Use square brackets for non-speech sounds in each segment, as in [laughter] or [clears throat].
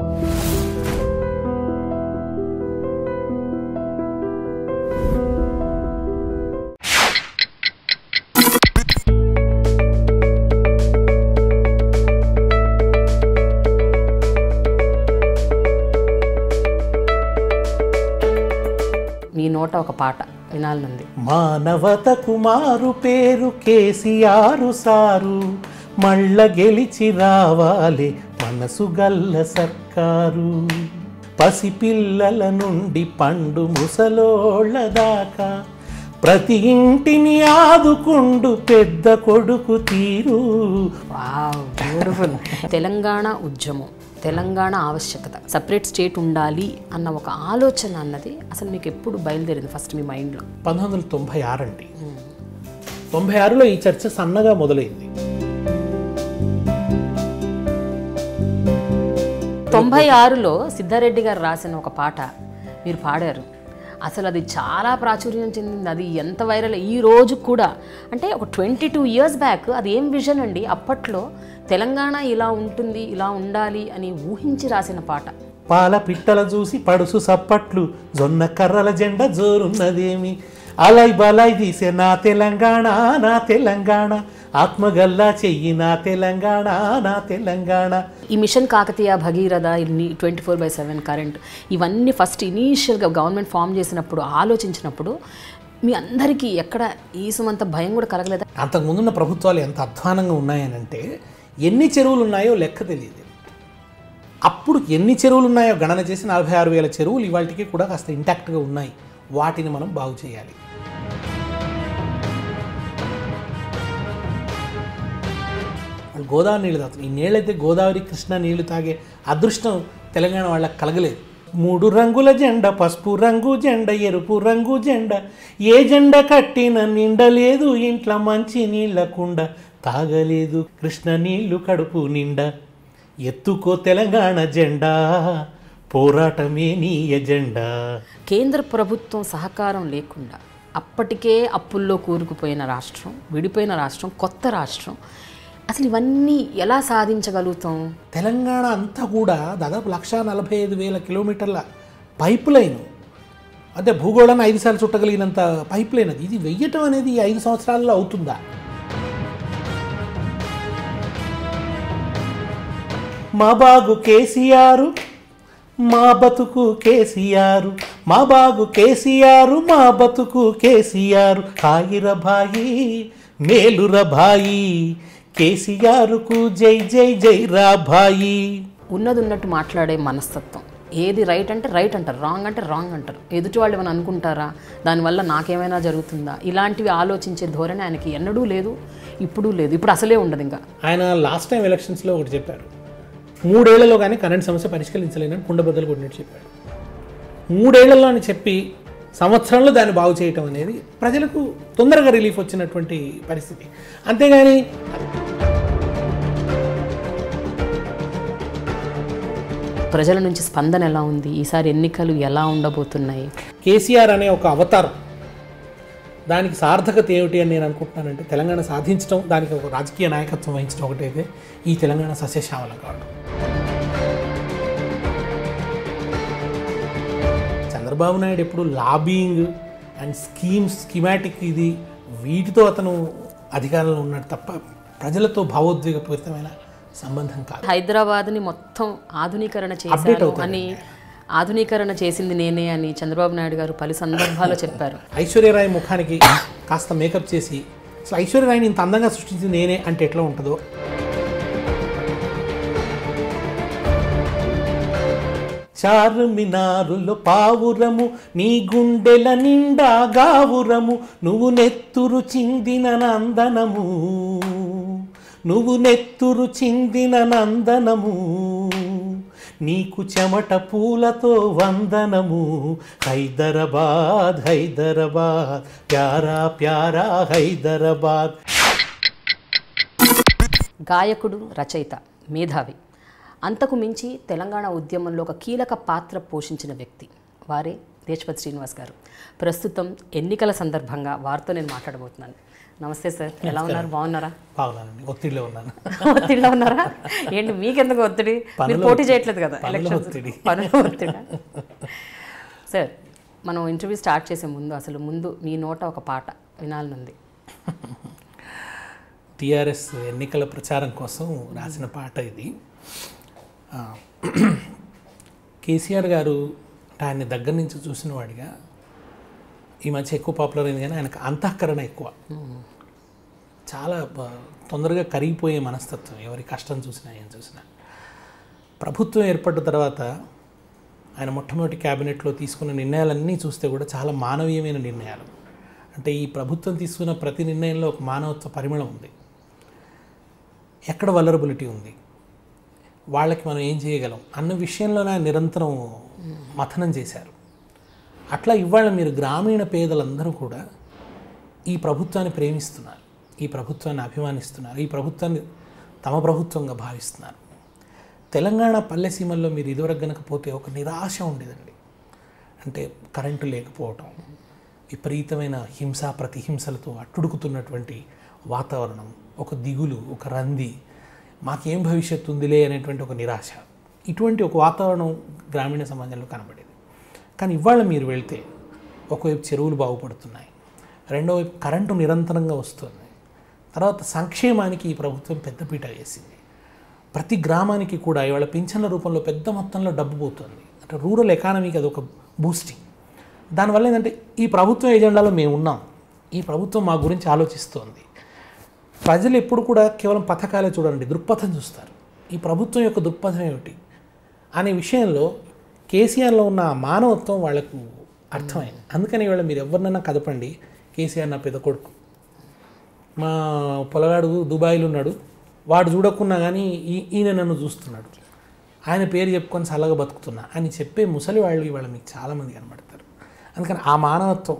మీ నోట ఒక పాట వినాలనుంది మానవత కుమారు పేరు కేసీఆర్ సారు మళ్ళ గెలిచి రావాలి మనసు గల్ల సర్ సర్కారు పసిపిల్లల నుండి పండు ముసలోళ్ళ దాకా ప్రతి ఇంటిని ఆదుకుండు పెద్ద కొడుకు తీరు తెలంగాణ ఉద్యమం తెలంగాణ ఆవశ్యకత సపరేట్ స్టేట్ ఉండాలి అన్న ఒక ఆలోచన అన్నది అసలు మీకు ఎప్పుడు బయలుదేరింది ఫస్ట్ మీ మైండ్లో పంతొమ్మిది వందల తొంభై ఆరు అండి తొంభై ఆరులో ఈ చర్చ సన్నగా మొదలైంది తొంభై ఆరులో సిద్ధారెడ్డి గారు రాసిన ఒక పాట మీరు పాడారు అసలు అది చాలా ప్రాచుర్యం చెందింది అది ఎంత వైరల్ ఈ రోజు కూడా అంటే ఒక ట్వంటీ టూ ఇయర్స్ బ్యాక్ అది ఏం విజన్ అండి అప్పట్లో తెలంగాణ ఇలా ఉంటుంది ఇలా ఉండాలి అని ఊహించి రాసిన పాట పాల పిట్టల చూసి పడుసు సప్పట్లు జొన్న కర్రల జెండ జోరున్నదేమి అలై బలై తీసే నా తెలంగాణ నా తెలంగాణ ఆత్మగల్లా చెయ్యి నా తెలంగాణ నా తెలంగాణ ఈ మిషన్ కాకతీయ భగీరథ ఇన్ని twenty four by seven current ఇవన్నీ ఫస్ట్ ఇనీషియల్గా గవర్నమెంట్ ఫామ్ చేసినప్పుడు ఆలోచించినప్పుడు మీ అందరికీ ఎక్కడ ఈసమంత భయం కూడా కలగలేదు అంతకుముందున్న ప్రభుత్వాలు ఎంత అధ్వానంగా ఉన్నాయనంటే ఎన్ని చెరువులు ఉన్నాయో లెక్క తెలియదు అప్పుడు ఎన్ని చెరువులు ఉన్నాయో గణన చేసి నలభై ఆరు వేల చెరువులు ఇవాటికి కూడా కాస్త ఇంటాక్ట్గా ఉన్నాయి వాటిని మనం బాగు చేయాలి గోదావరి నీళ్ళు తాగుతుంది ఈ నీళ్ళైతే గోదావరి కృష్ణ నీళ్లు తాగే అదృష్టం తెలంగాణ వాళ్ళకి కలగలేదు మూడు రంగుల జెండ పసుపు రంగు జెండ ఎరుపు రంగు జెండ ఏ జెండ కట్టిన నిండలేదు ఇంట్లో మంచి నీళ్ళ కుండ తాగలేదు కృష్ణ నీళ్లు కడుపు నిండా ఎత్తుకో తెలంగాణ జెండా పోరాటమే నీ ఎజెండా కేంద్ర ప్రభుత్వం సహకారం లేకుండా అప్పటికే అప్పుల్లో కూరుకుపోయిన రాష్ట్రం విడిపోయిన రాష్ట్రం కొత్త రాష్ట్రం అసలు ఇవన్నీ ఎలా సాధించగలుగుతాం తెలంగాణ అంతా కూడా దాదాపు లక్ష నలభై ఐదు వేల కిలోమీటర్ల పైప్ లైన్ అంటే భూగోళాన్ని ఐదు సార్లు చుట్టగలిగినంత పైప్ లైన్ అది ఇది వెయ్యటం అనేది ఐదు సంవత్సరాల్లో అవుతుందా మా బాగు కేసీఆర్ మా బతుకు కేసీఆర్ మా బాగు కేసీఆర్ మా బతుకు కేసీఆర్ కాగిరబాయి బాయి మేలుర బాయి కేసీఆర్కు జై జై జై రాభాయి ఉన్నది ఉన్నట్టు మాట్లాడే మనస్తత్వం ఏది రైట్ అంటే రైట్ అంటారు రాంగ్ అంటే రాంగ్ అంటారు ఎదుటి వాళ్ళు ఏమైనా అనుకుంటారా దానివల్ల నాకేమైనా జరుగుతుందా ఇలాంటివి ఆలోచించే ధోరణి ఆయనకి ఎన్నడూ లేదు ఇప్పుడు లేదు ఇప్పుడు అసలే ఉండదు ఇంకా ఆయన లాస్ట్ టైం ఎలక్షన్స్లో ఒకటి చెప్పారు మూడేళ్లలో కానీ కరెంట్ సమస్య పరిష్కరించలేనని కుండబద్దలు కొట్టినట్టు చెప్పాడు మూడేళ్లలో అని చెప్పి సంవత్సరంలో దాన్ని బాగు చేయటం అనేది ప్రజలకు తొందరగా రిలీఫ్ వచ్చినటువంటి పరిస్థితి అంతేగాని ప్రజల నుంచి స్పందన ఎలా ఉంది ఈసారి ఎన్నికలు ఎలా ఉండబోతున్నాయి కేసీఆర్ అనే ఒక అవతారం దానికి సార్థకత ఏమిటి అని నేను అనుకుంటున్నానంటే తెలంగాణ సాధించడం దానికి ఒక రాజకీయ నాయకత్వం వహించడం ఒకటైతే ఈ తెలంగాణ సస్యశ్యామలం కావడం చంద్రబాబు నాయుడు ఎప్పుడు లాబింగ్ అండ్ స్కీమ్స్ స్కిమాటిక్ ఇది వీటితో అతను అధికారంలో ఉన్నాడు తప్ప ప్రజలతో భావోద్వేగపూరితమైన సంబంధం కాదు హైదరాబాద్ని మొత్తం ఆధునీకరణ చేశారు అని ఆధునీకరణ చేసింది నేనే అని చంద్రబాబు నాయుడు గారు పలు సందర్భాల్లో చెప్పారు ఐశ్వర్యరాయ్ ముఖానికి కాస్త మేకప్ చేసి సో ఐశ్వర్యరాయ్ని ఇంత అందంగా సృష్టించింది నేనే అంటే ఎట్లా ఉంటుందో చారుమినారులో పావురము నీ గుండెల నిండా గావురము నువ్వు నెత్తురు చిందిన నందనము నువ్వు నెత్తురు చిందిన నందనము నీకు చెమట పూలతో వందనము హైదరాబాద్ హైదరాబాద్ ప్యారా ప్యారా హైదరాబాద్ గాయకుడు రచయిత మేధావి అంతకు మించి తెలంగాణ ఉద్యమంలో ఒక కీలక పాత్ర పోషించిన వ్యక్తి వారే దేశపతి శ్రీనివాస్ గారు ప్రస్తుతం ఎన్నికల సందర్భంగా వారితో నేను మాట్లాడబోతున్నాను నమస్తే సార్ ఎలా ఉన్నారు బాగున్నారా ఒత్తిడిలో ఉన్నాను ఒత్తిడిలో ఉన్నారా ఏంటి మీకెందుకు ఒత్తిడి మీరు పోటీ చేయట్లేదు కదా ఎలక్షన్ ఒత్తిడి ఒత్తిడి సార్ మనం ఇంటర్వ్యూ స్టార్ట్ చేసే ముందు అసలు ముందు మీ నోట ఒక పాట వినాలనుంది టిఆర్ఎస్ ఎన్నికల ప్రచారం కోసం రాసిన పాట ఇది [clears throat] కేసీఆర్ గారు ఆయన దగ్గర నుంచి చూసిన వాడిగా ఈ మధ్య ఎక్కువ పాపులర్ అయింది కానీ ఆయనకు అంతఃకరణ ఎక్కువ చాలా తొందరగా కరిగిపోయే మనస్తత్వం ఎవరి కష్టం చూసినా ఏం చూసినా ప్రభుత్వం ఏర్పడ్డ తర్వాత ఆయన మొట్టమొదటి క్యాబినెట్లో తీసుకున్న నిర్ణయాలన్నీ చూస్తే కూడా చాలా మానవీయమైన నిర్ణయాలు అంటే ఈ ప్రభుత్వం తీసుకున్న ప్రతి నిర్ణయంలో ఒక మానవత్వ పరిమళం ఉంది ఎక్కడ వలరబిలిటీ ఉంది వాళ్ళకి మనం ఏం చేయగలం అన్న విషయంలోనే నిరంతరం మథనం చేశారు అట్లా ఇవాళ మీరు గ్రామీణ పేదలందరూ కూడా ఈ ప్రభుత్వాన్ని ప్రేమిస్తున్నారు ఈ ప్రభుత్వాన్ని అభిమానిస్తున్నారు ఈ ప్రభుత్వాన్ని తమ ప్రభుత్వంగా భావిస్తున్నారు తెలంగాణ పల్లెసీమల్లో మీరు ఇదివరకు గనకపోతే ఒక నిరాశ ఉండేదండి అంటే కరెంటు లేకపోవటం విపరీతమైన హింసా ప్రతిహింసలతో అట్టుడుకుతున్నటువంటి వాతావరణం ఒక దిగులు ఒక రంది మాకేం భవిష్యత్తు ఉందిలే అనేటువంటి ఒక నిరాశ ఇటువంటి ఒక వాతావరణం గ్రామీణ సమాజంలో కనబడేది కానీ ఇవాళ మీరు వెళ్తే ఒకవైపు చెరువులు బాగుపడుతున్నాయి రెండో వైపు కరెంటు నిరంతరంగా వస్తుంది తర్వాత సంక్షేమానికి ఈ ప్రభుత్వం పెద్దపీట వేసింది ప్రతి గ్రామానికి కూడా ఇవాళ పింఛన్ల రూపంలో పెద్ద మొత్తంలో డబ్బు పోతుంది అంటే రూరల్ ఎకానమీకి ఒక బూస్టింగ్ దానివల్ల ఏంటంటే ఈ ప్రభుత్వ ఎజెండాలో మేము ఉన్నాం ఈ ప్రభుత్వం మా గురించి ఆలోచిస్తోంది ప్రజలు ఎప్పుడు కూడా కేవలం పథకాలే చూడాలండి దృక్పథం చూస్తారు ఈ ప్రభుత్వం యొక్క దృక్పథం ఏమిటి అనే విషయంలో కేసీఆర్లో ఉన్న మానవత్వం వాళ్ళకు అర్థమైంది అందుకని ఇవాళ మీరు ఎవరినైనా కదపండి కేసీఆర్ నా పెద్ద కొడుకు మా పొలగాడు దుబాయ్లో ఉన్నాడు వాడు చూడకున్నా కానీ ఈ ఈయన నన్ను చూస్తున్నాడు ఆయన పేరు చెప్పుకొని చల్లగా బతుకుతున్నా అని చెప్పే ముసలి వాళ్ళు ఇవాళ మీకు చాలామంది కనబడతారు అందుకని ఆ మానవత్వం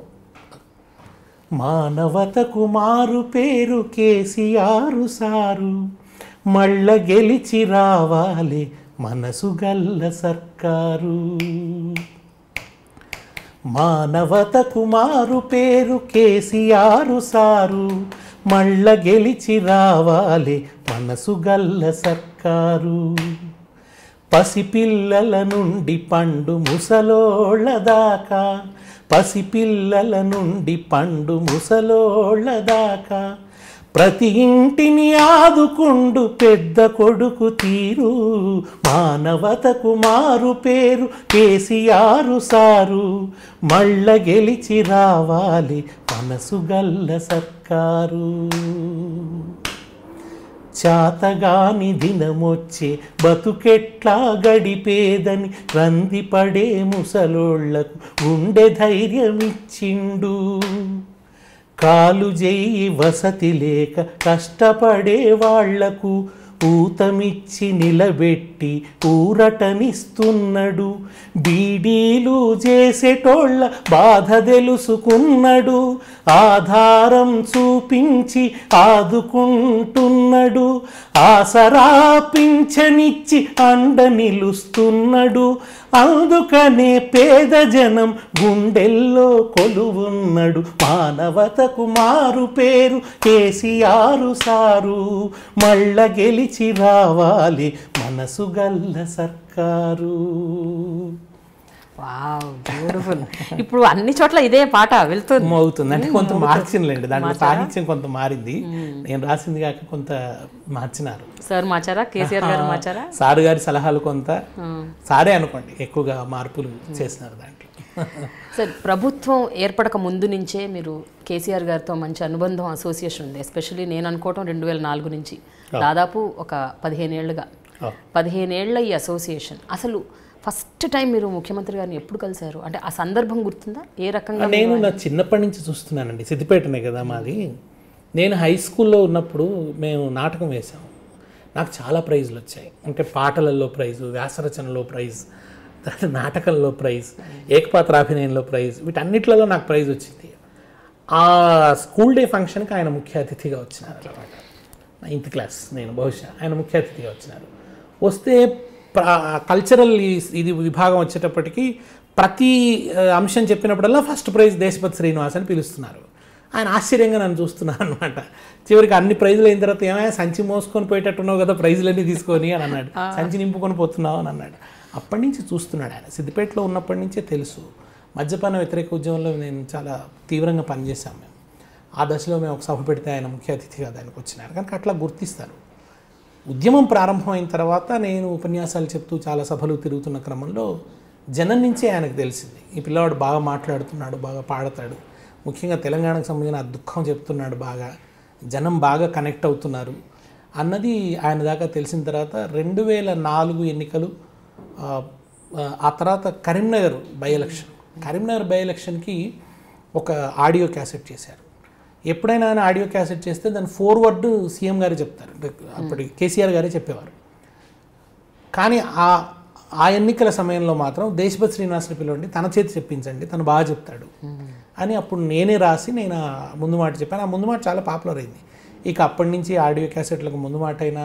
మానవత కుమారు పేరు కేసీఆరు సారు మళ్ళ గెలిచి రావాలి మనసు గల్ల సర్కారు మానవత కుమారు పేరు కేసీఆరు సారు మళ్ళ గెలిచి రావాలి మనసు గల్ల సర్కారు పసిపిల్లల నుండి పండు ముసలోళ్ళ దాకా పసిపిల్లల నుండి పండు ముసలోళ్ళ దాకా ప్రతి ఇంటిని ఆదుకుండు పెద్ద కొడుకు తీరు మానవతకు మారు పేరు కేసీఆరు సారు మళ్ళ గెలిచి రావాలి మనసు గల్ల సర్కారు చాతగాని దినమొచ్చే బతుకెట్లా గడిపేదని పడే ముసలోళ్లకు ఉండే ధైర్యమిచ్చిండు కాలు చేయి వసతి లేక కష్టపడే వాళ్లకు ఊతమిచ్చి నిలబెట్టి ఊరటనిస్తున్నాడు బీడీలు చేసేటోళ్ళ బాధ తెలుసుకున్నాడు ఆధారం చూపించి ఆదుకుంటున్నాడు ఆసరాపించనిచ్చి అండ నిలుస్తున్నాడు అందుకనే పేద జనం గుండెల్లో కొలువున్నడు మానవతకు మారు పేరు కేసీఆరు సారు మళ్ళ గెలిచి రావాలి మనసు గల్ల సర్కారు బ్యూటిఫుల్ ఇప్పుడు అన్ని చోట్ల ఇదే పాట వెళ్తుంది అవుతుంది అంటే కొంత మార్చినలేండి దాని సాహిత్యం కొంత మారింది నేను రాసింది కాక కొంత మార్చినారు సార్ మార్చారా కేసీఆర్ గారు మార్చారా సార్ గారి సలహాలు కొంత సారే అనుకోండి ఎక్కువగా మార్పులు చేసినారు దాంట్లో సార్ ప్రభుత్వం ఏర్పడక ముందు నుంచే మీరు కేసీఆర్ గారితో మంచి అనుబంధం అసోసియేషన్ ఉంది ఎస్పెషల్లీ నేను అనుకోవటం రెండు వేల నాలుగు నుంచి దాదాపు ఒక పదిహేను ఏళ్ళుగా పదిహేను ఏళ్ళ ఈ అసోసియేషన్ అసలు ఫస్ట్ టైం మీరు ముఖ్యమంత్రి గారిని ఎప్పుడు కలిశారు అంటే ఆ సందర్భం గుర్తుందా ఏ రకంగా నేను నా చిన్నప్పటి నుంచి చూస్తున్నానండి సిద్దిపేటనే కదా మాది నేను హై స్కూల్లో ఉన్నప్పుడు మేము నాటకం వేశాం నాకు చాలా ప్రైజ్లు వచ్చాయి అంటే పాటలలో ప్రైజ్ వ్యాసరచనలో ప్రైజ్ తర్వాత నాటకంలో ప్రైజ్ ఏకపాత్రాభినయంలో ప్రైజ్ వీటన్నిటిలో నాకు ప్రైజ్ వచ్చింది ఆ స్కూల్ డే ఫంక్షన్కి ఆయన ముఖ్య అతిథిగా వచ్చినారు నైన్త్ క్లాస్ నేను బహుశా ఆయన ముఖ్య అతిథిగా వచ్చినారు వస్తే కల్చరల్ ఇది విభాగం వచ్చేటప్పటికి ప్రతి అంశం చెప్పినప్పుడల్లా ఫస్ట్ ప్రైజ్ దేశపతి శ్రీనివాస్ అని పిలుస్తున్నారు ఆయన ఆశ్చర్యంగా నన్ను చూస్తున్నాను అనమాట చివరికి అన్ని ప్రైజులు అయిన తర్వాత ఏమైనా సంచి మోసుకొని పోయేటట్టున్నావు కదా ప్రైజులన్నీ తీసుకొని అని అన్నాడు సంచి నింపుకొని పోతున్నావు అని అన్నాడు అప్పటి నుంచి చూస్తున్నాడు ఆయన సిద్దిపేటలో ఉన్నప్పటి నుంచే తెలుసు మద్యపాన వ్యతిరేక ఉద్యమంలో నేను చాలా తీవ్రంగా పనిచేశాను మేము ఆ దశలో మేము ఒక సభ పెడితే ఆయన ముఖ్య అతిథిగా దానికి వచ్చినారు కనుక అట్లా గుర్తిస్తారు ఉద్యమం ప్రారంభమైన తర్వాత నేను ఉపన్యాసాలు చెప్తూ చాలా సభలు తిరుగుతున్న క్రమంలో జనం నుంచే ఆయనకు తెలిసింది ఈ పిల్లవాడు బాగా మాట్లాడుతున్నాడు బాగా పాడతాడు ముఖ్యంగా తెలంగాణకు సంబంధించిన దుఃఖం చెప్తున్నాడు బాగా జనం బాగా కనెక్ట్ అవుతున్నారు అన్నది ఆయన దాకా తెలిసిన తర్వాత రెండు వేల నాలుగు ఎన్నికలు ఆ తర్వాత Karimnagar by election Karimnagar by ఎలక్షన్కి ఒక ఆడియో క్యాసెట్ చేశారు ఎప్పుడైనా ఆయన ఆడియో క్యాసెట్ చేస్తే దాని ఫోర్వర్డ్ సీఎం గారే చెప్తారు అప్పటి కేసీఆర్ గారే చెప్పేవారు కానీ ఆ ఆ ఎన్నికల సమయంలో మాత్రం దేశపతి శ్రీనివాసుని పిలవండి తన చేతి చెప్పించండి తను బాగా చెప్తాడు అని అప్పుడు నేనే రాసి నేను ముందు మాట చెప్పాను ఆ ముందు మాట చాలా పాపులర్ అయింది ఇక అప్పటి నుంచి ఆడియో క్యాసెట్లకు ముందు మాట అయినా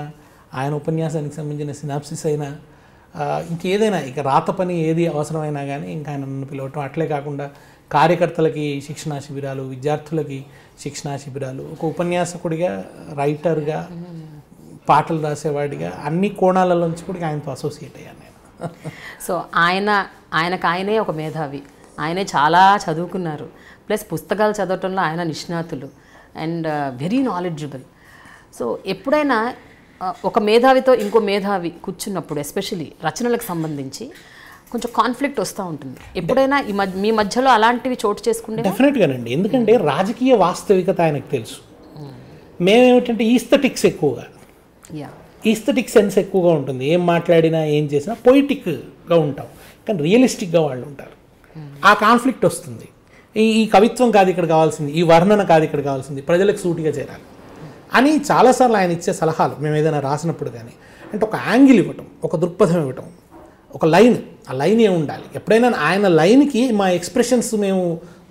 ఆయన ఉపన్యాసానికి సంబంధించిన సినాప్సిస్ అయినా ఇంకేదైనా ఇక రాత పని ఏది అవసరమైనా కానీ ఇంకా ఆయన నన్ను పిలవటం అట్లే కాకుండా కార్యకర్తలకి శిక్షణా శిబిరాలు విద్యార్థులకి శిక్షణా శిబిరాలు ఒక ఉపన్యాసకుడిగా రైటర్గా పాటలు రాసేవాడిగా అన్ని కోణాలలోంచి కూడా ఆయనతో అసోసియేట్ అయ్యాను నేను సో ఆయన ఆయనకు ఆయనే ఒక మేధావి ఆయనే చాలా చదువుకున్నారు ప్లస్ పుస్తకాలు చదవటంలో ఆయన నిష్ణాతులు and very uh, knowledgeable so ఎప్పుడైనా uh, ఒక మేధావితో ఇంకో మేధావి కూర్చున్నప్పుడు ఎస్పెషలీ రచనలకు సంబంధించి కొంచెం కాన్ఫ్లిక్ట్ వస్తూ ఉంటుంది ఎప్పుడైనా ఈ మీ మధ్యలో అలాంటివి చోటు చేసుకుంటే డెఫినెట్గానండి ఎందుకంటే hmm. రాజకీయ వాస్తవికత ఆయనకు తెలుసు hmm. మేమేమిటంటే ఈస్థటిక్స్ ఎక్కువగా ఈస్థటిక్ సెన్స్ ఎక్కువగా ఉంటుంది ఏం మాట్లాడినా ఏం చేసినా పొయిటిక్గా ఉంటాం కానీ రియలిస్టిక్గా వాళ్ళు ఉంటారు hmm. ఆ కాన్ఫ్లిక్ట్ వస్తుంది ఈ ఈ కవిత్వం కాదు ఇక్కడ కావాల్సింది ఈ వర్ణన కాదు ఇక్కడ కావాల్సింది ప్రజలకు సూటిగా చేరాలి అని చాలాసార్లు ఆయన ఇచ్చే సలహాలు మేము ఏదైనా రాసినప్పుడు కానీ అంటే ఒక యాంగిల్ ఇవ్వటం ఒక దృక్పథం ఇవ్వటం ఒక లైన్ ఆ లైన్ ఏమి ఉండాలి ఎప్పుడైనా ఆయన లైన్కి మా ఎక్స్ప్రెషన్స్ మేము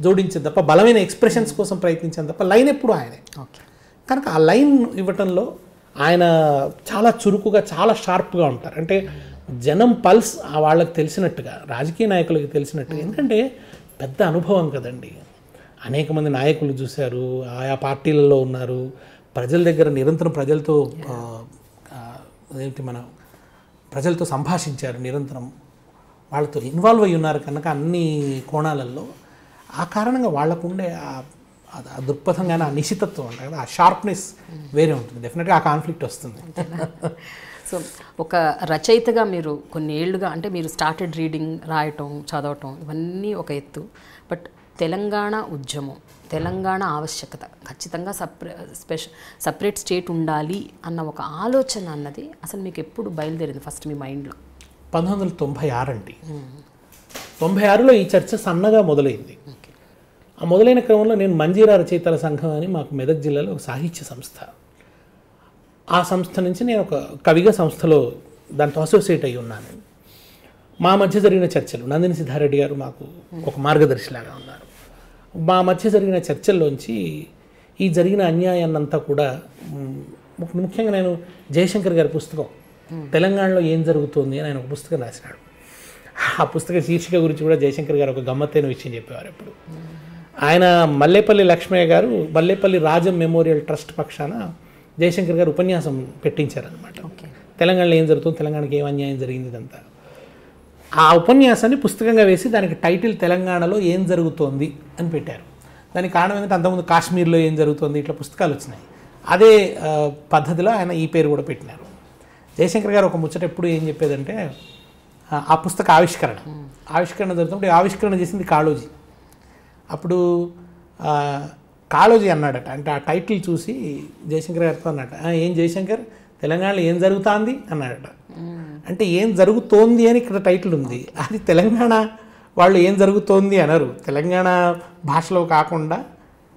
జోడించే తప్ప బలమైన ఎక్స్ప్రెషన్స్ కోసం ప్రయత్నించాం తప్ప లైన్ ఎప్పుడు ఆయనే కనుక ఆ లైన్ ఇవ్వటంలో ఆయన చాలా చురుకుగా చాలా షార్ప్గా ఉంటారు అంటే జనం పల్స్ ఆ వాళ్ళకి తెలిసినట్టుగా రాజకీయ నాయకులకి తెలిసినట్టుగా ఎందుకంటే పెద్ద అనుభవం కదండి అనేక మంది నాయకులు చూశారు ఆయా పార్టీలలో ఉన్నారు ప్రజల దగ్గర నిరంతరం ప్రజలతో ఏంటి మన ప్రజలతో సంభాషించారు నిరంతరం వాళ్ళతో ఇన్వాల్వ్ అయి ఉన్నారు కనుక అన్ని కోణాలలో ఆ కారణంగా వాళ్ళకుండే ఆ దృక్పథం కానీ ఆ నిశితత్వం ఉంటుంది కదా ఆ షార్ప్నెస్ వేరే ఉంటుంది డెఫినెట్గా ఆ కాన్ఫ్లిక్ట్ వస్తుంది సో [laughs] ఒక రచయితగా మీరు కొన్ని ఏళ్ళుగా అంటే మీరు స్టార్టెడ్ రీడింగ్ రాయటం చదవటం ఇవన్నీ ఒక ఎత్తు బట్ తెలంగాణ ఉద్యమం తెలంగాణ ఆవశ్యకత ఖచ్చితంగా సపరే స్పెషల్ సపరేట్ స్టేట్ ఉండాలి అన్న ఒక ఆలోచన అన్నది అసలు మీకు ఎప్పుడు బయలుదేరింది ఫస్ట్ మీ మైండ్లో పంతొమ్మిది వందల తొంభై ఆరు అండి తొంభై ఆరులో ఈ చర్చ సన్నగా మొదలైంది ఆ మొదలైన క్రమంలో నేను మంజీరా రచయితల సంఘం అని మాకు మెదక్ జిల్లాలో ఒక సాహిత్య సంస్థ ఆ సంస్థ నుంచి నేను ఒక కవిగా సంస్థలో దాంతో అసోసియేట్ అయి ఉన్నాను మా మధ్య జరిగిన చర్చలు నందిని సిద్ధారెడ్డి గారు మాకు ఒక మార్గదర్శిలాగా ఉన్నారు మా మధ్య జరిగిన చర్చల్లోంచి ఈ జరిగిన అన్యాయాన్నంతా కూడా ముఖ్యంగా నేను జయశంకర్ గారి పుస్తకం తెలంగాణలో ఏం జరుగుతుంది అని ఆయన ఒక పుస్తకం రాసినాడు ఆ పుస్తక శీర్షిక గురించి కూడా జయశంకర్ గారు ఒక గమ్మత్తైన విషయం చెప్పేవారు ఎప్పుడు ఆయన మల్లేపల్లి లక్ష్మయ్య గారు మల్లేపల్లి రాజం మెమోరియల్ ట్రస్ట్ పక్షాన జయశంకర్ గారు ఉపన్యాసం పెట్టించారనమాట తెలంగాణలో ఏం జరుగుతుంది తెలంగాణకి ఏం అన్యాయం జరిగింది ఇదంతా ఆ ఉపన్యాసాన్ని పుస్తకంగా వేసి దానికి టైటిల్ తెలంగాణలో ఏం జరుగుతోంది అని పెట్టారు దానికి కారణం ఏంటంటే అంతకుముందు కాశ్మీర్లో ఏం జరుగుతోంది ఇట్లా పుస్తకాలు వచ్చినాయి అదే పద్ధతిలో ఆయన ఈ పేరు కూడా పెట్టినారు జయశంకర్ గారు ఒక ముచ్చట ఎప్పుడు ఏం చెప్పేదంటే ఆ పుస్తక ఆవిష్కరణ ఆవిష్కరణ జరుగుతున్నప్పుడు ఆవిష్కరణ చేసింది కాళోజీ అప్పుడు కాళోజీ అన్నాడట అంటే ఆ టైటిల్ చూసి జయశంకర్ గారితో అన్నట ఏం జయశంకర్ తెలంగాణలో ఏం జరుగుతుంది అన్నాడట అంటే ఏం జరుగుతోంది అని ఇక్కడ టైటిల్ ఉంది అది తెలంగాణ వాళ్ళు ఏం జరుగుతోంది అనరు తెలంగాణ భాషలో కాకుండా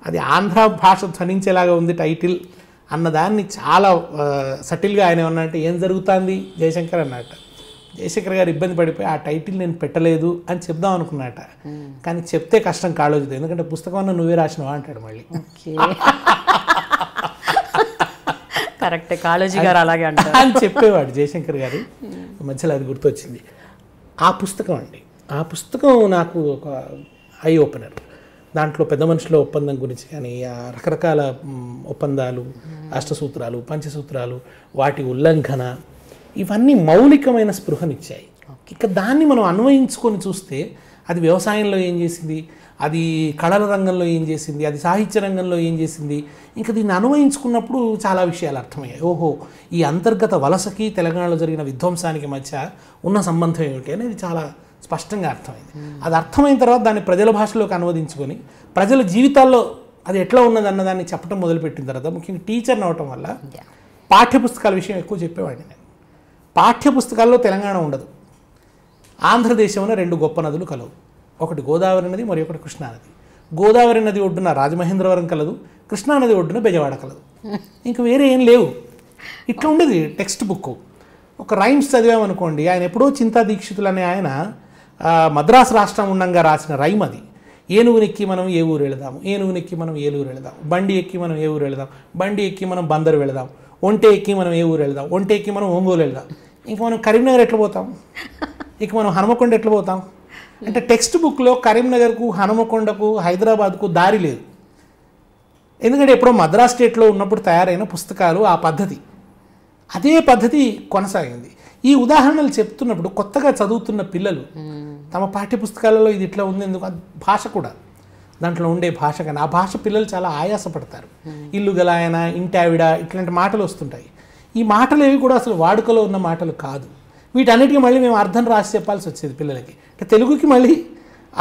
అది ఆంధ్ర భాష ధ్వనించేలాగా ఉంది టైటిల్ అన్నదాన్ని చాలా సటిల్గా ఆయన అంటే ఏం జరుగుతుంది జయశంకర్ అన్నట జయశంకర్ గారు ఇబ్బంది పడిపోయి ఆ టైటిల్ నేను పెట్టలేదు అని చెప్దాం అనుకున్నట కానీ చెప్తే కష్టం కాలేదు ఎందుకంటే పుస్తకం నువ్వే రాసినవా అంటాడు మళ్ళీ కరెక్ట్ కాళోజీ గారు అలాగే అంటారు అని చెప్పేవాడు జయశంకర్ గారు మధ్యలో అది గుర్తొచ్చింది ఆ పుస్తకం అండి ఆ పుస్తకం నాకు ఒక ఐ ఓపెనర్ దాంట్లో పెద్ద మనుషుల ఒప్పందం గురించి కానీ ఆ రకరకాల ఒప్పందాలు అష్టసూత్రాలు పంచసూత్రాలు వాటి ఉల్లంఘన ఇవన్నీ మౌలికమైన స్పృహనిచ్చాయి ఇక దాన్ని మనం అన్వయించుకొని చూస్తే అది వ్యవసాయంలో ఏం చేసింది అది కళల రంగంలో ఏం చేసింది అది సాహిత్య రంగంలో ఏం చేసింది ఇంకా దీన్ని అనువయించుకున్నప్పుడు చాలా విషయాలు అర్థమయ్యాయి ఓహో ఈ అంతర్గత వలసకి తెలంగాణలో జరిగిన విధ్వంసానికి మధ్య ఉన్న సంబంధం ఏమిటి అనేది చాలా స్పష్టంగా అర్థమైంది అది అర్థమైన తర్వాత దాన్ని ప్రజల భాషలోకి అనువదించుకొని ప్రజల జీవితాల్లో అది ఎట్లా ఉన్నది అన్నదాన్ని చెప్పడం మొదలుపెట్టిన తర్వాత ముఖ్యంగా టీచర్ని అవటం వల్ల పాఠ్యపుస్తకాల విషయం ఎక్కువ చెప్పేవాడిని నేను పాఠ్యపుస్తకాల్లో తెలంగాణ ఉండదు ఆంధ్రదేశంలో రెండు గొప్ప నదులు కలవు ఒకటి గోదావరి నది మరి ఒకటి కృష్ణానది గోదావరి నది ఒడ్డున రాజమహేంద్రవరం కలదు కృష్ణానది ఒడ్డున బెజవాడ కలదు ఇంక వేరే ఏం లేవు ఇట్లా ఉండేది టెక్స్ట్ బుక్ ఒక రైమ్స్ చదివామనుకోండి ఆయన ఎప్పుడో చింతా దీక్షితులు అనే ఆయన మద్రాసు రాష్ట్రం ఉండంగా రాసిన రైమ్ అది ఏనుగు నెక్కి మనం ఏ ఊరు వెళదాము ఏనుగు నెక్కి మనం ఏలూరు వెళదాం బండి ఎక్కి మనం ఏ ఊరు వెళదాం బండి ఎక్కి మనం బందరు వెళదాం ఒంటే ఎక్కి మనం ఏ ఊరు వెళదాం ఒంటే ఎక్కి మనం ఒంగోలు వెళదాం ఇంక మనం కరీంనగర్ ఎట్లా పోతాం ఇక మనం హనుమకొండ ఎట్లా పోతాం అంటే టెక్స్ట్ బుక్లో కరీంనగర్కు హనుమకొండకు హైదరాబాద్కు దారి లేదు ఎందుకంటే ఎప్పుడో మద్రాస్ స్టేట్లో ఉన్నప్పుడు తయారైన పుస్తకాలు ఆ పద్ధతి అదే పద్ధతి కొనసాగింది ఈ ఉదాహరణలు చెప్తున్నప్పుడు కొత్తగా చదువుతున్న పిల్లలు తమ పాఠ్యపుస్తకాలలో ఇది ఇట్లా ఉంది ఎందుకు భాష కూడా దాంట్లో ఉండే భాష కానీ ఆ భాష పిల్లలు చాలా ఆయాసపడతారు ఇల్లు గలాయన ఇంటావిడ ఇట్లాంటి మాటలు వస్తుంటాయి ఈ మాటలు ఏవి కూడా అసలు వాడుకలో ఉన్న మాటలు కాదు వీటన్నిటికీ మళ్ళీ మేము అర్థం రాసి చెప్పాల్సి వచ్చేది పిల్లలకి తెలుగుకి మళ్ళీ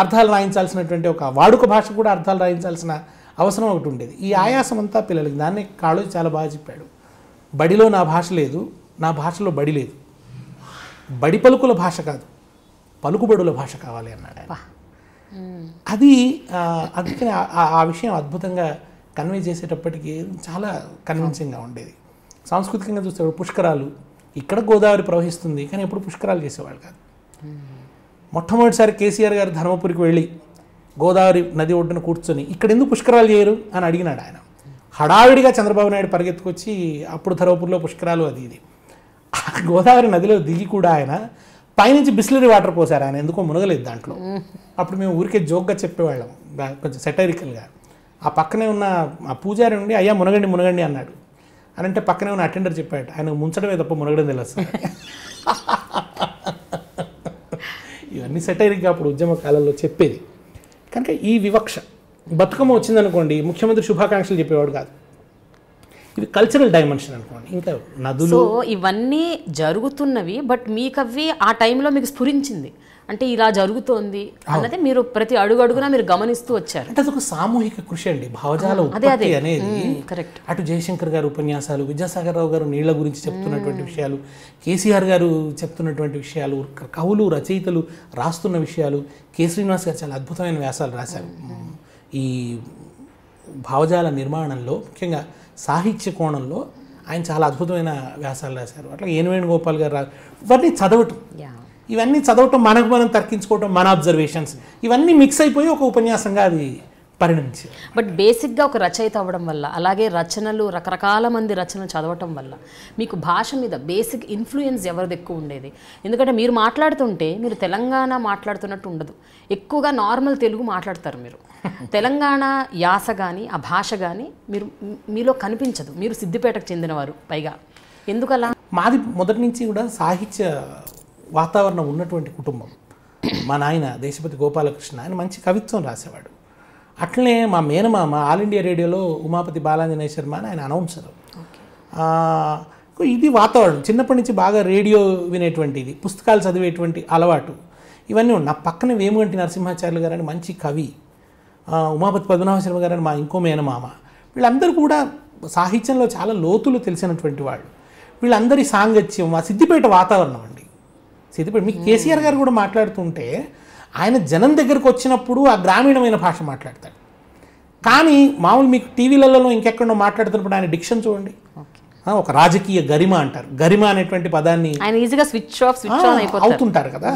అర్థాలు రాయించాల్సినటువంటి ఒక వాడుక భాష కూడా అర్థాలు రాయించాల్సిన అవసరం ఒకటి ఉండేది ఈ ఆయాసం అంతా పిల్లలకి దాన్ని కాళ్ళు చాలా బాగా చెప్పాడు బడిలో నా భాష లేదు నా భాషలో బడి లేదు బడి పలుకుల భాష కాదు పలుకుబడుల భాష కావాలి అన్నాడు అది అందుకని ఆ విషయం అద్భుతంగా కన్వే చేసేటప్పటికి చాలా కన్విన్సింగ్గా ఉండేది సాంస్కృతికంగా చూస్తే పుష్కరాలు ఇక్కడ గోదావరి ప్రవహిస్తుంది కానీ ఎప్పుడు పుష్కరాలు చేసేవాళ్ళు కాదు మొట్టమొదటిసారి కేసీఆర్ గారు ధర్మపురికి వెళ్ళి గోదావరి నది ఒడ్డున కూర్చొని ఇక్కడ ఎందుకు పుష్కరాలు చేయరు అని అడిగినాడు ఆయన హడావిడిగా చంద్రబాబు నాయుడు పరిగెత్తుకొచ్చి అప్పుడు ధర్మపురిలో పుష్కరాలు అది ఇది [laughs] గోదావరి నదిలో దిగి కూడా ఆయన పైనుంచి బిస్లరీ వాటర్ పోసారు ఆయన ఎందుకో మునగలేదు దాంట్లో అప్పుడు మేము ఊరికే జోక్గా చెప్పేవాళ్ళం కొంచెం సెటరికల్గా ఆ పక్కనే ఉన్న ఆ పూజారి ఉండి అయ్యా మునగండి మునగండి అన్నాడు అని అంటే పక్కనే ఉన్న అటెండర్ చెప్పాడు ఆయన ముంచడమే తప్ప మునగడం తెలుస్తుంది అన్ని సెటైరిక్గా అప్పుడు ఉద్యమ కాలంలో చెప్పేది కనుక ఈ వివక్ష బతుకమ్మ వచ్చిందనుకోండి ముఖ్యమంత్రి శుభాకాంక్షలు చెప్పేవాడు కాదు ఇది కల్చరల్ డైమెన్షన్ అనుకోండి ఇంకా నదులు ఇవన్నీ జరుగుతున్నవి బట్ మీకు అవి ఆ టైంలో మీకు స్ఫురించింది అంటే ఇలా జరుగుతోంది అన్నది మీరు ప్రతి అడుగు అడుగునా మీరు గమనిస్తూ వచ్చారు అంటే ఒక సామూహిక కృషి అండి భావజాల ఉత్పత్తి అనేది కరెక్ట్ అటు జయశంకర్ గారు ఉపన్యాసాలు విద్యాసాగర్ రావు గారు నీళ్ల గురించి చెప్తున్నటువంటి విషయాలు కేసీఆర్ గారు చెప్తున్నటువంటి విషయాలు కవులు రచయితలు రాస్తున్న విషయాలు కె శ్రీనివాస్ గారు చాలా అద్భుతమైన వ్యాసాలు రాశారు ఈ భావజాల నిర్మాణంలో ముఖ్యంగా సాహిత్య కోణంలో ఆయన చాలా అద్భుతమైన వ్యాసాలు రాశారు అట్లా ఏనువేణు గోపాల్ గారు రా వారిని చదవటం ఇవన్నీ చదవటం మనకు మనం తర్కించుకోవటం మన అబ్జర్వేషన్స్ ఇవన్నీ మిక్స్ అయిపోయి ఒక ఉపన్యాసంగా అది పరిణమించి బట్ బేసిక్గా ఒక రచయిత అవ్వడం వల్ల అలాగే రచనలు రకరకాల మంది రచనలు చదవటం వల్ల మీకు భాష మీద బేసిక్ ఇన్ఫ్లుయెన్స్ ఎవరిది ఎక్కువ ఉండేది ఎందుకంటే మీరు మాట్లాడుతుంటే మీరు తెలంగాణ మాట్లాడుతున్నట్టు ఉండదు ఎక్కువగా నార్మల్ తెలుగు మాట్లాడతారు మీరు [laughs] తెలంగాణ యాస కానీ ఆ భాష కానీ మీరు మీలో కనిపించదు మీరు సిద్దిపేటకు చెందినవారు పైగా ఎందుకలా మాది మొదటి నుంచి కూడా సాహిత్య వాతావరణం ఉన్నటువంటి కుటుంబం మా నాయన దేశపతి గోపాలకృష్ణ ఆయన మంచి కవిత్వం రాసేవాడు అట్లనే మా మేనమామ ఆల్ ఇండియా రేడియోలో ఉమాపతి బాలాంజనేయ శర్మ అని ఆయన అనౌన్సర్ ఇది వాతావరణం చిన్నప్పటి నుంచి బాగా రేడియో వినేటువంటి ఇది పుస్తకాలు చదివేటువంటి అలవాటు ఇవన్నీ నా పక్కన వేముగంటి నరసింహాచార్యులు గారు అని మంచి కవి ఉమాపతి పద్మనాభ శర్మ గారు అని మా ఇంకో మేనమామ వీళ్ళందరూ కూడా సాహిత్యంలో చాలా లోతులు తెలిసినటువంటి వాళ్ళు వీళ్ళందరి సాంగత్యం మా సిద్దిపేట వాతావరణం అండి ఇప్పుడు మీకు కేసీఆర్ గారు కూడా మాట్లాడుతుంటే ఆయన జనం దగ్గరకు వచ్చినప్పుడు ఆ గ్రామీణమైన భాష మాట్లాడతాడు కానీ మామూలు మీకు టీవీలలో ఇంకెక్కడో మాట్లాడుతున్నప్పుడు ఆయన డిక్షన్ చూడండి ఒక రాజకీయ గరిమ అంటారు గరిమ అనేటువంటి పదాన్ని ఆయన ఈజీగా స్విచ్ ఆఫ్ స్విచ్ ఆన్ అవుతుంటారు కదా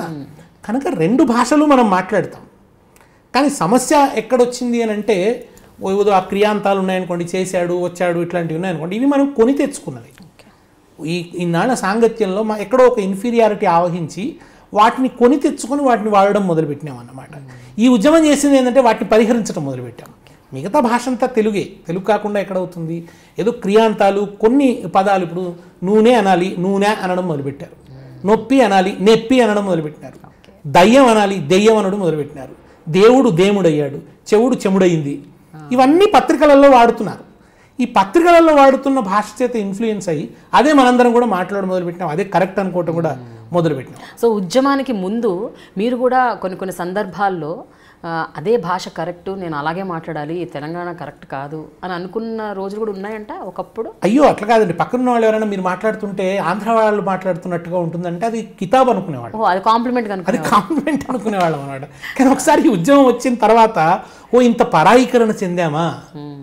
కనుక రెండు భాషలు మనం మాట్లాడతాం కానీ సమస్య ఎక్కడొచ్చింది అని అంటే ఏదో ఆ క్రియాంతాలు ఉన్నాయనుకోండి చేశాడు వచ్చాడు ఇట్లాంటివి ఉన్నాయనుకోండి ఇవి మనం కొని తెచ్చుకున్నవి ఈ ఈనాళ్ళ సాంగత్యంలో మా ఎక్కడో ఒక ఇన్ఫీరియారిటీ ఆవహించి వాటిని కొని తెచ్చుకొని వాటిని వాడడం మొదలుపెట్టినాం అన్నమాట ఈ ఉద్యమం చేసింది ఏంటంటే వాటిని పరిహరించడం మొదలుపెట్టాం మిగతా భాష అంతా తెలుగే తెలుగు కాకుండా ఎక్కడవుతుంది ఏదో క్రియాంతాలు కొన్ని పదాలు ఇప్పుడు నూనె అనాలి నూనె అనడం మొదలుపెట్టారు నొప్పి అనాలి నెప్పి అనడం మొదలుపెట్టినారు దయ్యం అనాలి దెయ్యం అనడం మొదలుపెట్టినారు దేవుడు దేముడయ్యాడు చెవుడు చెముడయింది ఇవన్నీ పత్రికలలో వాడుతున్నారు ఈ పత్రికలలో వాడుతున్న భాష చేత ఇన్ఫ్లుయెన్స్ అయ్యి అదే మనందరం కూడా మాట్లాడడం మొదలుపెట్టినాం అదే కరెక్ట్ అనుకోవటం కూడా మొదలుపెట్టినాం సో ఉద్యమానికి ముందు మీరు కూడా కొన్ని కొన్ని సందర్భాల్లో అదే భాష కరెక్ట్ నేను అలాగే మాట్లాడాలి తెలంగాణ కరెక్ట్ కాదు అని అనుకున్న రోజులు కూడా ఉన్నాయంట ఒకప్పుడు అయ్యో అట్లా కాదండి పక్కన వాళ్ళు ఎవరైనా మీరు మాట్లాడుతుంటే ఆంధ్ర వాళ్ళు మాట్లాడుతున్నట్టుగా ఉంటుందంటే అది కితాబ్ అనుకునేవాళ్ళు అది కాంప్లిమెంట్ అది కాంప్లిమెంట్ అనుకునేవాళ్ళం అనమాట కానీ ఒకసారి ఉద్యమం వచ్చిన తర్వాత ఓ ఇంత పరాయీకరణ చెందామా hmm.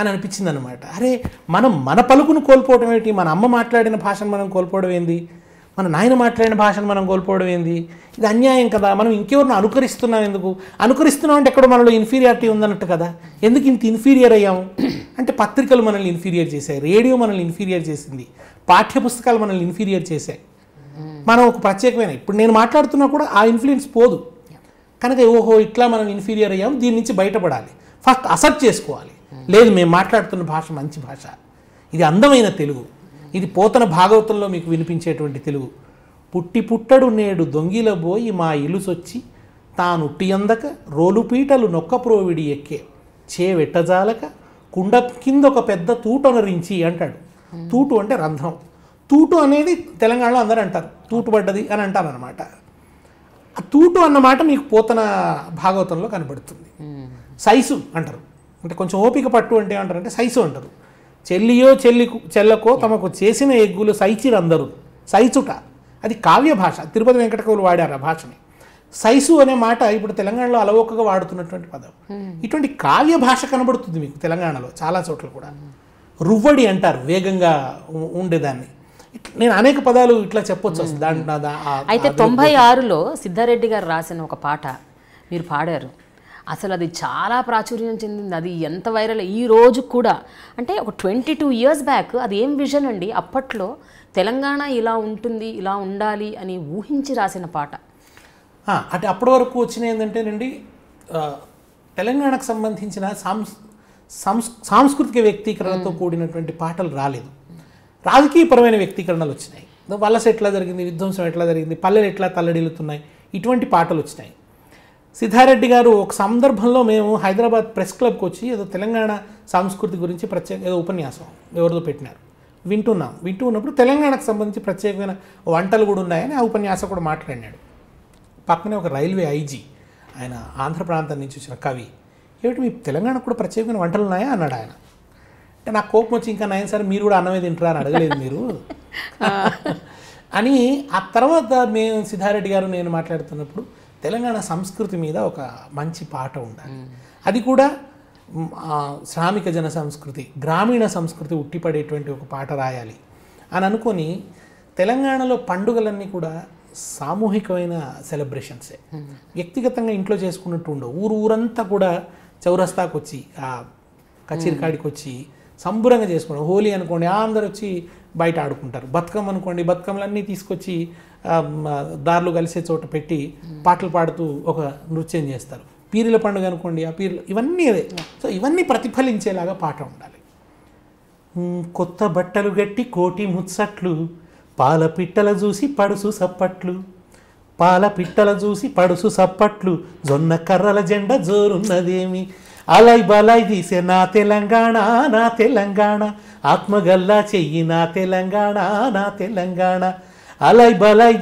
అని అనిపించింది అనమాట అరే మనం మన పలుకును కోల్పోవడం ఏంటి మన అమ్మ మాట్లాడిన భాషను మనం కోల్పోవడం ఏంది మన నాయన మాట్లాడిన భాషను మనం కోల్పోవడం ఏంది ఇది అన్యాయం కదా మనం ఇంకెవరిని అనుకరిస్తున్నాం ఎందుకు అనుకరిస్తున్నాం అంటే ఎక్కడో మనలో ఇన్ఫీరియారిటీ ఉందన్నట్టు కదా ఎందుకు ఇంత ఇన్ఫీరియర్ అయ్యాము అంటే పత్రికలు మనల్ని ఇన్ఫీరియర్ చేశాయి రేడియో మనల్ని ఇన్ఫీరియర్ చేసింది పాఠ్యపుస్తకాలు మనల్ని ఇన్ఫీరియర్ చేశాయి మనం ఒక ప్రత్యేకమైన ఇప్పుడు నేను మాట్లాడుతున్నా కూడా ఆ ఇన్ఫ్లుయెన్స్ పోదు కనుక ఓహో ఇట్లా మనం ఇన్ఫీరియర్ అయ్యాము దీని నుంచి బయటపడాలి ఫస్ట్ అసెప్ట్ చేసుకోవాలి లేదు మేము మాట్లాడుతున్న భాష మంచి భాష ఇది అందమైన తెలుగు ఇది పోతన భాగవతంలో మీకు వినిపించేటువంటి తెలుగు పుట్టి పుట్టడు నేడు పోయి మా ఇలుసొచ్చి తానుట్టి అందక రోలుపీటలు నొక్కప్రోవిడి ఎక్కే వెట్టజాలక కుండ కింద ఒక పెద్ద తూటొనరించి అంటాడు తూటు అంటే రంధ్రం తూటు అనేది తెలంగాణలో అందరూ అంటారు తూటు పడ్డది అని అంటారు అనమాట తూటు అన్నమాట మీకు పోతన భాగవతంలో కనబడుతుంది సైజు అంటారు అంటే కొంచెం ఓపిక పట్టు అంటే ఏమంటారంటే సైసు అంటారు చెల్లియో చెల్లి చెల్లకో తమకు చేసిన ఎగ్గులు సైచిరందరూ సైచుట అది కావ్య భాష తిరుపతి వెంకటకవులు వాడారు ఆ భాషని సైసు అనే మాట ఇప్పుడు తెలంగాణలో అలవోకగా వాడుతున్నటువంటి పదం hmm. ఇటువంటి కావ్య భాష కనబడుతుంది మీకు తెలంగాణలో చాలా చోట్ల కూడా రువ్వడి అంటారు వేగంగా ఉండేదాన్ని నేను అనేక పదాలు ఇట్లా చెప్పొచ్చు hmm. దాంట్లో అయితే తొంభై ఆరులో సిద్ధారెడ్డి గారు రాసిన ఒక పాట మీరు పాడారు అసలు అది చాలా ప్రాచుర్యం చెందింది అది ఎంత వైరల్ ఈ రోజు కూడా అంటే ఒక ట్వంటీ టూ ఇయర్స్ బ్యాక్ అది ఏం విజన్ అండి అప్పట్లో తెలంగాణ ఇలా ఉంటుంది ఇలా ఉండాలి అని ఊహించి రాసిన పాట అంటే అప్పటి వరకు వచ్చిన ఏంటంటేనండి తెలంగాణకు సంబంధించిన సాంస్ సాంస్కృతిక వ్యక్తీకరణతో కూడినటువంటి పాటలు రాలేదు రాజకీయపరమైన వ్యక్తీకరణలు వచ్చినాయి వలస ఎట్లా జరిగింది విధ్వంసం ఎట్లా జరిగింది పల్లెలు ఎట్లా తల్లడిల్లుతున్నాయి ఇటువంటి పాటలు వచ్చినాయి సిద్ధారెడ్డి గారు ఒక సందర్భంలో మేము హైదరాబాద్ ప్రెస్ క్లబ్కి వచ్చి ఏదో తెలంగాణ సంస్కృతి గురించి ప్రత్యేక ఏదో ఉపన్యాసం ఎవరిదో పెట్టినారు వింటున్నాం వింటూ ఉన్నప్పుడు తెలంగాణకు సంబంధించి ప్రత్యేకమైన వంటలు కూడా ఉన్నాయని ఆ ఉపన్యాసం కూడా మాట్లాడినాడు పక్కనే ఒక రైల్వే ఐజీ ఆయన ఆంధ్ర ప్రాంతం నుంచి వచ్చిన కవి ఏమిటి మీ తెలంగాణకు కూడా ప్రత్యేకమైన వంటలు ఉన్నాయా అన్నాడు ఆయన అంటే నాకు కోపం వచ్చి ఇంకా నైన్ సార్ మీరు కూడా అన్నమే తింటారా అని అడగలేదు మీరు అని ఆ తర్వాత మేము సిద్ధారెడ్డి గారు నేను మాట్లాడుతున్నప్పుడు తెలంగాణ సంస్కృతి మీద ఒక మంచి పాట ఉండాలి అది కూడా శ్రామిక జన సంస్కృతి గ్రామీణ సంస్కృతి ఉట్టిపడేటువంటి ఒక పాట రాయాలి అని అనుకొని తెలంగాణలో పండుగలన్నీ కూడా సామూహికమైన సెలబ్రేషన్సే వ్యక్తిగతంగా ఇంట్లో చేసుకున్నట్టు ఉండవు ఊరు ఊరంతా కూడా చౌరస్తాకు వచ్చి ఆ కచేరికాడికి వచ్చి సంబురంగా చేసుకున్నాం హోలీ అనుకోండి అందరు వచ్చి బయట ఆడుకుంటారు బతుకమ్మ అనుకోండి బతుకమ్మలన్నీ తీసుకొచ్చి దారులు కలిసే చోట పెట్టి పాటలు పాడుతూ ఒక నృత్యం చేస్తారు పీరుల పండుగ అనుకోండి ఆ పీరులు ఇవన్నీ అదే సో ఇవన్నీ ప్రతిఫలించేలాగా పాట ఉండాలి కొత్త బట్టలు గట్టి కోటి ముచ్చట్లు పాల పిట్టల చూసి పడుసు సప్పట్లు పాల పిట్టల చూసి పడుసు సప్పట్లు జొన్న కర్రల జెండ జోరున్నదేమి అలాయ్ బలాయ్ తీసే నా తెలంగాణ నా తెలంగాణ ఆత్మగల్లా చెయ్యి నా తెలంగాణ నా తెలంగాణ అలై బలై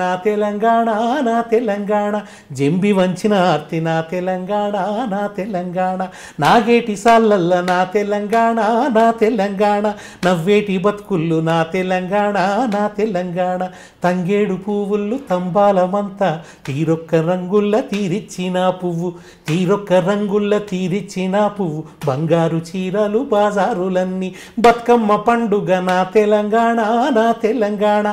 నా తెలంగాణ నా తెలంగాణ జెంబి వంచిన ఆర్తి నా తెలంగాణ నా తెలంగాణ నాగేటి సాల్లల్ల నా తెలంగాణ నా తెలంగాణ నవ్వేటి బతుకుళ్ళు నా తెలంగాణ నా తెలంగాణ తంగేడు పువ్వుళ్ళు తంబాలమంతా తీరొక్క రంగుల్ల తీరిచ్చిన పువ్వు తీరొక్క రంగుల్ల తీరిచ్చిన పువ్వు బంగారు చీరలు బాజారులన్నీ బతుకమ్మ పండుగ నా తెలంగాణ నా తెలంగాణ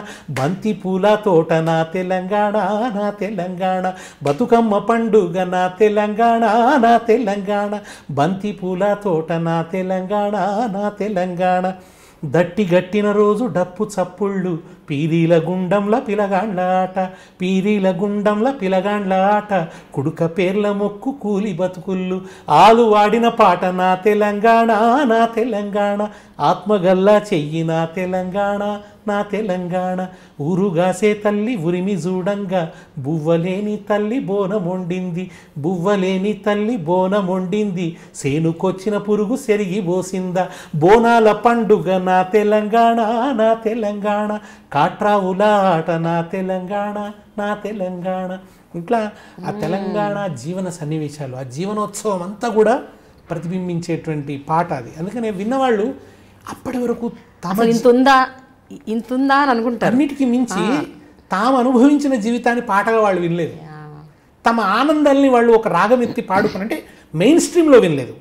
బంతి పూల తోట నా తెలంగాణ నా తెలంగాణ బతుకమ్మ పండుగ నా తెలంగాణ నా తెలంగాణ బంతి పూల తోట నా తెలంగాణ నా తెలంగాణ దట్టి గట్టిన రోజు డప్పు చప్పుళ్ళు పీరీల గుండంల పిలగాండ్లాట పీరీల గుండంల పిలగాండ్లాట కుడుక పేర్ల మొక్కు కూలి బతుకుళ్ళు ఆలు వాడిన పాట నా తెలంగాణ నా తెలంగాణ ఆత్మగల్లా చెయ్యి నా తెలంగాణ నా తెలంగాణ ఊరుగాసే తల్లి ఉరిమి చూడంగా బువ్వలేని తల్లి మొండింది బువ్వలేని తల్లి మొండింది సేనుకొచ్చిన పురుగు సెరిగి బోసిందా బోనాల పండుగ నా తెలంగాణ నా తెలంగాణ కాట్రా ఉలాట నా తెలంగాణ నా తెలంగాణ ఇట్లా ఆ తెలంగాణ జీవన సన్నివేశాలు ఆ జీవనోత్సవం అంతా కూడా ప్రతిబింబించేటువంటి పాట అది అందుకనే విన్నవాళ్ళు అప్పటి వరకు తమ ఇంతుందా ఇంతుందా అని అనుకుంటారు అన్నిటికీ మించి తాము అనుభవించిన జీవితాన్ని పాటగా వాళ్ళు వినలేదు తమ ఆనందాల్ని వాళ్ళు ఒక రాగం ఎత్తి పాడుకుని అంటే మెయిన్ స్ట్రీమ్లో వినలేదు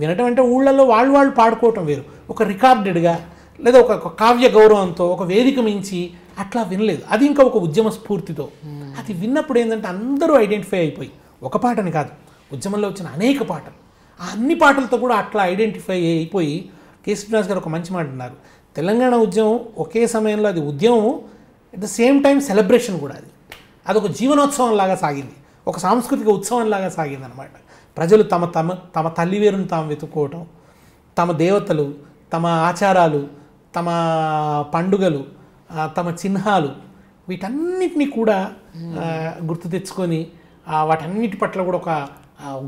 వినటం అంటే ఊళ్ళల్లో వాళ్ళు వాళ్ళు పాడుకోవటం వేరు ఒక రికార్డెడ్గా లేదా ఒక కావ్య గౌరవంతో ఒక వేదిక మించి అట్లా వినలేదు అది ఇంకా ఒక ఉద్యమ స్ఫూర్తితో అది విన్నప్పుడు ఏంటంటే అందరూ ఐడెంటిఫై అయిపోయి ఒక పాటని కాదు ఉద్యమంలో వచ్చిన అనేక పాటలు ఆ అన్ని పాటలతో కూడా అట్లా ఐడెంటిఫై అయిపోయి కే గారు ఒక మంచి మాట అన్నారు తెలంగాణ ఉద్యమం ఒకే సమయంలో అది ఉద్యమం at the same time celebration కూడా అది అదొక జీవనోత్సవం లాగా సాగింది ఒక సాంస్కృతిక ఉత్సవం లాగా సాగింది అనమాట ప్రజలు తమ తమ తమ తల్లివేరును తాము వెతుక్కోవటం తమ దేవతలు తమ ఆచారాలు తమ పండుగలు తమ చిహ్నాలు వీటన్నిటినీ కూడా గుర్తు తెచ్చుకొని వాటన్నిటి పట్ల కూడా ఒక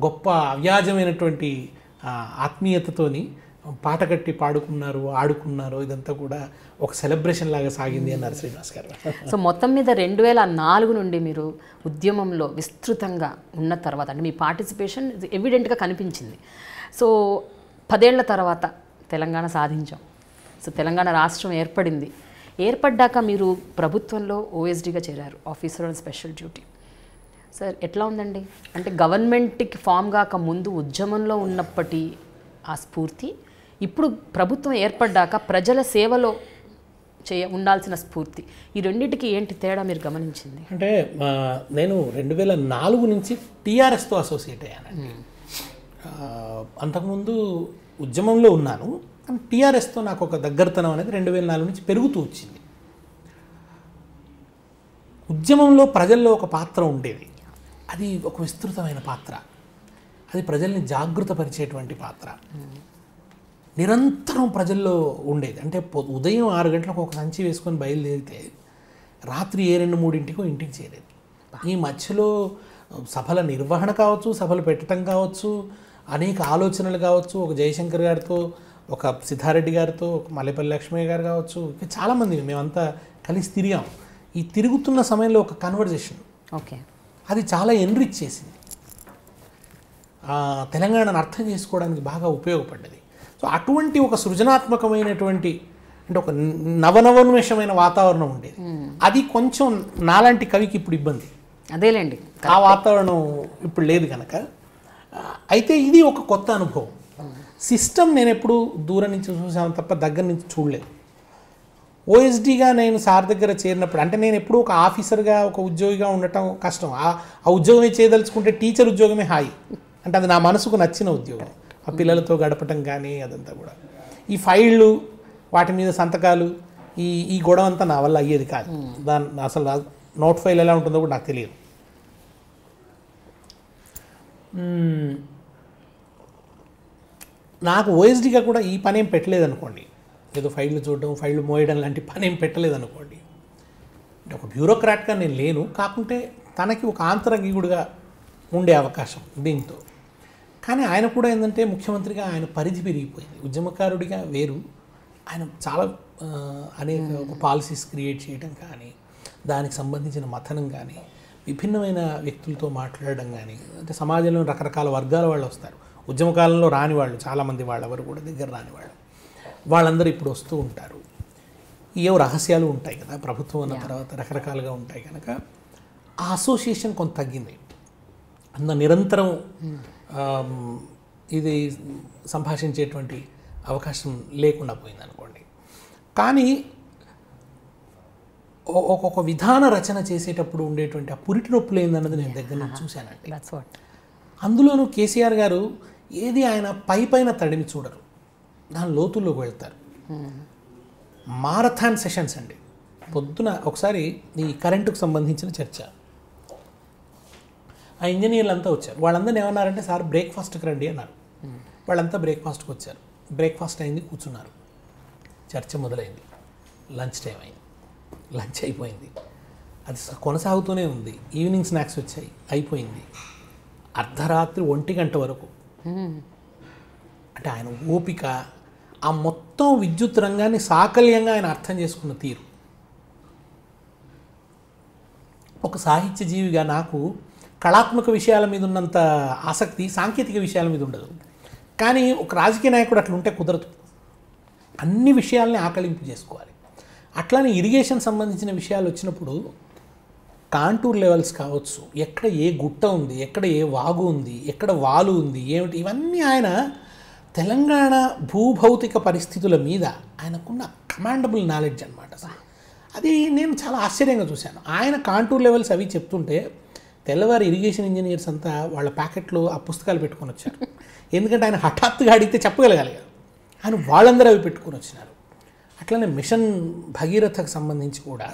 గొప్ప అవ్యాజమైనటువంటి ఆత్మీయతతోని పాట కట్టి పాడుకున్నారు ఆడుకున్నారు ఇదంతా కూడా ఒక సెలబ్రేషన్ లాగా సాగింది అన్నారు శ్రీనివాస్ గారు [laughs] సో మొత్తం మీద రెండు వేల నాలుగు నుండి మీరు ఉద్యమంలో విస్తృతంగా ఉన్న తర్వాత అంటే మీ పార్టిసిపేషన్ ఎవిడెంట్గా కనిపించింది సో పదేళ్ల తర్వాత తెలంగాణ సాధించాం సో తెలంగాణ రాష్ట్రం ఏర్పడింది ఏర్పడ్డాక మీరు ప్రభుత్వంలో ఓఎస్డీగా చేరారు officer on special duty sir ఎట్లా ఉందండి అంటే గవర్నమెంట్కి ఫామ్ కాక ముందు ఉద్యమంలో ఉన్నప్పటి ఆ స్ఫూర్తి ఇప్పుడు ప్రభుత్వం ఏర్పడ్డాక ప్రజల సేవలో చేయ ఉండాల్సిన స్ఫూర్తి ఈ రెండింటికి ఏంటి తేడా మీరు గమనించింది అంటే నేను రెండు వేల నాలుగు నుంచి టీఆర్ఎస్తో అసోసియేట్ అయ్యాను అంతకుముందు ఉద్యమంలో ఉన్నాను కానీ టీఆర్ఎస్తో నాకు ఒక దగ్గరతనం అనేది రెండు వేల నాలుగు నుంచి పెరుగుతూ వచ్చింది ఉద్యమంలో ప్రజల్లో ఒక పాత్ర ఉండేది అది ఒక విస్తృతమైన పాత్ర అది ప్రజల్ని జాగృతపరిచేటువంటి పాత్ర నిరంతరం ప్రజల్లో ఉండేది అంటే ఉదయం ఆరు గంటలకు ఒక సంచి వేసుకొని బయలుదేరితే రాత్రి ఏ రెండు మూడింటికో ఇంటికి చేరేది ఈ మధ్యలో సభల నిర్వహణ కావచ్చు సభలు పెట్టడం కావచ్చు అనేక ఆలోచనలు కావచ్చు ఒక జయశంకర్ గారితో ఒక సిద్ధారెడ్డి గారితో ఒక మల్లెపల్లి లక్ష్మయ్య గారు కావచ్చు ఇంకా చాలామంది మేమంతా కలిసి తిరిగాం ఈ తిరుగుతున్న సమయంలో ఒక కన్వర్జేషన్ ఓకే అది చాలా ఎన్రిచ్ చేసింది తెలంగాణను అర్థం చేసుకోవడానికి బాగా ఉపయోగపడ్డది సో అటువంటి ఒక సృజనాత్మకమైనటువంటి అంటే ఒక నవనవోన్మేషమైన వాతావరణం ఉండేది hmm. అది కొంచెం నాలాంటి కవికి ఇప్పుడు ఇబ్బంది అదేలేండి ఆ వాతావరణం ఇప్పుడు లేదు కనుక అయితే ఇది ఒక కొత్త అనుభవం సిస్టమ్ నేను ఎప్పుడు దూరం నుంచి చూసాను తప్ప దగ్గర నుంచి చూడలేదు ఓఎస్డీగా నేను సార్ దగ్గర చేరినప్పుడు అంటే నేను ఎప్పుడూ ఒక ఆఫీసర్గా ఒక ఉద్యోగిగా ఉండటం కష్టం ఆ ఉద్యోగం చేయదలుచుకుంటే టీచర్ ఉద్యోగమే హాయి అంటే అది నా మనసుకు నచ్చిన ఉద్యోగం ఆ పిల్లలతో గడపటం కానీ అదంతా కూడా ఈ ఫైళ్ళు వాటి మీద సంతకాలు ఈ ఈ గొడవ అంతా నా వల్ల అయ్యేది కాదు దాని అసలు నోట్ ఫైల్ ఎలా ఉంటుందో కూడా నాకు తెలియదు నాకు ఓఎస్డీగా కూడా ఈ పని ఏం పెట్టలేదు అనుకోండి ఏదో ఫైళ్ళు చూడడం ఫైళ్ళు మోయడం లాంటి పని ఏం పెట్టలేదు అనుకోండి అంటే ఒక బ్యూరోక్రాట్గా నేను లేను కాకుంటే తనకి ఒక ఆంతరంగీయుడిగా ఉండే అవకాశం దీంతో కానీ ఆయన కూడా ఏంటంటే ముఖ్యమంత్రిగా ఆయన పరిధి పెరిగిపోయింది ఉద్యమకారుడిగా వేరు ఆయన చాలా అనేక ఒక పాలసీస్ క్రియేట్ చేయడం కానీ దానికి సంబంధించిన మథనం కానీ విభిన్నమైన వ్యక్తులతో మాట్లాడడం కానీ అంటే సమాజంలో రకరకాల వర్గాల వాళ్ళు వస్తారు ఉద్యమకాలంలో రాని వాళ్ళు చాలామంది వాళ్ళెవరు కూడా దగ్గర రాని వాళ్ళు వాళ్ళందరూ ఇప్పుడు వస్తూ ఉంటారు ఏవో రహస్యాలు ఉంటాయి కదా ప్రభుత్వం అన్న తర్వాత రకరకాలుగా ఉంటాయి కనుక ఆ అసోసియేషన్ కొంత తగ్గింది అంత నిరంతరం ఇది సంభాషించేటువంటి అవకాశం లేకుండా పోయింది అనుకోండి కానీ ఒక్కొక్క విధాన రచన చేసేటప్పుడు ఉండేటువంటి ఆ పురిటి నొప్పులు ఏందన్నది నేను దగ్గర నుంచి చూశానండి అందులోనూ కేసీఆర్ గారు ఏది ఆయన పై పైన తడిని చూడరు దాని లోతుల్లోకి వెళ్తారు మారథాన్ సెషన్స్ అండి పొద్దున ఒకసారి ఈ కరెంటుకు సంబంధించిన చర్చ ఆ ఇంజనీర్లు అంతా వచ్చారు వాళ్ళందరూ ఏమన్నారంటే సార్ బ్రేక్ఫాస్ట్కి రండి అన్నారు వాళ్ళంతా బ్రేక్ఫాస్ట్కి వచ్చారు బ్రేక్ఫాస్ట్ అయింది కూర్చున్నారు చర్చ మొదలైంది లంచ్ టైం అయింది లంచ్ అయిపోయింది అది కొనసాగుతూనే ఉంది ఈవినింగ్ స్నాక్స్ వచ్చాయి అయిపోయింది అర్ధరాత్రి ఒంటి గంట వరకు అంటే ఆయన ఓపిక ఆ మొత్తం విద్యుత్ రంగాన్ని సాకల్యంగా ఆయన అర్థం చేసుకున్న తీరు ఒక సాహిత్య జీవిగా నాకు కళాత్మక విషయాల మీద ఉన్నంత ఆసక్తి సాంకేతిక విషయాల మీద ఉండదు కానీ ఒక రాజకీయ నాయకుడు అట్లా ఉంటే కుదరదు అన్ని విషయాల్ని ఆకలింపు చేసుకోవాలి అట్లానే ఇరిగేషన్ సంబంధించిన విషయాలు వచ్చినప్పుడు కాంటూర్ లెవెల్స్ కావచ్చు ఎక్కడ ఏ గుట్ట ఉంది ఎక్కడ ఏ వాగు ఉంది ఎక్కడ వాలు ఉంది ఏమిటి ఇవన్నీ ఆయన తెలంగాణ భూభౌతిక పరిస్థితుల మీద ఆయనకున్న కమాండబుల్ నాలెడ్జ్ అనమాట అది నేను చాలా ఆశ్చర్యంగా చూశాను ఆయన కాంటూర్ లెవెల్స్ అవి చెప్తుంటే తెల్లవారు ఇరిగేషన్ ఇంజనీర్స్ అంతా వాళ్ళ ప్యాకెట్లో ఆ పుస్తకాలు పెట్టుకొని వచ్చారు ఎందుకంటే ఆయన హఠాత్తుగా అడిగితే చెప్పగలగాలి ఆయన వాళ్ళందరూ అవి పెట్టుకొని వచ్చినారు అట్లనే మిషన్ భగీరథకు సంబంధించి కూడా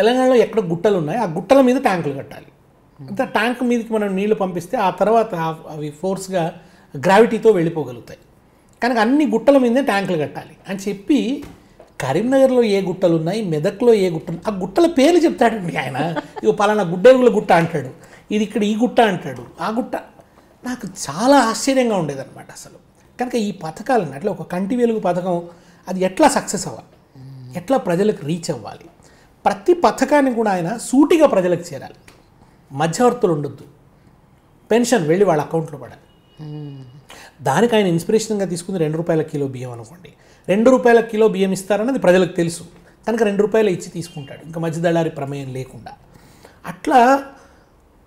తెలంగాణలో ఎక్కడ గుట్టలు ఉన్నాయి ఆ గుట్టల మీద ట్యాంకులు కట్టాలి అంత ట్యాంక్ మీదకి మనం నీళ్లు పంపిస్తే ఆ తర్వాత అవి ఫోర్స్గా గ్రావిటీతో వెళ్ళిపోగలుగుతాయి కనుక అన్ని గుట్టల మీదే ట్యాంకులు కట్టాలి అని చెప్పి కరీంనగర్లో ఏ గుట్టలు ఉన్నాయి మెదక్లో ఏ గుట్ట ఆ గుట్టల పేర్లు చెప్తాడండి ఆయన ఇవి పలానా గుడ్డేగుల గుట్ట అంటాడు ఇది ఇక్కడ ఈ గుట్ట అంటాడు ఆ గుట్ట నాకు చాలా ఆశ్చర్యంగా ఉండేదన్నమాట అసలు కనుక ఈ పథకాలు అట్లా ఒక కంటి వెలుగు పథకం అది ఎట్లా సక్సెస్ అవ్వాలి ఎట్లా ప్రజలకు రీచ్ అవ్వాలి ప్రతి పథకాన్ని కూడా ఆయన సూటిగా ప్రజలకు చేరాలి మధ్యవర్తులు ఉండొద్దు పెన్షన్ వెళ్ళి వాళ్ళ అకౌంట్లో పడాలి దానికి ఆయన ఇన్స్పిరేషన్గా తీసుకుంది రెండు రూపాయల కిలో బియ్యం అనుకోండి రెండు రూపాయల కిలో బియ్యం ఇస్తారన్నది ప్రజలకు తెలుసు కనుక రెండు రూపాయలు ఇచ్చి తీసుకుంటాడు ఇంకా మధ్య దళారి ప్రమేయం లేకుండా అట్లా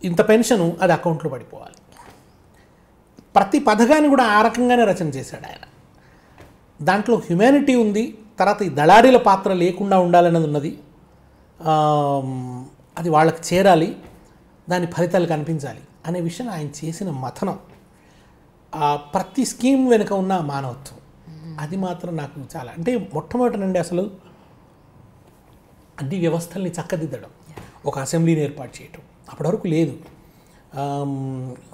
ఇంత పెన్షను అది అకౌంట్లో పడిపోవాలి ప్రతి పథకాన్ని కూడా ఆ రకంగానే రచన చేశాడు ఆయన దాంట్లో హ్యుమానిటీ ఉంది తర్వాత ఈ దళారీల పాత్ర లేకుండా ఉండాలన్నది ఉన్నది అది వాళ్ళకి చేరాలి దాని ఫలితాలు కనిపించాలి అనే విషయం ఆయన చేసిన మథనం ప్రతి స్కీమ్ వెనుక ఉన్న మానవత్వం అది మాత్రం నాకు చాలా అంటే మొట్టమొదటినండి అసలు అన్ని వ్యవస్థల్ని చక్కదిద్దడం ఒక అసెంబ్లీని ఏర్పాటు చేయటం అప్పటివరకు లేదు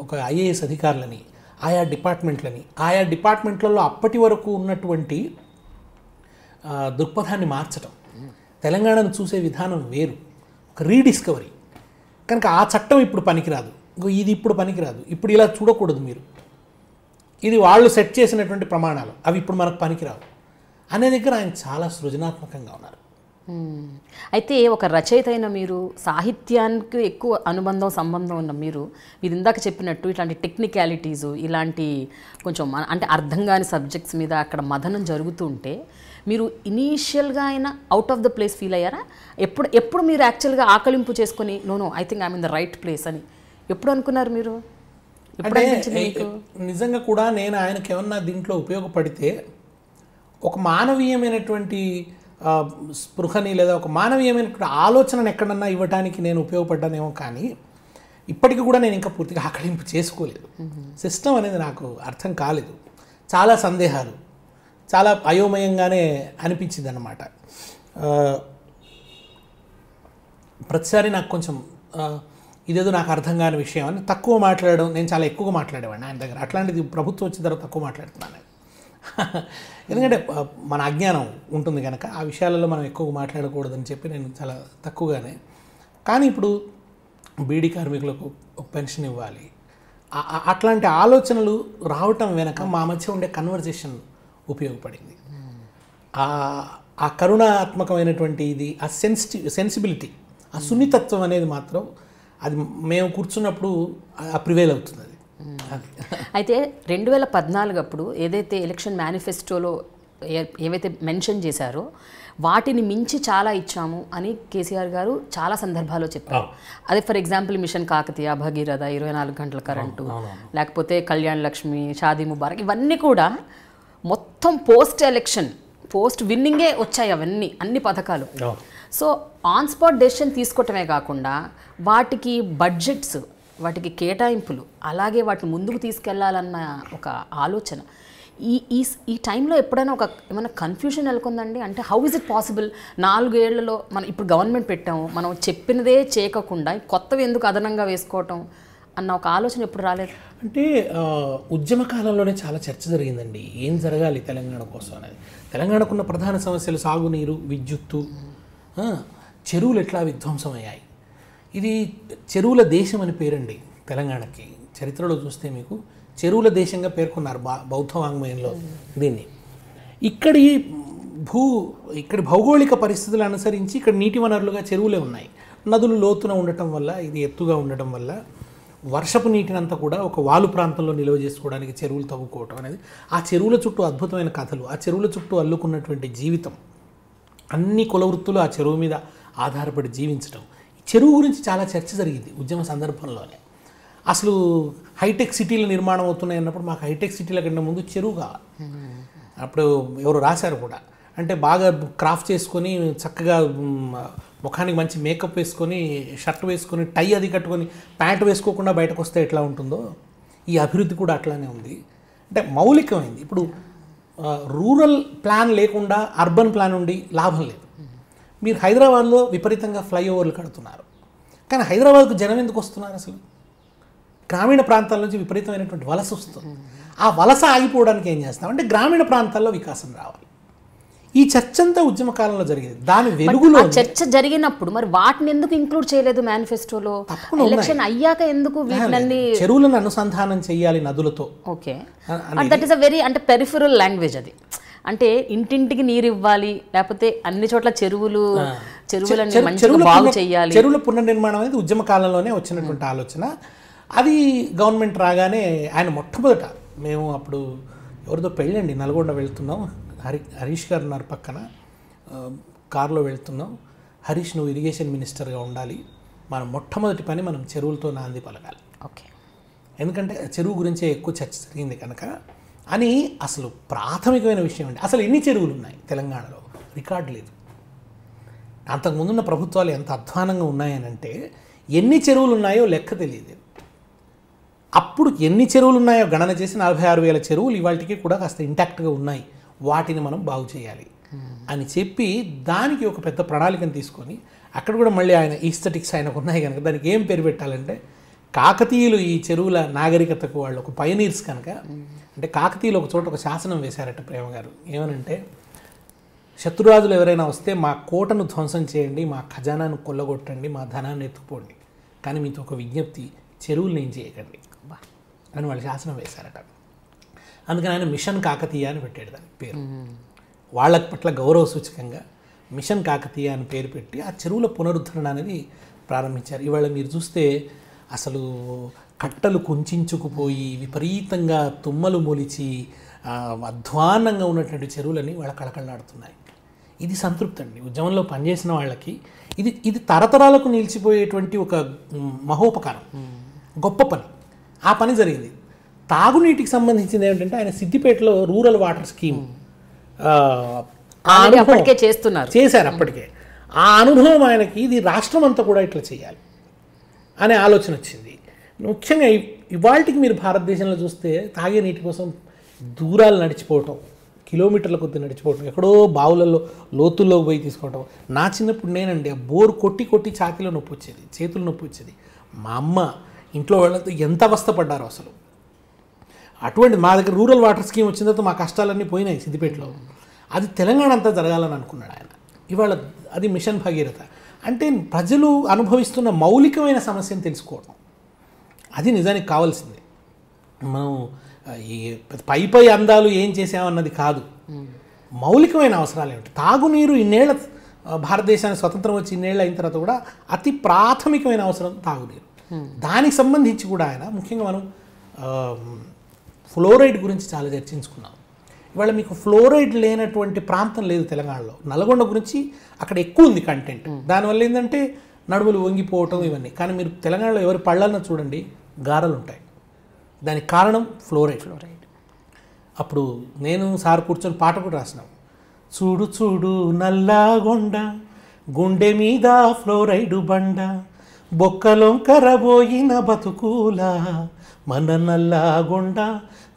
ఒక ఐఏఎస్ అధికారులని ఆయా డిపార్ట్మెంట్లని ఆయా డిపార్ట్మెంట్లలో అప్పటి వరకు ఉన్నటువంటి దృక్పథాన్ని మార్చడం తెలంగాణను చూసే విధానం వేరు ఒక రీడిస్కవరీ కనుక ఆ చట్టం ఇప్పుడు పనికిరాదు ఇది ఇప్పుడు పనికిరాదు ఇప్పుడు ఇలా చూడకూడదు మీరు ఇది వాళ్ళు సెట్ చేసినటువంటి ప్రమాణాలు అవి ఇప్పుడు మనకు పనికిరావు అనే దగ్గర ఆయన చాలా సృజనాత్మకంగా ఉన్నారు అయితే ఒక రచయిత అయిన మీరు సాహిత్యానికి ఎక్కువ అనుబంధం సంబంధం ఉన్న మీరు మీరు ఇందాక చెప్పినట్టు ఇట్లాంటి టెక్నికాలిటీస్ ఇలాంటి కొంచెం అంటే అర్థం కాని సబ్జెక్ట్స్ మీద అక్కడ మదనం జరుగుతూ ఉంటే మీరు ఇనీషియల్గా అయినా out of the place feel అయ్యారా ఎప్పుడు ఎప్పుడు మీరు యాక్చువల్గా ఆకలింపు చేసుకొని no no I think I'm in the right place అని ఎప్పుడు అనుకున్నారు మీరు నిజంగా కూడా నేను ఆయనకి ఏమన్నా దీంట్లో ఉపయోగపడితే ఒక మానవీయమైనటువంటి స్పృహని లేదా ఒక మానవీయమైనటువంటి ఆలోచనను ఎక్కడన్నా ఇవ్వడానికి నేను ఉపయోగపడ్డానేమో కానీ ఇప్పటికి కూడా నేను ఇంకా పూర్తిగా ఆకలింపు చేసుకోలేదు సిస్టమ్ అనేది నాకు అర్థం కాలేదు చాలా సందేహాలు చాలా అయోమయంగానే అనిపించింది అనమాట ప్రతిసారి నాకు కొంచెం ఇదేదో నాకు అర్థం కాని విషయం అని తక్కువ మాట్లాడడం నేను చాలా ఎక్కువగా మాట్లాడేవాడిని ఆయన దగ్గర అట్లాంటిది ప్రభుత్వం వచ్చిన తర్వాత తక్కువ మాట్లాడుతున్నాను [laughs] ఎందుకంటే మన అజ్ఞానం ఉంటుంది కనుక ఆ విషయాలలో మనం ఎక్కువగా మాట్లాడకూడదని చెప్పి నేను చాలా తక్కువగానే కానీ ఇప్పుడు బీడీ కార్మికులకు పెన్షన్ ఇవ్వాలి అట్లాంటి ఆలోచనలు రావటం వెనక మా మధ్య ఉండే కన్వర్జేషన్ ఉపయోగపడింది ఆ కరుణాత్మకమైనటువంటి ఇది ఆ సెన్సిటివ్ సెన్సిబిలిటీ ఆ సున్నితత్వం అనేది మాత్రం అది మేము కూర్చున్నప్పుడు ఆ ప్రివేల్ అవుతుంది అది అయితే రెండు వేల పద్నాలుగు అప్పుడు ఏదైతే ఎలక్షన్ మేనిఫెస్టోలో ఏవైతే మెన్షన్ చేశారో వాటిని మించి చాలా ఇచ్చాము అని కేసీఆర్ గారు చాలా సందర్భాల్లో చెప్పారు అదే for example mission Kakatiya Bhagiratha ఇరవై నాలుగు గంటల కరెంటు లేకపోతే కళ్యాణ్ లక్ష్మి షాదీ ముబారక్ ఇవన్నీ కూడా మొత్తం పోస్ట్ ఎలక్షన్ పోస్ట్ విన్నింగే వచ్చాయి అవన్నీ అన్ని పథకాలు సో ఆన్ స్పాట్ డెసిషన్ తీసుకోవటమే కాకుండా వాటికి బడ్జెట్స్ వాటికి కేటాయింపులు అలాగే వాటిని ముందుకు తీసుకెళ్లాలన్న ఒక ఆలోచన ఈ ఈ ఈ టైంలో ఎప్పుడైనా ఒక ఏమైనా కన్ఫ్యూషన్ నెలకొందండి అంటే హౌ ఇస్ ఇట్ పాసిబుల్ నాలుగేళ్లలో మనం ఇప్పుడు గవర్నమెంట్ పెట్టాము మనం చెప్పినదే చేయకుండా కొత్తవి ఎందుకు అదనంగా వేసుకోవటం అన్న ఒక ఆలోచన ఎప్పుడు రాలేదు అంటే ఉద్యమ కాలంలోనే చాలా చర్చ జరిగిందండి ఏం జరగాలి తెలంగాణ కోసం అనేది తెలంగాణకున్న ప్రధాన సమస్యలు సాగునీరు విద్యుత్తు చెరువులు ఎట్లా విధ్వంసం అయ్యాయి ఇది చెరువుల దేశం అని పేరండి తెలంగాణకి చరిత్రలో చూస్తే మీకు చెరువుల దేశంగా పేర్కొన్నారు బా బౌద్ధ వాంగ్మయంలో దీన్ని ఇక్కడి భూ ఇక్కడ భౌగోళిక పరిస్థితులు అనుసరించి ఇక్కడ నీటి వనరులుగా చెరువులే ఉన్నాయి నదులు లోతున ఉండటం వల్ల ఇది ఎత్తుగా ఉండటం వల్ల వర్షపు నీటినంతా కూడా ఒక వాలు ప్రాంతంలో నిల్వ చేసుకోవడానికి చెరువులు తవ్వుకోవటం అనేది ఆ చెరువుల చుట్టూ అద్భుతమైన కథలు ఆ చెరువుల చుట్టూ అల్లుకున్నటువంటి జీవితం అన్ని కులవృత్తులు ఆ చెరువు మీద ఆధారపడి జీవించడం చెరువు గురించి చాలా చర్చ జరిగింది ఉద్యమ సందర్భంలోనే అసలు హైటెక్ సిటీలు నిర్మాణం అవుతున్నాయి అన్నప్పుడు మాకు హైటెక్ సిటీల కంటే ముందు చెరువు కావాలి అప్పుడు ఎవరు రాశారు కూడా అంటే బాగా క్రాఫ్ట్ చేసుకొని చక్కగా ముఖానికి మంచి మేకప్ వేసుకొని షర్ట్ వేసుకొని టై అది కట్టుకొని ప్యాంట్ వేసుకోకుండా బయటకు వస్తే ఎట్లా ఉంటుందో ఈ అభివృద్ధి కూడా అట్లానే ఉంది అంటే మౌలికమైంది ఇప్పుడు రూరల్ ప్లాన్ లేకుండా అర్బన్ ప్లాన్ ఉండి లాభం లేదు మీరు హైదరాబాద్లో విపరీతంగా ఫ్లైఓవర్లు కడుతున్నారు కానీ హైదరాబాద్కు జనం ఎందుకు వస్తున్నారు అసలు గ్రామీణ ప్రాంతాల నుంచి విపరీతమైనటువంటి వలస వస్తుంది ఆ వలస ఆగిపోవడానికి ఏం చేస్తాం అంటే గ్రామీణ ప్రాంతాల్లో వికాసం రావాలి ఈ చర్చ అంతా ఉద్యమ కాలంలో జరిగింది దాని వెలుగులో చర్చ జరిగినప్పుడు మరి వాటిని ఎందుకు ఇంక్లూడ్ చేయలేదు మేనిఫెస్టోలో ఎలక్షన్ అయ్యాక ఎందుకు చెరువులను అనుసంధానం చేయాలి నదులతో okay that is a very అంటే పెరిఫరల్ లాంగ్వేజ్ అది అంటే ఇంటింటికి నీరు ఇవ్వాలి లేకపోతే అన్ని చోట్ల చెరువులు చెరువులు బాగు చేయాలి చెరువుల పునర్నిర్మాణం అనేది ఉద్యమ కాలంలోనే వచ్చినటువంటి hmm. ఆలోచన అది గవర్నమెంట్ రాగానే ఆయన మొట్టమొదట మేము అప్పుడు ఎవరితో పెళ్ళండి నల్గొండ వెళ్తున్నాం హరి హరీష్ గారు ఉన్నారు పక్కన కారులో వెళ్తున్నాం హరీష్ నువ్వు ఇరిగేషన్ మినిస్టర్గా ఉండాలి మనం మొట్టమొదటి పని మనం చెరువులతో నాంది పలకాలి ఓకే ఎందుకంటే చెరువు గురించే ఎక్కువ చర్చ జరిగింది కనుక అని అసలు ప్రాథమికమైన విషయం అంటే అసలు ఎన్ని చెరువులు ఉన్నాయి తెలంగాణలో రికార్డు లేదు అంతకుముందున్న ప్రభుత్వాలు ఎంత అధ్వానంగా ఉన్నాయనంటే ఎన్ని చెరువులు ఉన్నాయో లెక్క తెలియదు అప్పుడు ఎన్ని చెరువులు ఉన్నాయో గణన చేసి నలభై ఆరు వేల చెరువులు ఇవాటికి కూడా కాస్త ఇంటాక్ట్గా ఉన్నాయి వాటిని మనం బాగు చేయాలి అని చెప్పి దానికి ఒక పెద్ద ప్రణాళికను తీసుకొని అక్కడ కూడా మళ్ళీ ఆయన ఈస్థెటిక్స్ ఆయనకు ఉన్నాయి కనుక దానికి ఏం పేరు పెట్టాలంటే కాకతీయులు ఈ చెరువుల నాగరికతకు వాళ్ళు ఒక పయనీర్స్ కనుక అంటే కాకతీయులు ఒక చోట ఒక శాసనం వేశారట ప్రేమగారు ఏమనంటే శత్రురాజులు ఎవరైనా వస్తే మా కోటను ధ్వంసం చేయండి మా ఖజానాను కొల్లగొట్టండి మా ధనాన్ని ఎత్తుకోండి కానీ మీతో ఒక విజ్ఞప్తి చెరువులు నేను చేయకండి అని వాళ్ళు శాసనం వేశారట అందుకని ఆయన మిషన్ కాకతీయ అని పెట్టాడు దానికి పేరు వాళ్ళ పట్ల గౌరవ సూచకంగా మిషన్ కాకతీయ అని పేరు పెట్టి ఆ చెరువుల పునరుద్ధరణ అనేది ప్రారంభించారు ఇవాళ మీరు చూస్తే అసలు కట్టలు కుంచుకుపోయి విపరీతంగా తుమ్మలు మొలిచి అధ్వానంగా ఉన్నటువంటి చెరువులని వాళ్ళ కళకళలాడుతున్నాయి ఇది సంతృప్తి అండి ఉద్యమంలో పనిచేసిన వాళ్ళకి ఇది ఇది తరతరాలకు నిలిచిపోయేటువంటి ఒక మహోపకారం గొప్ప పని ఆ పని జరిగింది తాగునీటికి సంబంధించింది ఏంటంటే ఆయన సిద్దిపేటలో రూరల్ వాటర్ స్కీమ్ అప్పటికే చేస్తున్నారు చేశారు అప్పటికే ఆ అనుభవం ఆయనకి ఇది రాష్ట్రం అంతా కూడా ఇట్లా చేయాలి అనే ఆలోచన వచ్చింది ముఖ్యంగా ఇవాళకి మీరు భారతదేశంలో చూస్తే తాగే నీటి కోసం దూరాలు నడిచిపోవటం కిలోమీటర్ల కొద్దీ నడిచిపోవటం ఎక్కడో బావులలో లోతుల్లో పోయి తీసుకోవటం నా చిన్నప్పుడు నేనండి బోర్ కొట్టి కొట్టి ఛాతీలో నొప్పి వచ్చేది చేతులు నొప్పి వచ్చేది మా అమ్మ ఇంట్లో వాళ్ళతో ఎంత అవస్థపడ్డారు అసలు అటువంటి మా దగ్గర రూరల్ వాటర్ స్కీమ్ వచ్చిన తర్వాత మా కష్టాలన్నీ పోయినాయి సిద్దిపేటలో అది తెలంగాణ అంతా జరగాలని అనుకున్నాడు ఆయన ఇవాళ అది మిషన్ భగీరథ అంటే ప్రజలు అనుభవిస్తున్న మౌలికమైన సమస్యను తెలుసుకోవడం అది నిజానికి కావాల్సిందే మనం ఈ పై పై అందాలు ఏం చేసామన్నది కాదు మౌలికమైన అవసరాలు ఏమిటి తాగునీరు ఇన్నేళ్ల భారతదేశానికి స్వతంత్రం వచ్చి ఇన్నేళ్ళు అయిన తర్వాత కూడా అతి ప్రాథమికమైన అవసరం తాగునీరు దానికి సంబంధించి కూడా ఆయన ముఖ్యంగా మనం ఫ్లోరైడ్ గురించి చాలా చర్చించుకున్నాం ఇవాళ మీకు ఫ్లోరైడ్ లేనటువంటి ప్రాంతం లేదు తెలంగాణలో నల్గొండ గురించి అక్కడ ఎక్కువ ఉంది కంటెంట్ దానివల్ల ఏంటంటే నడుములు వంగిపోవటం ఇవన్నీ కానీ మీరు తెలంగాణలో ఎవరి పళ్ళన్నా చూడండి గారలు ఉంటాయి దానికి కారణం ఫ్లోరైడ్ ఫ్లోరైడ్ అప్పుడు నేను సార్ కూర్చొని పాట కూడా రాసినాం చూడు చూడు నల్లాగొండ గుండె మీద ఫ్లోరైడు బండ బొక్కలో కరబోయిన బతుకులా మన నల్లాగొండ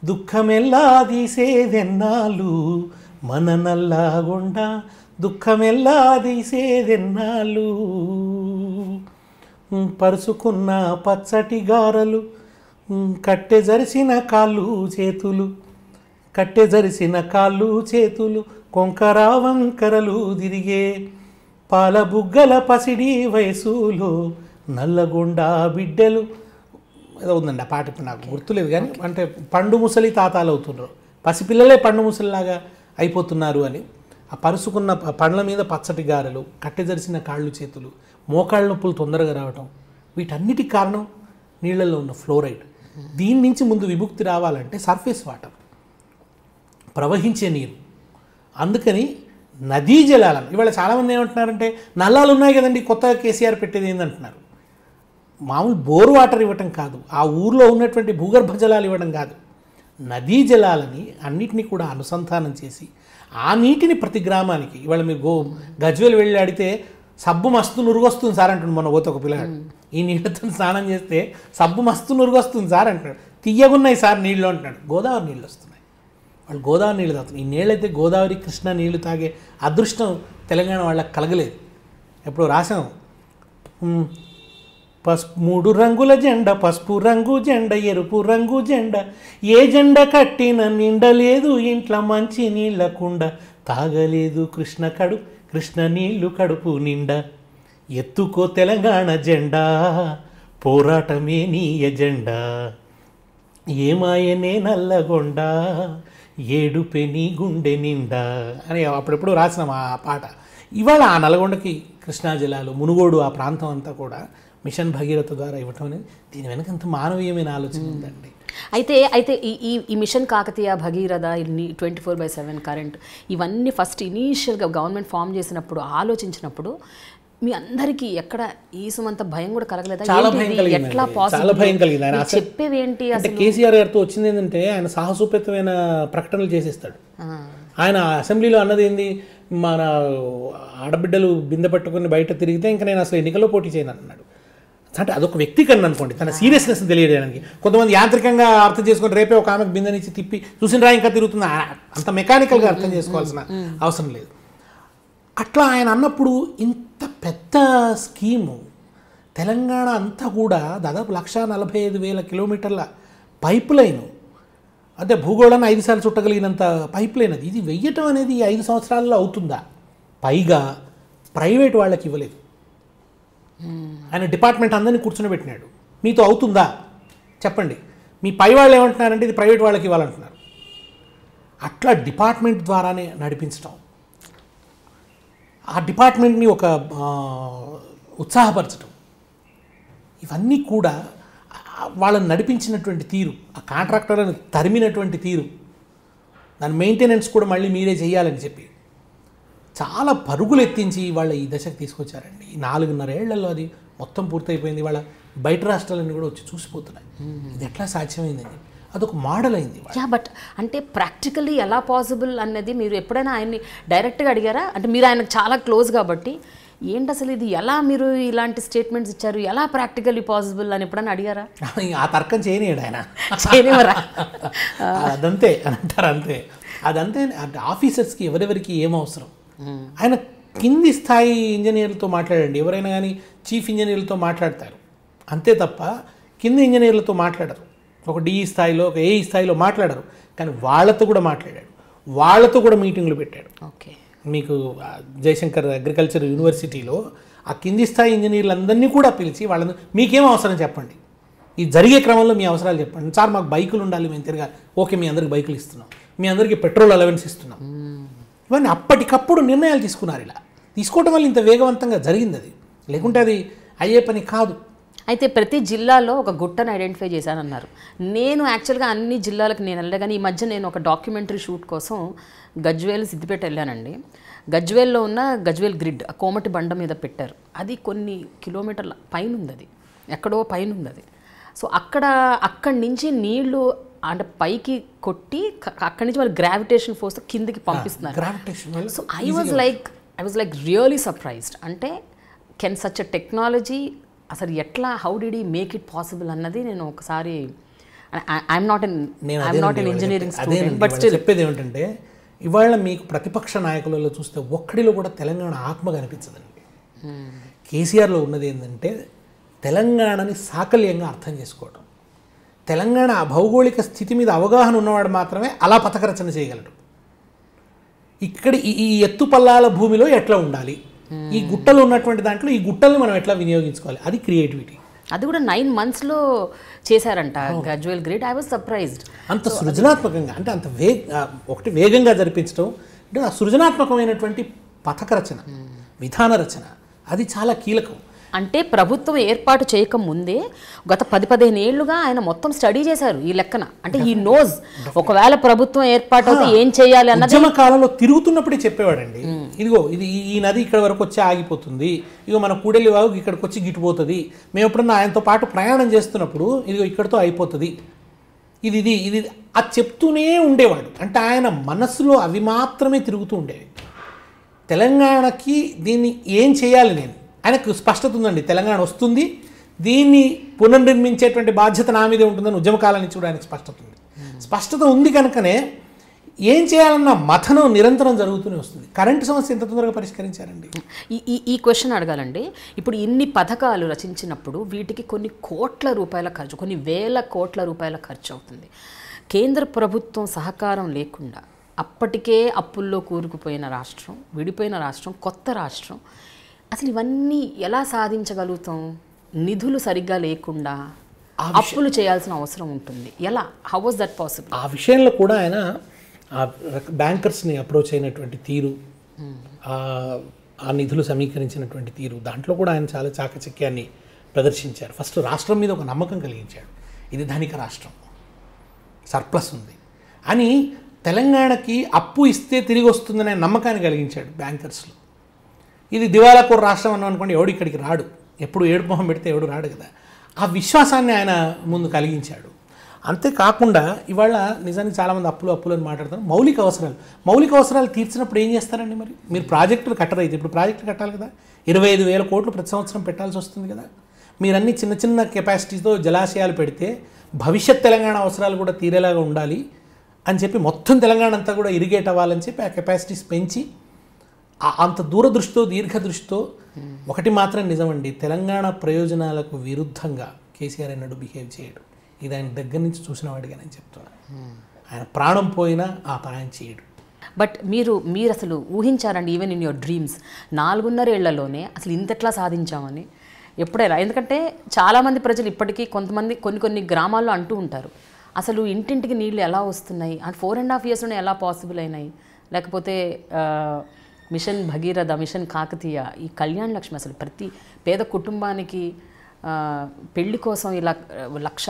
దుఃఖమెల్లాది సేదెన్నాళ్ళు మన నల్లాగొండ దుఃఖమెల్లాది సేదెన్నాళ్ళు పరుచుకున్న పచ్చటి గారలు కట్టె జరిసిన కాళ్ళు చేతులు కట్టె జరిసిన కాళ్ళు చేతులు వంకరలు తిరిగే పాలబుగ్గల పసిడి వయసులో నల్లగొండ బిడ్డలు ఏదో ఉందండి ఆ పాట ఇప్పుడు నాకు గుర్తులేదు కానీ అంటే పండు ముసలి తాతాలు అవుతున్నారు పసిపిల్లలే పండు ముసలిలాగా అయిపోతున్నారు అని ఆ పరుసుకున్న పండ్ల మీద పచ్చటి గారెలు కట్టె జరిసిన కాళ్ళు చేతులు మోకాళ్ళ నొప్పులు తొందరగా రావటం వీటన్నిటికి కారణం నీళ్ళల్లో ఉన్న ఫ్లోరైడ్ దీని నుంచి ముందు విముక్తి రావాలంటే సర్ఫేస్ వాటర్ ప్రవహించే నీరు అందుకని నదీ జలాలను ఇవాళ చాలామంది ఏమంటున్నారంటే నల్లాలు ఉన్నాయి కదండి కొత్తగా కేసీఆర్ పెట్టేది ఏంటంటున్నారు మామూలు బోర్ వాటర్ ఇవ్వటం కాదు ఆ ఊర్లో ఉన్నటువంటి భూగర్భ జలాలు ఇవ్వడం కాదు నదీ జలాలని అన్నిటినీ కూడా అనుసంధానం చేసి ఆ నీటిని ప్రతి గ్రామానికి ఇవాళ మీరు గో గజ్వేలు వెళ్ళి అడిగితే సబ్బు మస్తు నురుగొస్తుంది సార్ అంటున్నాడు మన పోతే ఒక పిల్లగాడు ఈ నీళ్ళతో స్నానం చేస్తే సబ్బు మస్తు నురుగొస్తుంది సార్ అంటున్నాడు తీయగున్నాయి సార్ నీళ్ళు అంటున్నాడు గోదావరి నీళ్ళు వస్తున్నాయి వాళ్ళు గోదావరి నీళ్ళు తాగుతున్నాయి ఈ నీళ్ళైతే గోదావరి కృష్ణ నీళ్లు తాగే అదృష్టం తెలంగాణ వాళ్ళకి కలగలేదు ఎప్పుడు రాసాం పసుపు మూడు రంగుల జెండ పసుపు రంగు జెండ ఎరుపు రంగు జెండ ఏ జెండ కట్టిన నిండలేదు ఇంట్లో మంచి నీళ్ళ కుండ తాగలేదు కృష్ణ కడు కృష్ణ నీళ్లు కడుపు నిండ ఎత్తుకో తెలంగాణ జెండా పోరాటమే నీ ఎజెండా ఏమాయనే నల్లగొండ ఏడుపే నీ గుండె నిండా అని అప్పుడెప్పుడు రాసిన ఆ పాట ఇవాళ ఆ నల్గొండకి కృష్ణా జిల్లాలో మునుగోడు ఆ ప్రాంతం అంతా కూడా మిషన్ భగీరథ ద్వారా ఇవ్వటం అనేది దీని వెనక ఎంత మానవీయమైన ఆలోచన ఉందండి అయితే అయితే ఈ ఈ mission Kakatiya Bhagiratha twenty four by seven current ఇవన్నీ ఫస్ట్ ఇనీషియల్గా గవర్నమెంట్ ఫామ్ చేసినప్పుడు ఆలోచించినప్పుడు మీ అందరికీ ఎక్కడ సుమంత భయం కూడా కలగలేదు చాలా భయం కలిగింది ఎట్లా చాలా భయం కలిగింది ఆయన చెప్పేది ఏంటి అంటే కేసీఆర్ గారితో వచ్చింది ఏంటంటే ఆయన సాహసోపేతమైన ప్రకటనలు చేసేస్తాడు ఆయన అసెంబ్లీలో అన్నది ఏంది మన ఆడబిడ్డలు బిందె పట్టుకుని బయట తిరిగితే ఇంకా నేను అసలు ఎన్నికల్లో పోటీ చేయను అన్నాడు అంటే అదొక వ్యక్తీకరణ అనుకోండి తన సీరియస్నెస్ తెలియడానికి కొంతమంది యాంత్రికంగా అర్థం చేసుకుని రేపే ఒక ఆమెకు బిందెనిచ్చి తిప్పి చూసిన రా ఇంకా తిరుగుతుంది అంత మెకానికల్గా అర్థం చేసుకోవాల్సిన అవసరం లేదు అట్లా ఆయన అన్నప్పుడు ఇంత పెద్ద స్కీము తెలంగాణ అంతా కూడా దాదాపు లక్ష నలభై ఐదు వేల కిలోమీటర్ల పైప్ లైన్ అంటే భూగోళాన్ని ఐదు సార్లు చుట్టగలిగినంత పైప్ లైన్ అది ఇది వెయ్యటం అనేది ఐదు సంవత్సరాల్లో అవుతుందా పైగా ప్రైవేట్ వాళ్ళకి ఇవ్వలేదు ఆయన డిపార్ట్మెంట్ అందరినీ కూర్చునిపెట్టినాడు మీతో అవుతుందా చెప్పండి మీ పై వాళ్ళు ఏమంటున్నారంటే ఇది ప్రైవేట్ వాళ్ళకి ఇవ్వాలంటున్నారు అట్లా డిపార్ట్మెంట్ ద్వారానే నడిపించడం ఆ డిపార్ట్మెంట్ని ఒక ఉత్సాహపరచడం ఇవన్నీ కూడా వాళ్ళని నడిపించినటువంటి తీరు ఆ కాంట్రాక్టర్లను తరిమినటువంటి తీరు దాని మెయింటెనెన్స్ కూడా మళ్ళీ మీరే చేయాలని చెప్పి చాలా పరుగులు ఎత్తించి వాళ్ళ ఈ దశకు తీసుకొచ్చారండి నాలుగున్నరేళ్లలో అది మొత్తం పూర్తయిపోయింది వాళ్ళ బయట రాష్ట్రాలన్నీ కూడా వచ్చి చూసిపోతున్నాయి ఇది ఎట్లా సాధ్యమైందండి అదొక మోడల్ అయింది యా బట్ అంటే ప్రాక్టికల్లీ ఎలా పాసిబుల్ అన్నది మీరు ఎప్పుడైనా ఆయన్ని డైరెక్ట్గా అడిగారా అంటే మీరు ఆయనకు చాలా క్లోజ్ కాబట్టి ఏంటి అసలు ఇది ఎలా మీరు ఇలాంటి స్టేట్మెంట్స్ ఇచ్చారు ఎలా ప్రాక్టికల్లీ పాసిబుల్ అని ఎప్పుడైనా అడిగారా [laughs] ఆ తర్కం చేయనియడు ఆయన చేయనివరా [laughs] అదంతే అంటారు అంతే అదంతే అంటే ఆఫీసర్స్కి ఎవరెవరికి ఏం అవసరం ఆయన కింది స్థాయి ఇంజనీర్లతో మాట్లాడండి ఎవరైనా కానీ చీఫ్ ఇంజనీర్లతో మాట్లాడతారు అంతే తప్ప కింది ఇంజనీర్లతో మాట్లాడరు ఒక డిఈ స్థాయిలో ఒక ఏఈ స్థాయిలో మాట్లాడరు కానీ వాళ్ళతో కూడా మాట్లాడాడు వాళ్ళతో కూడా మీటింగ్లు పెట్టాడు ఓకే మీకు జయశంకర్ అగ్రికల్చర్ యూనివర్సిటీలో ఆ కింది స్థాయి ఇంజనీర్లందరినీ కూడా పిలిచి వాళ్ళని మీకేం అవసరం చెప్పండి ఈ జరిగే క్రమంలో మీ అవసరాలు చెప్పండి సార్ మాకు బైకులు ఉండాలి మేము తిరగాలి ఓకే మీ అందరికి బైకులు ఇస్తున్నాం మీ అందరికీ పెట్రోల్ అలవెన్స్ ఇస్తున్నాం ఇవన్నీ అప్పటికప్పుడు నిర్ణయాలు తీసుకున్నారు ఇలా తీసుకోవడం వల్ల ఇంత వేగవంతంగా జరిగింది అది లేకుంటే అది అయ్యే పని కాదు అయితే ప్రతి జిల్లాలో ఒక గుట్టను ఐడెంటిఫై చేశానన్నారు నేను యాక్చువల్గా అన్ని జిల్లాలకు నేను వెళ్ళలే కానీ ఈ మధ్య నేను ఒక డాక్యుమెంటరీ షూట్ కోసం గజ్వేల్ సిద్దిపేట వెళ్ళానండి గజ్వేల్లో ఉన్న గజ్వేల్ గ్రిడ్ ఆ కోమటి బండ మీద పెట్టారు అది కొన్ని కిలోమీటర్ల పైన ఉంది అది ఎక్కడో పైన ఉంది అది సో అక్కడ అక్కడి నుంచి నీళ్లు అంటే పైకి కొట్టి అక్కడి నుంచి వాళ్ళు గ్రావిటేషన్ ఫోర్స్ కిందకి పంపిస్తున్నారు gravitation so I was like I was like really surprised అంటే కెన్ సచ్ అ టెక్నాలజీ అసలు ఎట్లా how did he make it possible అన్నది నేను ఒకసారి I'm not an not an engineering but చెప్పేది ఏమిటంటే ఇవాళ మీకు ప్రతిపక్ష నాయకులలో చూస్తే ఒక్కడిలో కూడా తెలంగాణ ఆత్మ కనిపించదండి hmm. కేసీఆర్లో ఉన్నది ఏంటంటే తెలంగాణని సాకల్యంగా అర్థం చేసుకోవడం తెలంగాణ భౌగోళిక స్థితి మీద అవగాహన ఉన్నవాడు మాత్రమే అలా పథకరచన చేయగలడు ఇక్కడ ఈ ఎత్తు పల్లాల భూమిలో ఎట్లా ఉండాలి ఈ గుట్టలు ఉన్నటువంటి దాంట్లో ఈ గుట్టల్ని మనం ఎట్లా వినియోగించుకోవాలి అది క్రియేటివిటీ అది కూడా నైన్ మంత్స్లో చేశారంట gradual grade I was surprised అంత సృజనాత్మకంగా అంటే అంత వేగ ఒకటి వేగంగా జరిపించడం అంటే ఆ సృజనాత్మకమైనటువంటి పథక రచన విధాన రచన అది చాలా కీలకం అంటే ప్రభుత్వం ఏర్పాటు చేయక ముందే గత పది పదిహేను ఏళ్లుగా ఆయన మొత్తం స్టడీ చేశారు ఈ లెక్కన అంటే ఈ నోజ్ ఒకవేళ ప్రభుత్వం ఏర్పాటు అయితే ఏం చేయాలి అన్నది కాలంలో తిరుగుతున్నప్పుడే చెప్పేవాడండి ఇదిగో ఇది ఈ నది ఇక్కడ వరకు వచ్చి ఆగిపోతుంది ఇదిగో మన కూడెల్లి వాగు ఇక్కడికి వచ్చి గిట్టుపోతుంది మేము ఎప్పుడన్నా ఆయనతో పాటు ప్రయాణం చేస్తున్నప్పుడు ఇదిగో ఇక్కడతో అయిపోతుంది ఇది ఇది ఇది అది చెప్తూనే ఉండేవాడు అంటే ఆయన మనసులో అవి మాత్రమే తిరుగుతూ ఉండేవి తెలంగాణకి దీన్ని ఏం చేయాలి నేను ఆయనకు స్పష్టత ఉందండి తెలంగాణ వస్తుంది దీన్ని పునర్నిర్మించేటువంటి బాధ్యత నా మీదే ఉంటుందని ఉద్యమకాల నుంచి కూడా ఆయనకు స్పష్టత ఉంది స్పష్టత ఉంది కనుకనే ఏం చేయాలన్న మథనం నిరంతరం జరుగుతూనే వస్తుంది కరెంటు సమస్య ఎంత తొందరగా పరిష్కరించారండి ఈ ఈ క్వశ్చన్ అడగాలండి ఇప్పుడు ఇన్ని పథకాలు రచించినప్పుడు వీటికి కొన్ని కోట్ల రూపాయల ఖర్చు కొన్ని వేల కోట్ల రూపాయల ఖర్చు అవుతుంది కేంద్ర ప్రభుత్వం సహకారం లేకుండా అప్పటికే అప్పుల్లో కూరుకుపోయిన రాష్ట్రం విడిపోయిన రాష్ట్రం కొత్త రాష్ట్రం అసలు ఇవన్నీ ఎలా సాధించగలుగుతాం నిధులు సరిగ్గా లేకుండా అప్పులు చేయాల్సిన అవసరం ఉంటుంది ఎలా హౌ వాజ్ దట్ పాసిబుల్ ఆ విషయంలో కూడా ఆయన ఆ బ్యాంకర్స్ని అప్రోచ్ అయినటువంటి తీరు hmm. ఆ నిధులు సమీకరించినటువంటి తీరు దాంట్లో కూడా ఆయన చాలా చాకచక్యాన్ని ప్రదర్శించారు ఫస్ట్ రాష్ట్రం మీద ఒక నమ్మకం కలిగించాడు ఇది ధనిక రాష్ట్రం సర్ప్లస్ ఉంది అని తెలంగాణకి అప్పు ఇస్తే తిరిగి వస్తుందనే నమ్మకాన్ని కలిగించాడు బ్యాంకర్స్లో ఇది దివాలాపూర్ రాష్ట్రం అన్నాం అనుకోండి ఎవడు ఇక్కడికి రాడు ఎప్పుడు ఏడు మొహం పెడితే ఎవడు రాడు కదా ఆ విశ్వాసాన్ని ఆయన ముందు కలిగించాడు అంతేకాకుండా ఇవాళ నిజానికి చాలామంది అప్పులు అప్పులు అని మాట్లాడతారు మౌలిక అవసరాలు మౌలిక అవసరాలు తీర్చినప్పుడు ఏం చేస్తారండి మరి మీరు ప్రాజెక్టులు కట్టరైతే ఇప్పుడు ప్రాజెక్టులు కట్టాలి కదా ఇరవై ఐదు వేల కోట్లు ప్రతి సంవత్సరం పెట్టాల్సి వస్తుంది కదా మీరన్నీ చిన్న చిన్న కెపాసిటీతో జలాశయాలు పెడితే భవిష్యత్ తెలంగాణ అవసరాలు కూడా తీరేలాగా ఉండాలి అని చెప్పి మొత్తం తెలంగాణ అంతా కూడా ఇరిగేట్ అవ్వాలని చెప్పి ఆ కెపాసిటీస్ పెంచి అంత దూరదృష్టితో దీర్ఘదృష్టితో ఒకటి మాత్రం నిజమండి తెలంగాణ ప్రయోజనాలకు విరుద్ధంగా కేసీఆర్ అన్నాడు బిహేవ్ చేయడు ఇది ఆయన దగ్గర నుంచి చూసిన వాడిగా నేను చెప్తున్నాను ఆయన ప్రాణం పోయినా ఆ ప్రాణం చేయడు బట్ మీరు మీరు అసలు ఊహించారండి ఈవెన్ ఇన్ యువర్ డ్రీమ్స్ నాలుగున్నరేళ్లలోనే అసలు ఇంతట్లా సాధించామని ఎప్పుడైనా ఎందుకంటే చాలామంది ప్రజలు ఇప్పటికీ కొంతమంది కొన్ని కొన్ని గ్రామాల్లో అంటూ ఉంటారు అసలు ఇంటింటికి నీళ్ళు ఎలా వస్తున్నాయి అండ్ ఫోర్ అండ్ హాఫ్ ఇయర్స్లోనే ఎలా పాసిబుల్ అయినాయి లేకపోతే మిషన్ భగీరథ మిషన్ కాకతీయ ఈ కళ్యాణ లక్ష్మి అసలు ప్రతి పేద కుటుంబానికి పెళ్లి కోసం ఇలా లక్ష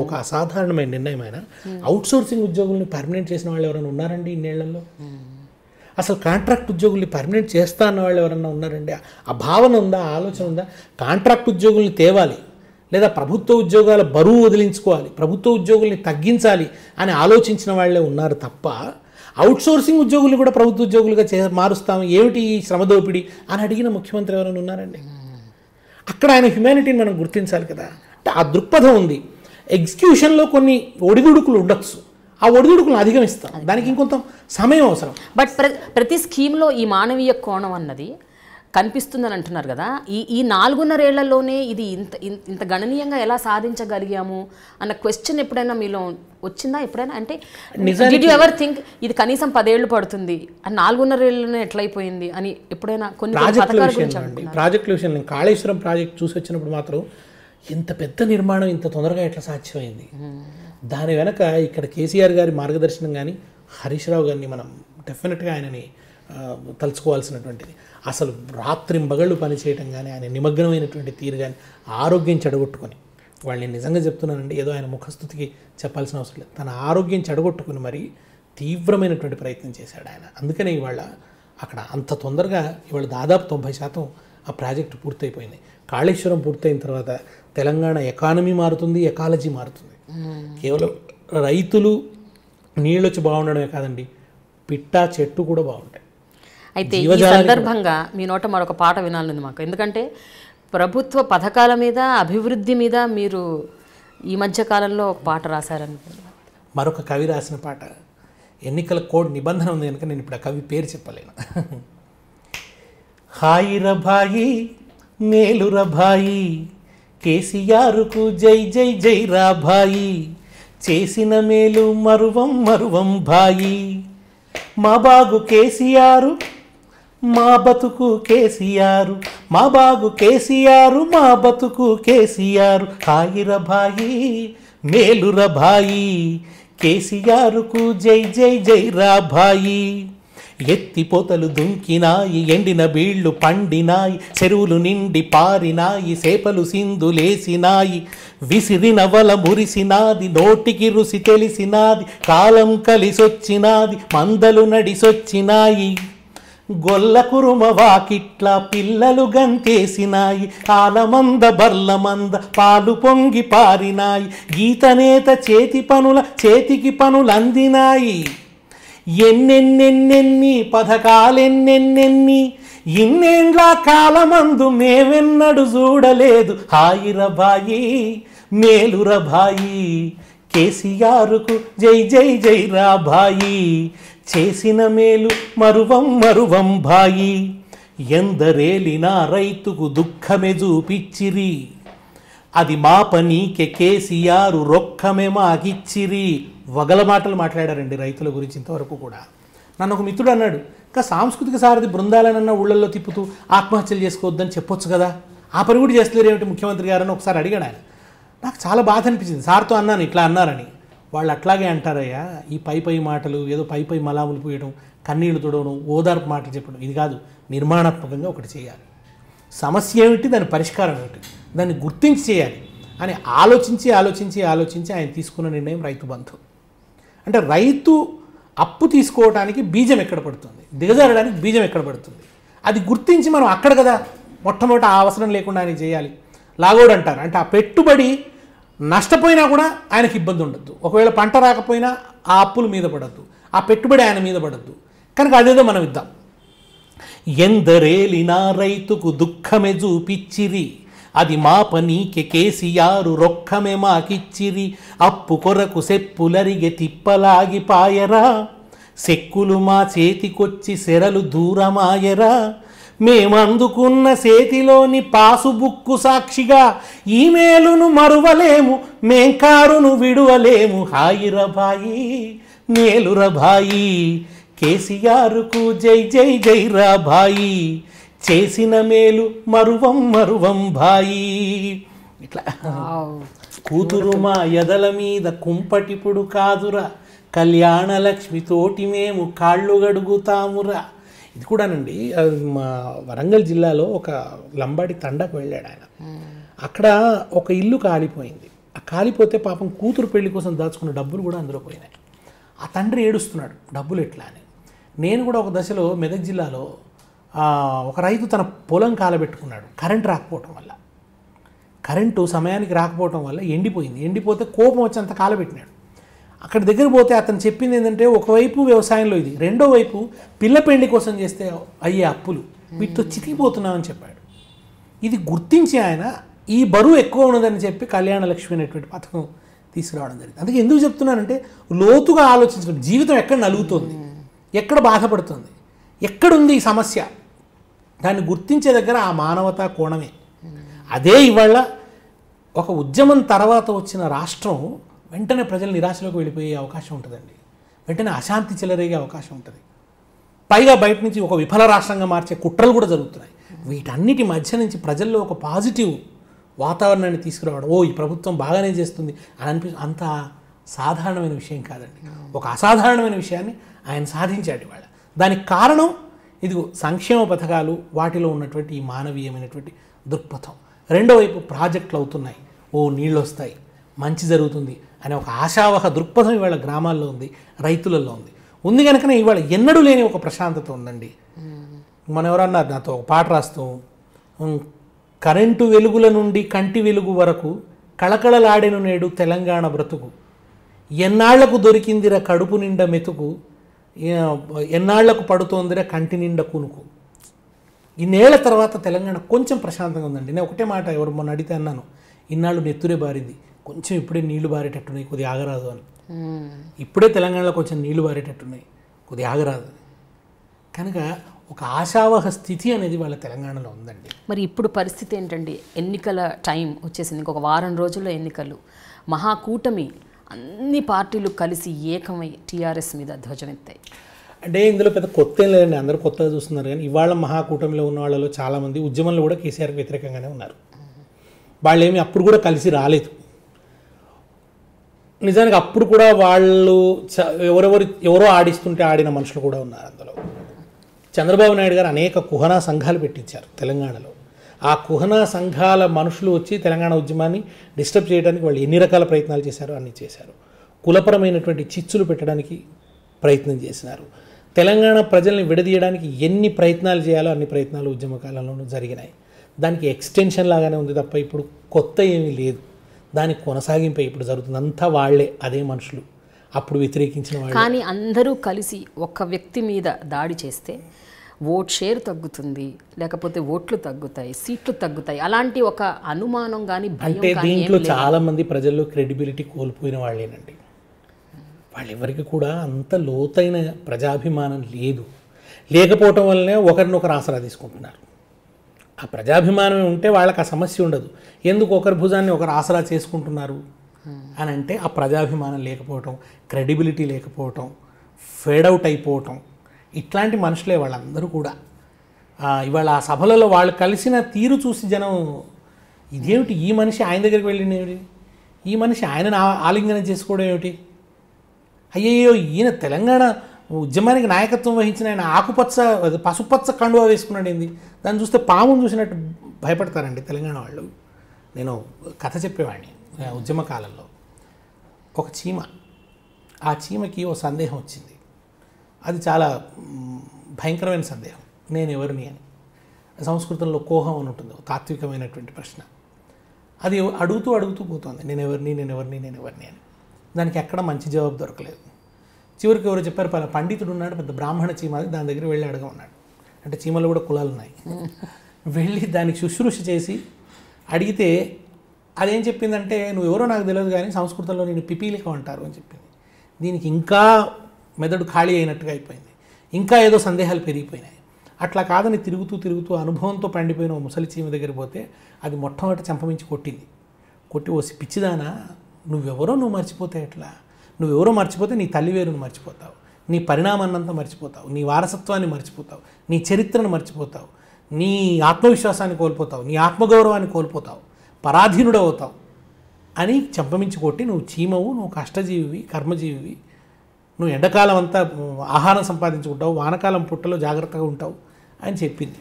ఒక అసాధారణమైన నిర్ణయం ఆయన అవుట్ సోర్సింగ్ ఉద్యోగుల్ని పర్మనెంట్ చేసిన వాళ్ళు ఎవరైనా ఉన్నారండి ఇన్నేళ్లలో hmm. అసలు కాంట్రాక్ట్ ఉద్యోగుల్ని పర్మనెంట్ చేస్తా అన్న వాళ్ళు ఎవరన్నా ఉన్నారండి ఆ భావన ఉందా ఆలోచన ఉందా కాంట్రాక్ట్ ఉద్యోగుల్ని తేవాలి లేదా ప్రభుత్వ ఉద్యోగాల బరువు వదిలించుకోవాలి ప్రభుత్వ ఉద్యోగుల్ని తగ్గించాలి అని ఆలోచించిన వాళ్ళే ఉన్నారు తప్ప అవుట్సోర్సింగ్ ఉద్యోగులు కూడా ప్రభుత్వ ఉద్యోగులుగా చే మారుస్తాం ఏమిటి ఈ శ్రమ దోపిడీ అని అడిగిన ముఖ్యమంత్రి ఎవరైనా ఉన్నారండి అక్కడ ఆయన హ్యుమానిటీని మనం గుర్తించాలి కదా అంటే ఆ దృక్పథం ఉంది ఎగ్జిక్యూషన్లో కొన్ని ఒడిదుడుకులు ఉండొచ్చు ఆ ఒడిదుడుకులు అధిగమిస్తాం దానికి ఇంకొంత సమయం అవసరం బట్ ప్రతి స్కీమ్లో ఈ మానవీయ కోణం అన్నది కనిపిస్తుందని అంటున్నారు కదా ఈ ఈ నాలుగున్నరేళ్లలోనే ఇది ఇంత ఇంత గణనీయంగా ఎలా సాధించగలిగాము అన్న క్వశ్చన్ ఎప్పుడైనా మీలో వచ్చిందా ఎప్పుడైనా అంటే యూ ఎవర్ థింక్ ఇది కనీసం పదేళ్ళు పడుతుంది ఆ నాలుగున్నరేళ్ళలోనే ఎట్లయిపోయింది అని ఎప్పుడైనా కొన్ని ప్రాజెక్టుల విషయం కాళేశ్వరం ప్రాజెక్ట్ చూసి వచ్చినప్పుడు మాత్రం ఇంత పెద్ద నిర్మాణం ఇంత తొందరగా ఎట్లా సాధ్యమైంది దాని వెనక ఇక్కడ కేసీఆర్ గారి మార్గదర్శనం కానీ హరీష్ రావు గారిని మనం డెఫినెట్గా ఆయనని తలుచుకోవాల్సినటువంటిది అసలు మగళ్ళు పనిచేయటం కానీ ఆయన నిమగ్నమైనటువంటి తీరు కానీ ఆరోగ్యం చెడగొట్టుకొని వాళ్ళు నేను నిజంగా చెప్తున్నానండి ఏదో ఆయన ముఖస్థుతికి చెప్పాల్సిన అవసరం లేదు తన ఆరోగ్యం చెడగొట్టుకుని మరి తీవ్రమైనటువంటి ప్రయత్నం చేశాడు ఆయన అందుకనే ఇవాళ అక్కడ అంత తొందరగా ఇవాళ దాదాపు తొంభై శాతం ఆ ప్రాజెక్టు పూర్తయిపోయింది కాళేశ్వరం పూర్తయిన తర్వాత తెలంగాణ ఎకానమీ మారుతుంది ఎకాలజీ మారుతుంది కేవలం రైతులు నీళ్ళొచ్చి బాగుండడమే కాదండి పిట్ట చెట్టు కూడా బాగుంటాయి అయితే ఈ సందర్భంగా మీ నోట మరొక పాట వినాలని మాకు ఎందుకంటే ప్రభుత్వ పథకాల మీద అభివృద్ధి మీద మీరు ఈ మధ్య కాలంలో ఒక పాట రాశారనుకుంటున్నాను మరొక కవి రాసిన పాట ఎన్నికల కోడ్ నిబంధన ఉంది కనుక నేను ఇప్పుడు ఆ కవి పేరు చెప్పలేను హాయి రభాయి మేలు రభాయి కేసీఆర్కు జై జై జై రాభాయి చేసిన మేలు మరువం మరువం భాయి మా బాగు కేసీఆర్ మా బతుకు కేసీఆర్ మా బాగు కేసీఆర్ మా బతుకు కేసీఆర్ హాయిర భాయి మేలుర భాయి కేసీఆర్కు జై జై జై రాబాయి ఎత్తి ఎత్తిపోతలు దుంకినాయి ఎండిన బీళ్లు పండినాయి చెరువులు నిండి పారినాయి సేపలు సిందులేసినాయి విసిరిన వల మురిసినాది నోటికి రుసి తెలిసినాది కాలం కలిసొచ్చినాది మందలు నడిసొచ్చినాయి గొల్ల కురుమ వాకిట్ల పిల్లలు గంతేసినాయి ఆలమంద బర్లమంద పాలు పొంగి పారినాయి గీతనేత చేతి పనుల చేతికి పనులందినాయి ఎన్నెన్నెన్నెన్ని పథకాలెన్నెన్నెన్ని ఇన్నేండ్ల కాలమందు మేమెన్నడు చూడలేదు హాయిరబాయి మేలురబాయి కేసీఆర్కు జై జై జై రాబాయి చేసిన మేలు మరువం మరువం భాయి ఎందరేలిన రైతుకు దుఃఖమే చూపిచ్చిరి అది మా పనికె కేసీఆర్ రొక్కమే మాకిచ్చిరి వగల మాటలు మాట్లాడారండి రైతుల గురించి ఇంతవరకు కూడా నన్ను ఒక మిత్రుడు అన్నాడు ఇంకా సాంస్కృతిక సారథి బృందాలనన్న ఊళ్ళల్లో తిప్పుతూ ఆత్మహత్యలు చేసుకోవద్దని చెప్పొచ్చు కదా ఆ పని కూడా చేస్తలేరు ఏమిటి ముఖ్యమంత్రి గారని ఒకసారి అడిగాడు ఆయన నాకు చాలా బాధ అనిపించింది సార్తో అన్నాను ఇట్లా అన్నారని వాళ్ళు అట్లాగే అంటారయ్యా ఈ పై పై మాటలు ఏదో పై పై మలాములు పోయడం కన్నీళ్లు తుడవడం ఓదార్పు మాటలు చెప్పడం ఇది కాదు నిర్మాణాత్మకంగా ఒకటి చేయాలి సమస్య ఏమిటి దాని పరిష్కారం ఏమిటి దాన్ని గుర్తించి చేయాలి అని ఆలోచించి ఆలోచించి ఆలోచించి ఆయన తీసుకున్న నిర్ణయం రైతు బంధు అంటే రైతు అప్పు తీసుకోవడానికి బీజం ఎక్కడ పడుతుంది దిగజారడానికి బీజం ఎక్కడ పడుతుంది అది గుర్తించి మనం అక్కడ కదా మొట్టమొదట ఆ అవసరం లేకుండా ఆయన చేయాలి లాగోడు అంటారు అంటే ఆ పెట్టుబడి నష్టపోయినా కూడా ఆయనకి ఇబ్బంది ఉండద్దు ఒకవేళ పంట రాకపోయినా ఆ అప్పుల మీద పడద్దు ఆ పెట్టుబడి ఆయన మీద పడద్దు కనుక అదేదో మనం ఇద్దాం ఎందరేలినా రైతుకు దుఃఖమే చూపించిరి అది మా కేసి కేసీఆరు రొక్కమే మాకిచ్చిరి అప్పు కొరకు సెప్పులరిగే తిప్పలాగిపాయరా సెక్కులు మా చేతికొచ్చి సెరలు దూరమాయరా మేమందుకున్న సేతిలోని పాసుబుక్కు సాక్షిగా ఈమెయిలును మరువలేము మేం కారును విడువలేము హాయిరబాయి మేలురబాయి కేసీఆర్కు జై జై జై రాబాయి చేసిన మేలు మరువం మరువం బాయి ఇట్లా కూతురు మా ఎదల మీద కుంపటిపుడు కాదురా కళ్యాణలక్ష్మి తోటి మేము కాళ్ళు గడుగుతామురా ఇది కూడానండి మా వరంగల్ జిల్లాలో ఒక లంబాడి తండాకు వెళ్ళాడు ఆయన అక్కడ ఒక ఇల్లు కాలిపోయింది ఆ కాలిపోతే పాపం కూతురు పెళ్లి కోసం దాచుకున్న డబ్బులు కూడా అందులో పోయినాయి ఆ తండ్రి ఏడుస్తున్నాడు డబ్బులు ఎట్లా అని నేను కూడా ఒక దశలో మెదక్ జిల్లాలో ఒక రైతు తన పొలం కాలబెట్టుకున్నాడు కరెంట్ రాకపోవటం వల్ల కరెంటు సమయానికి రాకపోవటం వల్ల ఎండిపోయింది ఎండిపోతే కోపం వచ్చి అంత కాలబెట్టినాడు అక్కడ దగ్గర పోతే అతను చెప్పింది ఏంటంటే ఒకవైపు వ్యవసాయంలో ఇది రెండో వైపు పిల్ల పెళ్లి కోసం చేస్తే అయ్యే అప్పులు వీటితో చితికిపోతున్నామని చెప్పాడు ఇది గుర్తించి ఆయన ఈ బరువు ఎక్కువ ఉన్నదని చెప్పి కళ్యాణ లక్ష్మి అనేటువంటి పథకం తీసుకురావడం జరిగింది అందుకే ఎందుకు చెప్తున్నానంటే లోతుగా ఆలోచించడం జీవితం ఎక్కడ నలుగుతుంది ఎక్కడ బాధపడుతుంది ఎక్కడుంది ఈ సమస్య దాన్ని గుర్తించే దగ్గర ఆ మానవతా కోణమే అదే ఇవాళ ఒక ఉద్యమం తర్వాత వచ్చిన రాష్ట్రం వెంటనే ప్రజలు నిరాశలోకి వెళ్ళిపోయే అవకాశం ఉంటుందండి వెంటనే అశాంతి చెలరేగే అవకాశం ఉంటుంది పైగా బయట నుంచి ఒక విఫల రాష్ట్రంగా మార్చే కుట్రలు కూడా జరుగుతున్నాయి వీటన్నిటి మధ్య నుంచి ప్రజల్లో ఒక పాజిటివ్ వాతావరణాన్ని తీసుకురావడం ఓ ఈ ప్రభుత్వం బాగానే చేస్తుంది అని అనిపి అంత సాధారణమైన విషయం కాదండి ఒక అసాధారణమైన విషయాన్ని ఆయన సాధించాడు ఇవాళ దానికి కారణం ఇది సంక్షేమ పథకాలు వాటిలో ఉన్నటువంటి ఈ మానవీయమైనటువంటి దృక్పథం రెండో వైపు ప్రాజెక్టులు అవుతున్నాయి ఓ నీళ్ళు వస్తాయి మంచి జరుగుతుంది అనే ఒక ఆశావహ దృక్పథం ఇవాళ గ్రామాల్లో ఉంది రైతులలో ఉంది ఉంది కనుకనే ఇవాళ ఎన్నడూ లేని ఒక ప్రశాంతత ఉందండి మన ఎవరన్నారు నాతో ఒక పాట రాస్తాం కరెంటు వెలుగుల నుండి కంటి వెలుగు వరకు కళకళలాడెను నేడు తెలంగాణ బ్రతుకు ఎన్నాళ్లకు దొరికిందిరా కడుపు నిండ మెతుకు ఎన్నాళ్లకు పడుతోందిరా కంటి నిండ కునుకు ఇన్నేళ్ల తర్వాత తెలంగాణ కొంచెం ప్రశాంతంగా ఉందండి నేను ఒకటే మాట ఎవరు మొన్న అడిగితే అన్నాను ఇన్నాళ్ళు నెత్తురే బారింది కొంచెం ఇప్పుడే నీళ్లు బారేటట్టున్నాయి కొద్దిగా ఆగరాదు అని ఇప్పుడే తెలంగాణలో కొంచెం నీళ్లు బారేటట్టున్నాయి కొద్ది ఆగరాదు కనుక ఒక ఆశావహ స్థితి అనేది వాళ్ళ తెలంగాణలో ఉందండి మరి ఇప్పుడు పరిస్థితి ఏంటండి ఎన్నికల టైం వచ్చేసింది ఇంకొక వారం రోజుల్లో ఎన్నికలు మహాకూటమి అన్ని పార్టీలు కలిసి ఏకమై టీఆర్ఎస్ మీద ఎత్తాయి అంటే ఇందులో పెద్ద కొత్త ఏం లేదండి అందరూ కొత్తగా చూస్తున్నారు కానీ ఇవాళ మహాకూటమిలో ఉన్న వాళ్ళలో చాలామంది ఉద్యమంలో కూడా కేసీఆర్కి వ్యతిరేకంగానే ఉన్నారు వాళ్ళేమి అప్పుడు కూడా కలిసి రాలేదు నిజానికి అప్పుడు కూడా వాళ్ళు ఎవరెవరు ఎవరో ఆడిస్తుంటే ఆడిన మనుషులు కూడా ఉన్నారు అందులో చంద్రబాబు నాయుడు గారు అనేక కుహనా సంఘాలు పెట్టించారు తెలంగాణలో ఆ కుహనా సంఘాల మనుషులు వచ్చి తెలంగాణ ఉద్యమాన్ని డిస్టర్బ్ చేయడానికి వాళ్ళు ఎన్ని రకాల ప్రయత్నాలు చేశారు అన్ని చేశారు కులపరమైనటువంటి చిచ్చులు పెట్టడానికి ప్రయత్నం చేసినారు తెలంగాణ ప్రజల్ని విడదీయడానికి ఎన్ని ప్రయత్నాలు చేయాలో అన్ని ప్రయత్నాలు ఉద్యమ కాలంలోనూ జరిగినాయి దానికి ఎక్స్టెన్షన్ లాగానే ఉంది తప్ప ఇప్పుడు కొత్త ఏమీ లేదు దానికి కొనసాగింపే ఇప్పుడు జరుగుతుంది అంతా వాళ్లే అదే మనుషులు అప్పుడు వ్యతిరేకించిన వాళ్ళు కానీ అందరూ కలిసి ఒక్క వ్యక్తి మీద దాడి చేస్తే ఓట్ షేర్ తగ్గుతుంది లేకపోతే ఓట్లు తగ్గుతాయి సీట్లు తగ్గుతాయి అలాంటి ఒక అనుమానం కానీ అంటే దీంట్లో చాలామంది ప్రజల్లో క్రెడిబిలిటీ కోల్పోయిన వాళ్ళేనండి వాళ్ళెవరికి కూడా అంత లోతైన ప్రజాభిమానం లేదు లేకపోవటం వల్లనే ఒకరినొకరు ఆసరా తీసుకుంటున్నారు ఆ ప్రజాభిమానం ఉంటే వాళ్ళకి ఆ సమస్య ఉండదు ఎందుకు ఒకరి భుజాన్ని ఒకరు ఆసరా చేసుకుంటున్నారు అని అంటే ఆ ప్రజాభిమానం లేకపోవటం క్రెడిబిలిటీ లేకపోవటం ఫేడౌట్ అయిపోవటం ఇట్లాంటి మనుషులే వాళ్ళందరూ కూడా ఇవాళ ఆ సభలలో వాళ్ళు కలిసిన తీరు చూసి జనం ఇదేమిటి ఈ మనిషి ఆయన దగ్గరికి వెళ్ళింది ఏమిటి ఈ మనిషి ఆయనను ఆలింగనం చేసుకోవడం ఏమిటి అయ్యయ్యో ఈయన తెలంగాణ ఉద్యమానికి నాయకత్వం వహించిన ఆయన ఆకుపచ్చ పసుపచ్చ కండువా వేసుకున్నాడు ఏంది దాన్ని చూస్తే పామును చూసినట్టు భయపడతారండి తెలంగాణ వాళ్ళు నేను కథ చెప్పేవాడిని ఉద్యమ కాలంలో ఒక చీమ ఆ చీమకి ఓ సందేహం వచ్చింది అది చాలా భయంకరమైన సందేహం నేను ఎవరిని అని సంస్కృతంలో కోహం అని ఉంటుంది తాత్వికమైనటువంటి ప్రశ్న అది అడుగుతూ అడుగుతూ పోతుంది నేను ఎవరిని నేను ఎవరిని నేను ఎవరిని అని దానికి ఎక్కడ మంచి జవాబు దొరకలేదు చివరికి ఎవరు చెప్పారు పలా పండితుడు ఉన్నాడు పెద్ద బ్రాహ్మణ చీమ అది దాని దగ్గర వెళ్ళి అడగమన్నాడు అంటే చీమలు కూడా కులాలు ఉన్నాయి [laughs] వెళ్ళి దానికి శుశ్రూష చేసి అడిగితే అదేం చెప్పిందంటే నువ్వు ఎవరో నాకు తెలియదు కానీ సంస్కృతంలో నేను పిపీలిక అంటారు అని చెప్పింది దీనికి ఇంకా మెదడు ఖాళీ అయినట్టుగా అయిపోయింది ఇంకా ఏదో సందేహాలు పెరిగిపోయినాయి అట్లా కాదని తిరుగుతూ తిరుగుతూ అనుభవంతో పండిపోయిన ముసలి చీమ దగ్గర పోతే అది మొట్టమొదటి చంపమించి కొట్టింది కొట్టి ఓసి పిచ్చిదానా నువ్వెవరో నువ్వు మర్చిపోతే ఎట్లా నువ్వెవరో మర్చిపోతే నీ తల్లి వేరును మర్చిపోతావు నీ పరిణామాన్నంతా మర్చిపోతావు నీ వారసత్వాన్ని మర్చిపోతావు నీ చరిత్రను మర్చిపోతావు నీ ఆత్మవిశ్వాసాన్ని కోల్పోతావు నీ ఆత్మగౌరవాన్ని కోల్పోతావు పరాధీనుడు అవుతావు అని చెంపమించి కొట్టి నువ్వు చీమవు నువ్వు కష్టజీవివి కర్మజీవివి నువ్వు ఎండకాలం అంతా ఆహారం సంపాదించుకుంటావు వానకాలం పుట్టలో జాగ్రత్తగా ఉంటావు అని చెప్పింది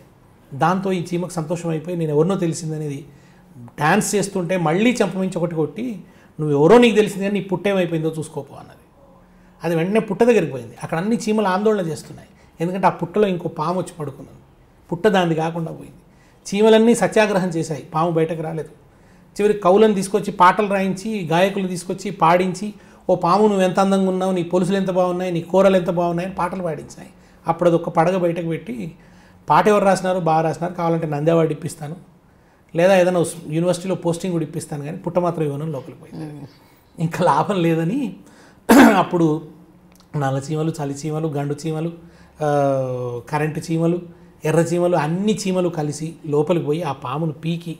దాంతో ఈ చీమకు సంతోషం అయిపోయి నేను ఎవరినో తెలిసిందనేది డ్యాన్స్ చేస్తుంటే మళ్ళీ చెంపమించి ఒకటి కొట్టి నువ్వు ఎవరో నీకు తెలిసింది కానీ నీ పుట్టేమైపోయిందో చూసుకోపో అన్నది అది వెంటనే పుట్ట దగ్గరికి పోయింది అక్కడ అన్ని చీమలు ఆందోళన చేస్తున్నాయి ఎందుకంటే ఆ పుట్టలో ఇంకో పాము వచ్చి పడుకున్నాను పుట్టదాంది కాకుండా పోయింది చీమలన్నీ సత్యాగ్రహం చేశాయి పాము బయటకు రాలేదు చివరి కవులను తీసుకొచ్చి పాటలు రాయించి గాయకులు తీసుకొచ్చి పాడించి ఓ పాము నువ్వు ఎంత అందంగా ఉన్నావు నీ పొలుసులు ఎంత బాగున్నాయి నీ కూరలు ఎంత బాగున్నాయని పాటలు పాడించాయి అప్పుడు అది ఒక పడగ బయటకు పెట్టి పాట ఎవరు రాసినారు బాగా రాసినారు కావాలంటే నందేవాడు ఇప్పిస్తాను లేదా ఏదైనా యూనివర్సిటీలో పోస్టింగ్ కూడా ఇప్పిస్తాను కానీ పుట్ట మాత్రం ఇవ్వను లోపలికి పోయింది ఇంకా లాభం లేదని [clears throat] అప్పుడు నల్ల చీమలు చలి చీమలు గండు చీమలు కరెంటు చీమలు ఎర్ర చీమలు అన్ని చీమలు కలిసి లోపలికి పోయి ఆ పామును పీకి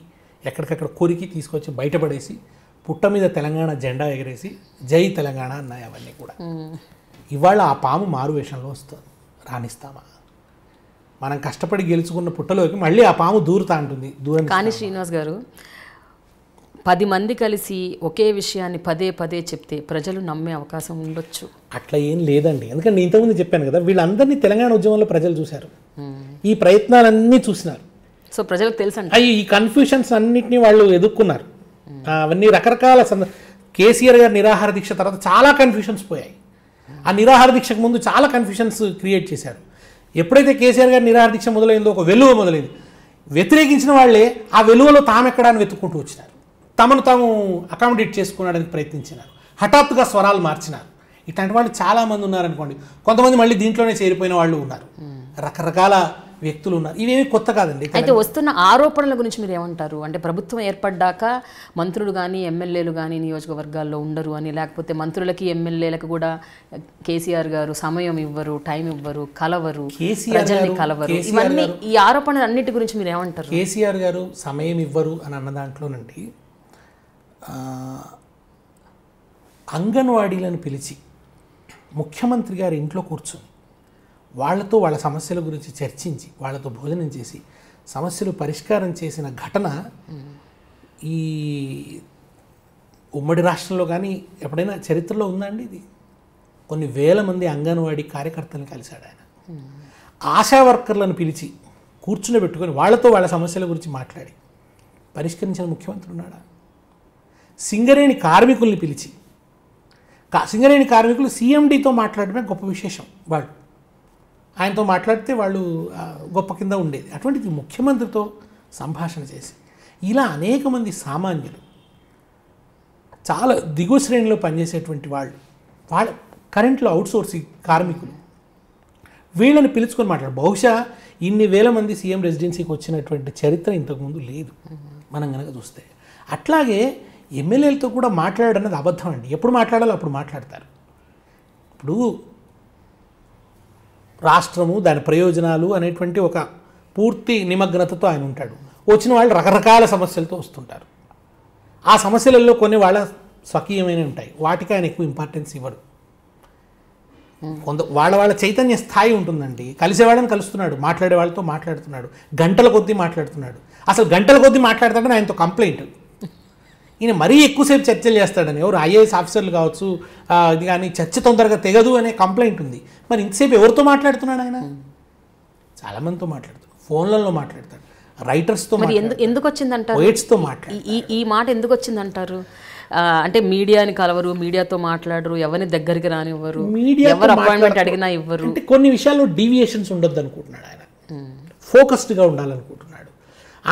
ఎక్కడికక్కడ కొరికి తీసుకొచ్చి బయటపడేసి పుట్ట మీద తెలంగాణ జెండా ఎగరేసి జై తెలంగాణ అన్నాయి అవన్నీ కూడా ఇవాళ ఆ పాము మారు వేషంలో వస్తుంది రాణిస్తామా మనం కష్టపడి గెలుచుకున్న పుట్టలోకి మళ్ళీ ఆ పాము దూరుతా ఉంటుంది దూరం కానీ శ్రీనివాస్ గారు పది మంది కలిసి ఒకే విషయాన్ని పదే పదే చెప్తే ప్రజలు నమ్మే అవకాశం ఉండొచ్చు అట్లా ఏం లేదండి ఎందుకంటే నేను ఇంతకుముందు చెప్పాను కదా వీళ్ళందరినీ తెలంగాణ ఉద్యమంలో ప్రజలు చూశారు ఈ ప్రయత్నాలన్నీ చూసినారు సో ప్రజలకు తెలుసండి అయ్యి ఈ కన్ఫ్యూషన్స్ అన్నింటినీ వాళ్ళు ఎదుర్కొన్నారు అవన్నీ రకరకాల సంద కేసీఆర్ గారి నిరాహార దీక్ష తర్వాత చాలా కన్ఫ్యూషన్స్ పోయాయి ఆ నిరాహార దీక్షకు ముందు చాలా కన్ఫ్యూషన్స్ క్రియేట్ చేశారు ఎప్పుడైతే కేసీఆర్ గారి నిరాహార దీక్ష మొదలైందో ఒక వెలువ మొదలైంది వ్యతిరేకించిన వాళ్ళే ఆ వెలువలో తామెక్కడాన్ని వెతుక్కుంటూ వచ్చినారు తమను తాము అకామిడేట్ చేసుకోవడానికి ప్రయత్నించినారు హఠాత్తుగా స్వరాలు మార్చినారు ఇట్లాంటి వాళ్ళు చాలామంది ఉన్నారనుకోండి కొంతమంది మళ్ళీ దీంట్లోనే చేరిపోయిన వాళ్ళు ఉన్నారు రకరకాల వ్యక్తులు ఉన్నారు ఇవేమి కొత్త కాదండి అయితే వస్తున్న ఆరోపణల గురించి మీరు ఏమంటారు అంటే ప్రభుత్వం ఏర్పడ్డాక మంత్రులు కానీ ఎమ్మెల్యేలు కానీ నియోజకవర్గాల్లో ఉండరు అని లేకపోతే మంత్రులకి ఎమ్మెల్యేలకు కూడా కేసీఆర్ గారు సమయం ఇవ్వరు టైం ఇవ్వరు కలవరు ప్రజల్ని కలవరు ఇవన్నీ ఈ ఆరోపణలు అన్నిటి గురించి మీరు ఏమంటారు కేసీఆర్ గారు సమయం ఇవ్వరు అని అన్న దాంట్లోనండి అంగన్వాడీలను పిలిచి ముఖ్యమంత్రి గారి ఇంట్లో కూర్చొని వాళ్లతో వాళ్ళ సమస్యల గురించి చర్చించి వాళ్ళతో భోజనం చేసి సమస్యలు పరిష్కారం చేసిన ఘటన ఈ ఉమ్మడి రాష్ట్రంలో కానీ ఎప్పుడైనా చరిత్రలో ఉందండి ఇది కొన్ని వేల మంది అంగన్వాడీ కార్యకర్తలను కలిశాడు ఆయన ఆశా వర్కర్లను పిలిచి కూర్చుని పెట్టుకొని వాళ్ళతో వాళ్ళ సమస్యల గురించి మాట్లాడి పరిష్కరించిన ముఖ్యమంత్రి ఉన్నాడా సింగరేణి కార్మికుల్ని పిలిచి సింగరేణి కార్మికులు సీఎండీతో మాట్లాడమే గొప్ప విశేషం వాళ్ళు ఆయనతో మాట్లాడితే వాళ్ళు గొప్ప కింద ఉండేది అటువంటిది ముఖ్యమంత్రితో సంభాషణ చేసి ఇలా అనేక మంది సామాన్యులు చాలా దిగువ శ్రేణిలో పనిచేసేటువంటి వాళ్ళు వాళ్ళ కరెంట్లో అవుట్సోర్సింగ్ కార్మికులు వీళ్ళని పిలుచుకొని మాట్లాడు బహుశా ఇన్ని వేల మంది సీఎం రెసిడెన్సీకి వచ్చినటువంటి చరిత్ర ఇంతకుముందు లేదు మనం కనుక చూస్తే అట్లాగే ఎమ్మెల్యేలతో కూడా మాట్లాడడం అనేది అబద్ధం అండి ఎప్పుడు మాట్లాడాలో అప్పుడు మాట్లాడతారు ఇప్పుడు రాష్ట్రము దాని ప్రయోజనాలు అనేటువంటి ఒక పూర్తి నిమగ్నతతో ఆయన ఉంటాడు వచ్చిన వాళ్ళు రకరకాల సమస్యలతో వస్తుంటారు ఆ సమస్యలలో కొన్ని వాళ్ళ స్వకీయమైన ఉంటాయి వాటికి ఆయన ఎక్కువ ఇంపార్టెన్స్ ఇవ్వడు కొంత వాళ్ళ వాళ్ళ చైతన్య స్థాయి ఉంటుందండి కలిసేవాళ్ళని కలుస్తున్నాడు మాట్లాడే వాళ్ళతో మాట్లాడుతున్నాడు గంటల కొద్దీ మాట్లాడుతున్నాడు అసలు గంటల కొద్దీ మాట్లాడతాడని ఆయనతో కంప్లైంట్ ఈయన మరీ ఎక్కువసేపు చర్చలు చేస్తాడని ఎవరు ఐఏఎస్ ఆఫీసర్లు కావచ్చు ఇది కానీ చర్చ తొందరగా తెగదు అనే కంప్లైంట్ ఉంది మరి ఇంతసేపు ఎవరితో మాట్లాడుతున్నాడు ఆయన చాలామందితో మాట్లాడుతాడు ఫోన్లలో మాట్లాడతాడు రైటర్స్తో మరి ఎందుకు వచ్చిందంటారు పోయిట్స్తో మాట్లాడు ఈ ఈ మాట ఎందుకు వచ్చిందంటారు అంటే మీడియాని కలవరు మీడియాతో మాట్లాడరు ఎవరిని దగ్గరికి రానివ్వరు మీడియా ఎవరు అపాయింట్మెంట్ అడిగినా ఇవ్వరు అంటే కొన్ని విషయాల్లో డీవియేషన్స్ ఉండొద్దు అనుకుంటున్నాడు ఆయన ఫోకస్డ్గా ఉండాలనుకుంటున్నాడు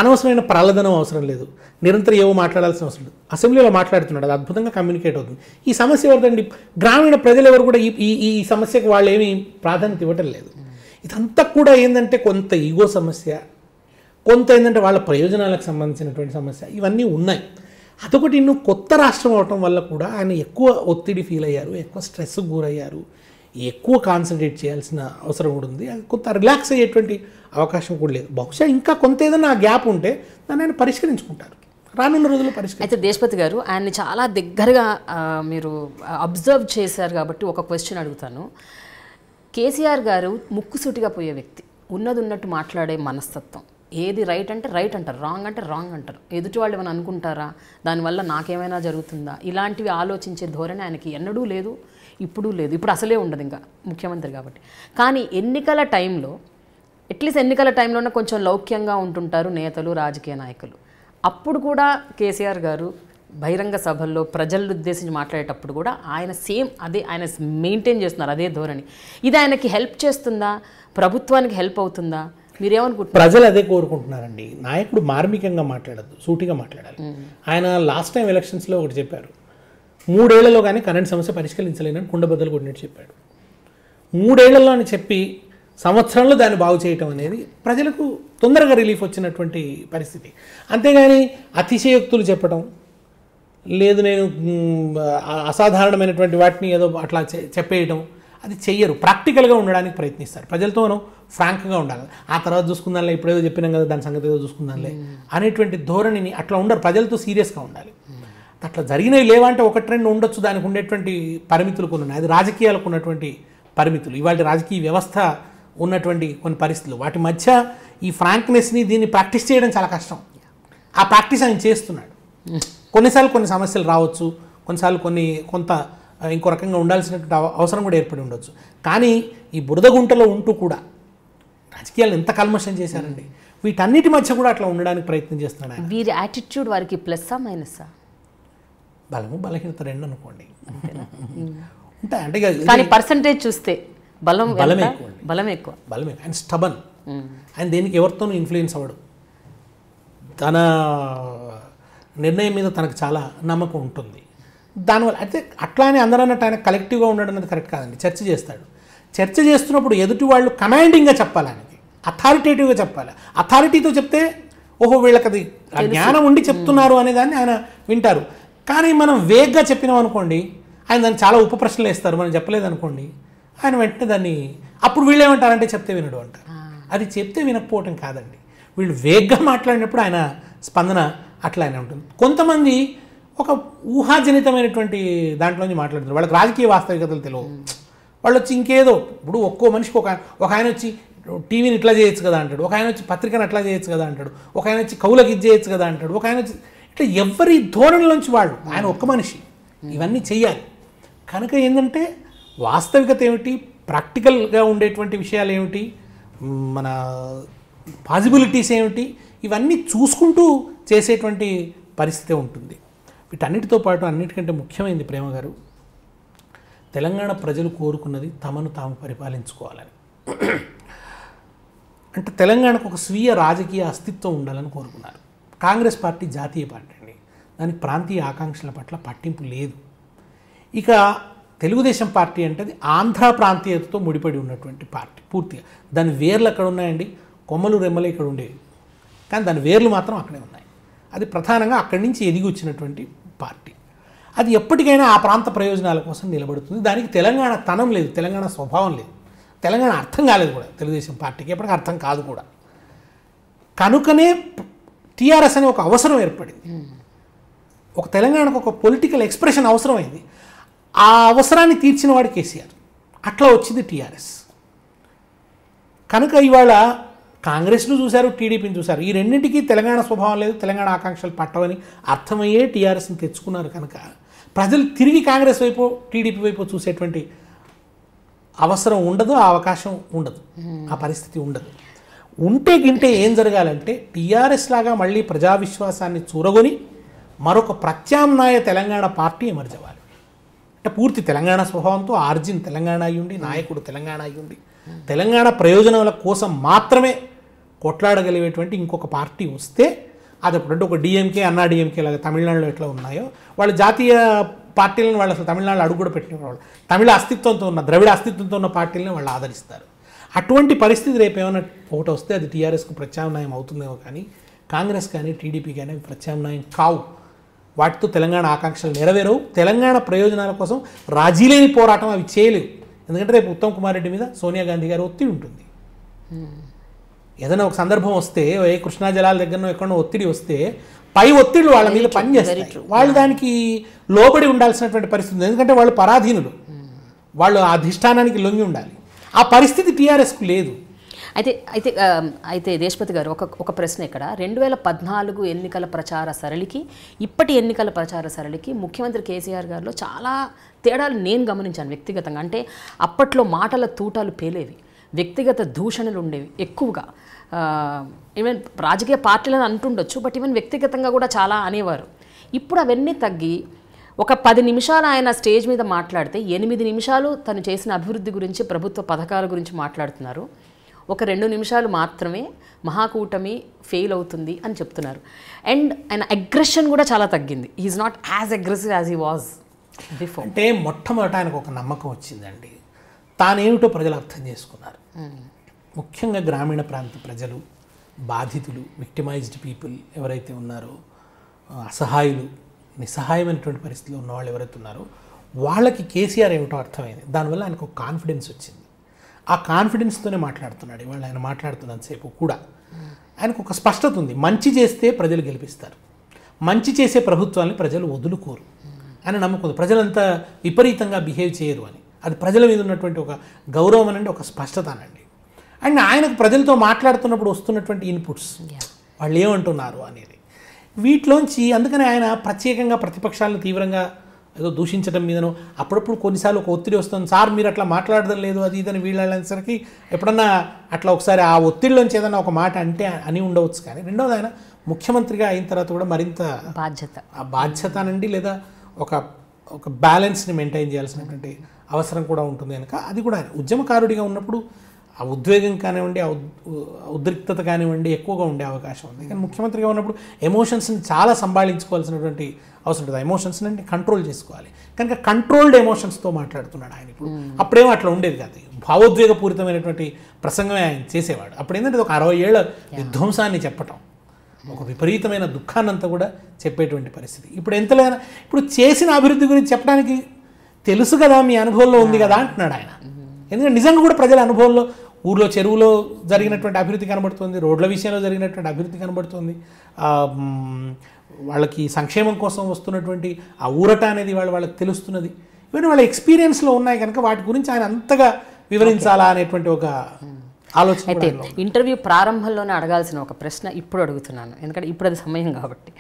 అనవసరమైన ప్రలదనం అవసరం లేదు నిరంతరం ఏవో మాట్లాడాల్సిన అవసరం లేదు అసెంబ్లీలో మాట్లాడుతున్నాడు అది అద్భుతంగా కమ్యూనికేట్ అవుతుంది ఈ సమస్య ఎవరిదండి గ్రామీణ ప్రజలు ఎవరు కూడా ఈ ఈ ఈ సమస్యకు వాళ్ళు ఏమీ ప్రాధాన్యత ఇవ్వటం లేదు ఇదంతా కూడా ఏంటంటే కొంత ఈగో సమస్య కొంత ఏంటంటే వాళ్ళ ప్రయోజనాలకు సంబంధించినటువంటి సమస్య ఇవన్నీ ఉన్నాయి అదొకటి ఇನ್ನು కొత్త రాష్ట్రం అవటం వల్ల కూడా ఆయన ఎక్కువ ఒత్తిడి ఫీల్ అయ్యారు ఎక్కువ స్ట్రెస్ గురయ్యారు ఎక్కువ కాన్సన్ట్రేట్ చేయాల్సిన అవసరం కూడా ఉంది కొంత రిలాక్స్ అయ్యేటువంటి అవకాశం కూడా లేదు బహుశా ఇంకా కొంత ఏదైనా గ్యాప్ ఉంటే దాన్ని ఆయన పరిష్కరించుకుంటారు రానున్న రోజుల్లో పరిస్థితి అయితే దేశపతి గారు ఆయన్ని చాలా దగ్గరగా మీరు అబ్జర్వ్ చేశారు కాబట్టి ఒక క్వశ్చన్ అడుగుతాను కేసీఆర్ గారు ముక్కుసూటిగా పోయే వ్యక్తి ఉన్నది ఉన్నట్టు మాట్లాడే మనస్తత్వం ఏది రైట్ అంటే రైట్ అంటారు రాంగ్ అంటే రాంగ్ అంటారు ఎదుటి వాళ్ళు ఏమైనా అనుకుంటారా దానివల్ల నాకేమైనా జరుగుతుందా ఇలాంటివి ఆలోచించే ధోరణి ఆయనకి ఎన్నడూ లేదు ఇప్పుడు లేదు ఇప్పుడు అసలే ఉండదు ఇంకా ముఖ్యమంత్రి కాబట్టి కానీ ఎన్నికల టైంలో అట్లీస్ట్ ఎన్నికల టైంలోనే కొంచెం లౌక్యంగా ఉంటుంటారు నేతలు రాజకీయ నాయకులు అప్పుడు కూడా కేసీఆర్ గారు బహిరంగ సభల్లో ప్రజలను ఉద్దేశించి మాట్లాడేటప్పుడు కూడా ఆయన సేమ్ అదే ఆయన మెయింటైన్ చేస్తున్నారు అదే ధోరణి ఇది ఆయనకి హెల్ప్ చేస్తుందా ప్రభుత్వానికి హెల్ప్ అవుతుందా మీరేమనుకుంటున్నారు ప్రజలు అదే కోరుకుంటున్నారండి నాయకుడు మార్మికంగా మాట్లాడద్దు సూటిగా మాట్లాడాలి ఆయన లాస్ట్ టైం ఎలక్షన్స్లో ఒకటి చెప్పారు మూడేళ్లలో కానీ కరెంట్ సమస్య పరిష్కరించలేనని కుండబద్దలు కొట్టినట్టు చెప్పాడు మూడేళ్లలో అని చెప్పి సంవత్సరంలో దాన్ని బాగు చేయటం అనేది ప్రజలకు తొందరగా రిలీఫ్ వచ్చినటువంటి పరిస్థితి అంతేగాని అతిశయోక్తులు చెప్పడం లేదు నేను అసాధారణమైనటువంటి వాటిని ఏదో అట్లా చెప్పేయటం అది చెయ్యరు ప్రాక్టికల్గా ఉండడానికి ప్రయత్నిస్తారు ప్రజలతో మనం ఫ్రాంక్గా ఉండాలి ఆ తర్వాత చూసుకుందాంలే ఇప్పుడేదో చెప్పినాం కదా దాని సంగతి ఏదో చూసుకుందాంలే అనేటువంటి ధోరణిని అట్లా ఉండరు ప్రజలతో సీరియస్గా ఉండాలి అట్లా జరిగినవి లేవంటే ఒకటి రెండు ఉండొచ్చు దానికి ఉండేటువంటి పరిమితులు కొన్ని ఉన్నాయి అది రాజకీయాలకు ఉన్నటువంటి పరిమితులు ఇవాళ రాజకీయ వ్యవస్థ ఉన్నటువంటి కొన్ని పరిస్థితులు వాటి మధ్య ఈ ఫ్రాంక్నెస్ని దీన్ని ప్రాక్టీస్ చేయడం చాలా కష్టం ఆ ప్రాక్టీస్ ఆయన చేస్తున్నాడు కొన్నిసార్లు కొన్ని సమస్యలు రావచ్చు కొన్నిసార్లు కొన్ని కొంత ఇంకో రకంగా ఉండాల్సినటువంటి అవసరం కూడా ఏర్పడి ఉండొచ్చు కానీ ఈ బురదగుంటలో ఉంటూ కూడా రాజకీయాలు ఎంత కల్మషం చేశారండి వీటన్నిటి మధ్య కూడా అట్లా ఉండడానికి ప్రయత్నం చేస్తున్నాడు వీరి యాటిట్యూడ్ వారికి ప్లస్సా మైనస్సా బలము బలహీనత రెండు అనుకోండి [laughs] అంటే కానీ పర్సంటేజ్ చూస్తే బలం బలం ఎక్కువ బలం ఎక్కువ బలం ఎక్కువ అండ్ స్టబన్ ఆయన దేనికి ఎవరితోనూ ఇన్ఫ్లుయెన్స్ అవ్వడు తన నిర్ణయం మీద తనకు చాలా నమ్మకం ఉంటుంది దానివల్ల అయితే అట్లానే అందరూ అన్నట్టు ఆయన కలెక్టివ్గా ఉండడం అనేది కరెక్ట్ కాదండి చర్చ చేస్తాడు చర్చ చేస్తున్నప్పుడు ఎదుటి వాళ్ళు కమాండింగ్గా చెప్పాలి ఆయనకి అథారిటేటివ్గా చెప్పాలి అథారిటీతో చెప్తే ఓహో వీళ్ళకి అది జ్ఞానం ఉండి చెప్తున్నారు అనేదాన్ని ఆయన వింటారు కానీ మనం వేగ్గా చెప్పినాం అనుకోండి ఆయన దాన్ని చాలా ఉప ప్రశ్నలు వేస్తారు మనం చెప్పలేదు అనుకోండి ఆయన వెంటనే దాన్ని అప్పుడు వీళ్ళు ఏమంటారంటే చెప్తే వినడు అంటారు అది చెప్తే వినకపోవటం కాదండి వీళ్ళు వేగ్గా మాట్లాడినప్పుడు ఆయన స్పందన అట్లా అట్లానే ఉంటుంది కొంతమంది ఒక ఊహాజనితమైనటువంటి దాంట్లోంచి మాట్లాడుతున్నారు వాళ్ళకి రాజకీయ వాస్తవికతలు తెలియవు వాళ్ళు వచ్చి ఇంకేదో ఇప్పుడు ఒక్కో మనిషికి ఒక ఒక ఆయన వచ్చి టీవీని ఇట్లా చేయొచ్చు కదా అంటాడు ఒక ఆయన వచ్చి పత్రికను అట్లా చేయొచ్చు కదా అంటాడు ఒక ఆయన వచ్చి కవులకు ఇది చేయొచ్చు కదా అంటాడు ఒక ఆయన వచ్చి ఇట్లా ఎవరి ధోరణిలోంచి వాళ్ళు ఆయన ఒక్క మనిషి ఇవన్నీ చేయాలి కనుక ఏంటంటే వాస్తవికత ఏమిటి ప్రాక్టికల్గా ఉండేటువంటి విషయాలు ఏమిటి మన పాసిబిలిటీస్ ఏమిటి ఇవన్నీ చూసుకుంటూ చేసేటువంటి పరిస్థితి ఉంటుంది వీటన్నిటితో పాటు అన్నిటికంటే ముఖ్యమైనది ప్రేమ గారు తెలంగాణ ప్రజలు కోరుకున్నది తమను తాము పరిపాలించుకోవాలని అంటే తెలంగాణకు ఒక స్వీయ రాజకీయ అస్తిత్వం ఉండాలని కోరుకున్నారు కాంగ్రెస్ పార్టీ జాతీయ పార్టీ అండి దానికి ప్రాంతీయ ఆకాంక్షల పట్ల పట్టింపు లేదు ఇక తెలుగుదేశం పార్టీ అంటే అది ఆంధ్ర ప్రాంతీయతతో ముడిపడి ఉన్నటువంటి పార్టీ పూర్తిగా దాని వేర్లు అక్కడ ఉన్నాయండి కొమ్మలు రెమ్మలు ఇక్కడ ఉండేవి కానీ దాని వేర్లు మాత్రం అక్కడే ఉన్నాయి అది ప్రధానంగా అక్కడి నుంచి ఎదిగి వచ్చినటువంటి పార్టీ అది ఎప్పటికైనా ఆ ప్రాంత ప్రయోజనాల కోసం నిలబడుతుంది దానికి తెలంగాణ తనం లేదు తెలంగాణ స్వభావం లేదు తెలంగాణ అర్థం కాలేదు కూడా తెలుగుదేశం పార్టీకి ఎప్పటికీ అర్థం కాదు కూడా కనుకనే టీఆర్ఎస్ అనే ఒక అవసరం ఏర్పడింది ఒక తెలంగాణకు ఒక పొలిటికల్ ఎక్స్ప్రెషన్ అవసరమైంది ఆ అవసరాన్ని తీర్చిన వాడు కేసీఆర్ అట్లా వచ్చింది టీఆర్ఎస్ కనుక ఇవాళ కాంగ్రెస్ను చూశారు టీడీపీని చూశారు ఈ రెండింటికి తెలంగాణ స్వభావం లేదు తెలంగాణ ఆకాంక్షలు పట్టవని అర్థమయ్యే టీఆర్ఎస్ని తెచ్చుకున్నారు కనుక ప్రజలు తిరిగి కాంగ్రెస్ వైపు టీడీపీ వైపు చూసేటువంటి అవసరం ఉండదు ఆ అవకాశం ఉండదు ఆ పరిస్థితి ఉండదు ఉంటే గింటే ఏం జరగాలంటే టీఆర్ఎస్ లాగా మళ్ళీ ప్రజా విశ్వాసాన్ని చూరగొని మరొక ప్రత్యామ్నాయ తెలంగాణ పార్టీ ఎమర్జ్ అంటే పూర్తి తెలంగాణ స్వభావంతో ఆర్జిన్ తెలంగాణ అయ్యుండి నాయకుడు తెలంగాణ అయ్యుండి తెలంగాణ ప్రయోజనాల కోసం మాత్రమే కొట్లాడగలిగేటువంటి ఇంకొక పార్టీ వస్తే అది అప్పుడు ఒక డిఎంకే అన్నా డిఎంకే లాగా తమిళనాడులో ఎట్లా ఉన్నాయో వాళ్ళ జాతీయ పార్టీలను వాళ్ళు అసలు తమిళనాడులో అడుగు కూడా పెట్టిన వాళ్ళు తమిళ అస్తిత్వంతో ఉన్న ద్రవిడ అస్తిత్వంతో ఉన్న పార్టీలను వాళ్ళు ఆదరిస్తారు అటువంటి పరిస్థితి రేపు ఏమైనా ఒకటి వస్తే అది టీఆర్ఎస్కు ప్రత్యామ్నాయం అవుతుందేమో కానీ కాంగ్రెస్ కానీ టీడీపీ కానీ ప్రత్యామ్నాయం కావు వాటితో తెలంగాణ ఆకాంక్షలు నెరవేరవు తెలంగాణ ప్రయోజనాల కోసం రాజీలేని పోరాటం అవి చేయలేవు ఎందుకంటే రేపు ఉత్తమ్ కుమార్ రెడ్డి మీద సోనియా గాంధీ గారి ఒత్తిడి ఉంటుంది hmm. ఏదైనా ఒక సందర్భం వస్తే ఏ కృష్ణా జలాల దగ్గరనో ఎక్కడో ఒత్తిడి వస్తే పై ఒత్తిడి వాళ్ళ మీద పనిచేస్తారు వాళ్ళు దానికి లోబడి ఉండాల్సినటువంటి పరిస్థితి ఎందుకంటే వాళ్ళు పరాధీనులు hmm. వాళ్ళు ఆ అధిష్టానానికి లొంగి ఉండాలి ఆ పరిస్థితి టీఆర్ఎస్కు లేదు అయితే అయితే అయితే దేశపతి గారు ఒక ఒక ప్రశ్న ఇక్కడ రెండు వేల పద్నాలుగు ఎన్నికల ప్రచార సరళికి ఇప్పటి ఎన్నికల ప్రచార సరళికి ముఖ్యమంత్రి కేసీఆర్ గారిలో చాలా తేడాలు నేను గమనించాను వ్యక్తిగతంగా అంటే అప్పట్లో మాటల తూటాలు పేలేవి వ్యక్తిగత దూషణలు ఉండేవి ఎక్కువగా ఈవెన్ రాజకీయ పార్టీలను అంటుండొచ్చు బట్ ఈవెన్ వ్యక్తిగతంగా కూడా చాలా అనేవారు ఇప్పుడు అవన్నీ తగ్గి ఒక పది నిమిషాలు ఆయన స్టేజ్ మీద మాట్లాడితే ఎనిమిది నిమిషాలు తను చేసిన అభివృద్ధి గురించి ప్రభుత్వ పథకాల గురించి మాట్లాడుతున్నారు ఒక రెండు నిమిషాలు మాత్రమే మహాకూటమి ఫెయిల్ అవుతుంది అని చెప్తున్నారు అండ్ ఆయన అగ్రెషన్ కూడా చాలా తగ్గింది is not as aggressive as he was before అంటే మొట్టమొదట ఆయనకు ఒక నమ్మకం వచ్చిందండి తానేమిటో ప్రజలు అర్థం చేసుకున్నారు ముఖ్యంగా గ్రామీణ ప్రాంత ప్రజలు బాధితులు విక్టిమైజ్డ్ పీపుల్ ఎవరైతే ఉన్నారో అసహాయులు నిస్సహాయమైనటువంటి పరిస్థితిలో ఉన్న వాళ్ళు ఎవరైతే ఉన్నారో వాళ్ళకి కేసీఆర్ ఏమిటో అర్థమైంది దానివల్ల ఆయనకు ఒక కాన్ఫిడెన్స్ వచ్చింది ఆ కాన్ఫిడెన్స్తోనే మాట్లాడుతున్నాడు ఇవాళ ఆయన మాట్లాడుతున్నంతసేపు కూడా ఆయనకు ఒక స్పష్టత ఉంది మంచి చేస్తే ప్రజలు గెలిపిస్తారు మంచి చేసే ప్రభుత్వాన్ని ప్రజలు వదులుకోరు అని నమ్ముకుంది ప్రజలంతా విపరీతంగా బిహేవ్ చేయరు అని అది ప్రజల మీద ఉన్నటువంటి ఒక గౌరవం అనండి ఒక స్పష్టత అనండి అండ్ ఆయనకు ప్రజలతో మాట్లాడుతున్నప్పుడు వస్తున్నటువంటి ఇన్పుట్స్ వాళ్ళు ఏమంటున్నారు అని వీటిలోంచి అందుకని ఆయన ప్రత్యేకంగా ప్రతిపక్షాలను తీవ్రంగా ఏదో దూషించడం మీదను అప్పుడప్పుడు కొన్నిసార్లు ఒక ఒత్తిడి వస్తుంది సార్ మీరు అట్లా మాట్లాడడం లేదు అది ఇదని వీళ్ళనేసరికి ఎప్పుడన్నా అట్లా ఒకసారి ఆ ఒత్తిడిలోంచి ఏదన్నా ఒక మాట అంటే అని ఉండవచ్చు కానీ రెండవది ఆయన ముఖ్యమంత్రిగా అయిన తర్వాత కూడా మరింత బాధ్యత ఆ బాధ్యత అనండి లేదా ఒక ఒక బ్యాలెన్స్ని మెయింటైన్ చేయాల్సినటువంటి అవసరం కూడా ఉంటుంది కనుక అది కూడా ఆయన ఉద్యమకారుడిగా ఉన్నప్పుడు ఆ ఉద్వేగం కానివ్వండి ఆ ఉద్రిక్తత కానివ్వండి ఎక్కువగా ఉండే అవకాశం ఉంది కానీ ముఖ్యమంత్రిగా ఉన్నప్పుడు ఎమోషన్స్ని చాలా సంభాళించుకోవాల్సినటువంటి అవసరం ఉంటుంది ఎమోషన్స్ని అంటే కంట్రోల్ చేసుకోవాలి కనుక కంట్రోల్డ్ ఎమోషన్స్తో మాట్లాడుతున్నాడు ఆయన ఇప్పుడు అప్పుడేమో అట్లా ఉండేది కాదు భావోద్వేగపూరితమైనటువంటి ప్రసంగమే ఆయన చేసేవాడు అప్పుడు ఏంటంటే ఒక అరవై ఏళ్ళ విధ్వంసాన్ని చెప్పటం ఒక విపరీతమైన దుఃఖాన్నంతా కూడా చెప్పేటువంటి పరిస్థితి ఇప్పుడు ఎంతలేనా ఇప్పుడు చేసిన అభివృద్ధి గురించి చెప్పడానికి తెలుసు కదా మీ అనుభవంలో ఉంది కదా అంటున్నాడు ఆయన ఎందుకంటే నిజంగా కూడా ప్రజల అనుభవంలో ఊర్లో చెరువులో జరిగినటువంటి అభివృద్ధి కనబడుతుంది రోడ్ల విషయంలో జరిగినటువంటి అభివృద్ధి కనబడుతుంది వాళ్ళకి సంక్షేమం కోసం వస్తున్నటువంటి ఆ ఊరట అనేది వాళ్ళు వాళ్ళకి తెలుస్తున్నది ఇవన్నీ వాళ్ళ ఎక్స్పీరియన్స్లో ఉన్నాయి కనుక వాటి గురించి ఆయన అంతగా వివరించాలా అనేటువంటి ఒక ఆలోచన అయితే ఇంటర్వ్యూ ప్రారంభంలోనే అడగాల్సిన ఒక ప్రశ్న ఇప్పుడు అడుగుతున్నాను ఎందుకంటే ఇప్పుడు అది సమయం కాబట్టి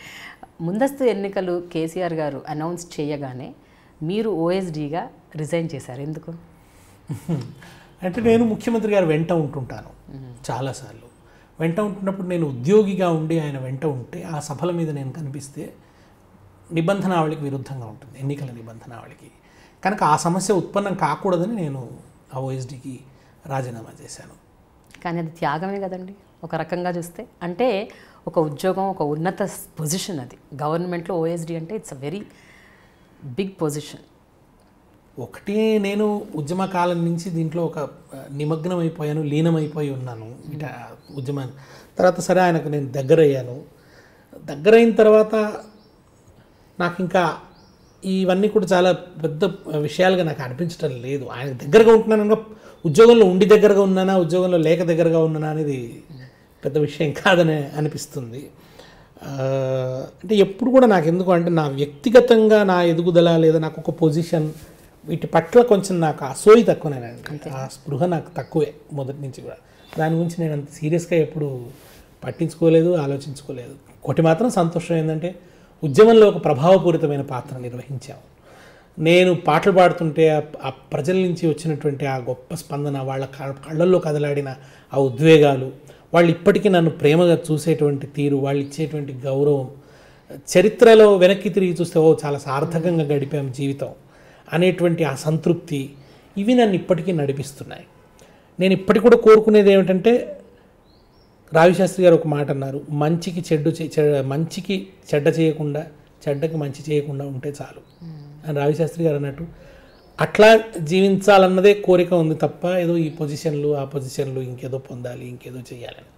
ముందస్తు ఎన్నికలు కేసీఆర్ గారు అనౌన్స్ చేయగానే మీరు ఓఎస్డీగా రిజైన్ చేశారు ఎందుకు [laughs] అంటే నేను ముఖ్యమంత్రి గారు వెంట ఉంటుంటాను చాలాసార్లు వెంట ఉంటున్నప్పుడు నేను ఉద్యోగిగా ఉండి ఆయన వెంట ఉంటే ఆ సభల మీద నేను కనిపిస్తే నిబంధనావళికి విరుద్ధంగా ఉంటుంది ఎన్నికల నిబంధనావళికి కనుక ఆ సమస్య ఉత్పన్నం కాకూడదని నేను ఆ ఓఎస్డికి రాజీనామా చేశాను కానీ అది త్యాగమే కదండి ఒక రకంగా చూస్తే అంటే ఒక ఉద్యోగం ఒక ఉన్నత పొజిషన్ అది గవర్నమెంట్లో ఓఎస్డి అంటే it's a very big position ఒకటి నేను ఉద్యమకాలం నుంచి దీంట్లో ఒక నిమగ్నం అయిపోయాను లీనమైపోయి ఉన్నాను ఉద్యమాన్ని తర్వాత సరే ఆయనకు నేను దగ్గరయ్యాను దగ్గరైన తర్వాత నాకు ఇంకా ఇవన్నీ కూడా చాలా పెద్ద విషయాలుగా నాకు అనిపించడం లేదు ఆయన దగ్గరగా ఉంటున్నాను ఉద్యోగంలో ఉండి దగ్గరగా ఉన్నానా ఉద్యోగంలో లేక దగ్గరగా ఉన్నానా అనేది పెద్ద విషయం కాదని అనిపిస్తుంది అంటే ఎప్పుడు కూడా నాకు ఎందుకు అంటే నా వ్యక్తిగతంగా నా ఎదుగుదల లేదా నాకు ఒక పొజిషన్ వీటి పట్ల కొంచెం నాకు అసోయి అంటే ఆ స్పృహ నాకు తక్కువే మొదటి నుంచి కూడా దాని గురించి నేను అంత సీరియస్గా ఎప్పుడు పట్టించుకోలేదు ఆలోచించుకోలేదు ఒకటి మాత్రం సంతోషం ఏంటంటే ఉద్యమంలో ఒక ప్రభావపూరితమైన పాత్ర నిర్వహించాము నేను పాటలు పాడుతుంటే ఆ ప్రజల నుంచి వచ్చినటువంటి ఆ గొప్ప స్పందన వాళ్ళ కళ్ళల్లో కదలాడిన ఆ ఉద్వేగాలు వాళ్ళు ఇప్పటికీ నన్ను ప్రేమగా చూసేటువంటి తీరు వాళ్ళు ఇచ్చేటువంటి గౌరవం చరిత్రలో వెనక్కి తిరిగి చూస్తే ఓ చాలా సార్థకంగా గడిపాం జీవితం అనేటువంటి అసంతృప్తి ఇవి నన్ను ఇప్పటికీ నడిపిస్తున్నాయి నేను ఇప్పటికి కూడా కోరుకునేది ఏమిటంటే రావిశాస్త్రి గారు ఒక మాట అన్నారు మంచికి చెడ్డు మంచికి చెడ్డ చేయకుండా చెడ్డకి మంచి చేయకుండా ఉంటే చాలు hmm. అని రావిశాస్త్రి గారు అన్నట్టు అట్లా జీవించాలన్నదే కోరిక ఉంది తప్ప ఏదో ఈ పొజిషన్లు ఆ పొజిషన్లు ఇంకేదో పొందాలి ఇంకేదో చేయాలని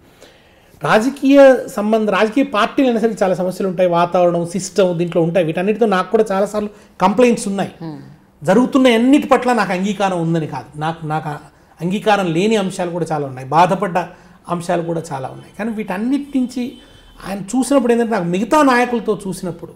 రాజకీయ సంబంధం రాజకీయ పార్టీలు అయినా సరే చాలా సమస్యలు ఉంటాయి వాతావరణం సిస్టమ్ దీంట్లో ఉంటాయి వీటన్నిటితో నాకు కూడా చాలాసార్లు కంప్లైంట్స్ ఉన్నాయి hmm. జరుగుతున్న అన్నిటి పట్ల నాకు అంగీకారం ఉందని కాదు నాకు నాకు అంగీకారం లేని అంశాలు కూడా చాలా ఉన్నాయి బాధపడ్డ అంశాలు కూడా చాలా ఉన్నాయి కానీ వీటన్నిటి నుంచి ఆయన చూసినప్పుడు ఏంటంటే నాకు మిగతా నాయకులతో చూసినప్పుడు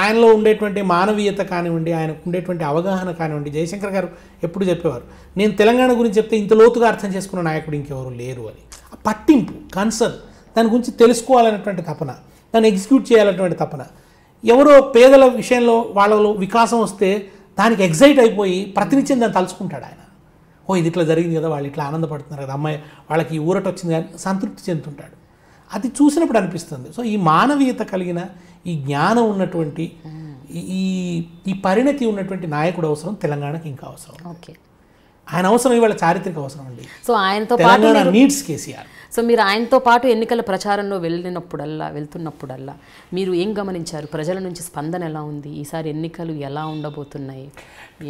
ఆయనలో ఉండేటువంటి మానవీయత కానివ్వండి ఆయనకు ఉండేటువంటి అవగాహన కానివ్వండి జయశంకర్ గారు ఎప్పుడు చెప్పేవారు నేను తెలంగాణ గురించి చెప్తే ఇంత లోతుగా అర్థం చేసుకున్న నాయకుడు ఇంకెవరు లేరు అని పట్టింపు కన్సర్న్ దాని గురించి తెలుసుకోవాలనేటువంటి తపన దాన్ని ఎగ్జిక్యూట్ చేయాలనేటువంటి తపన ఎవరో పేదల విషయంలో వాళ్ళలో వికాసం వస్తే దానికి ఎగ్జైట్ అయిపోయి ప్రతినిత్యం దాన్ని తలుచుకుంటాడు ఆయన ఓ ఇది ఇట్లా జరిగింది కదా వాళ్ళు ఇట్లా ఆనందపడుతున్నారు కదా అమ్మాయి వాళ్ళకి ఈ ఊరట వచ్చింది కానీ సంతృప్తి చెందుతుంటాడు అది చూసినప్పుడు అనిపిస్తుంది సో ఈ మానవీయత కలిగిన ఈ జ్ఞానం ఉన్నటువంటి ఈ ఈ పరిణతి ఉన్నటువంటి నాయకుడు అవసరం తెలంగాణకి ఇంకా అవసరం ఓకే ఆయన అవసరం ఇవాళ చారిత్రక అవసరం అండి సో ఆయనతో నీడ్స్ కేసీఆర్ సో మీరు ఆయనతో పాటు ఎన్నికల ప్రచారంలో వెళ్ళినప్పుడల్లా వెళ్తున్నప్పుడల్లా మీరు ఏం గమనించారు ప్రజల నుంచి స్పందన ఎలా ఉంది ఈసారి ఎన్నికలు ఎలా ఉండబోతున్నాయి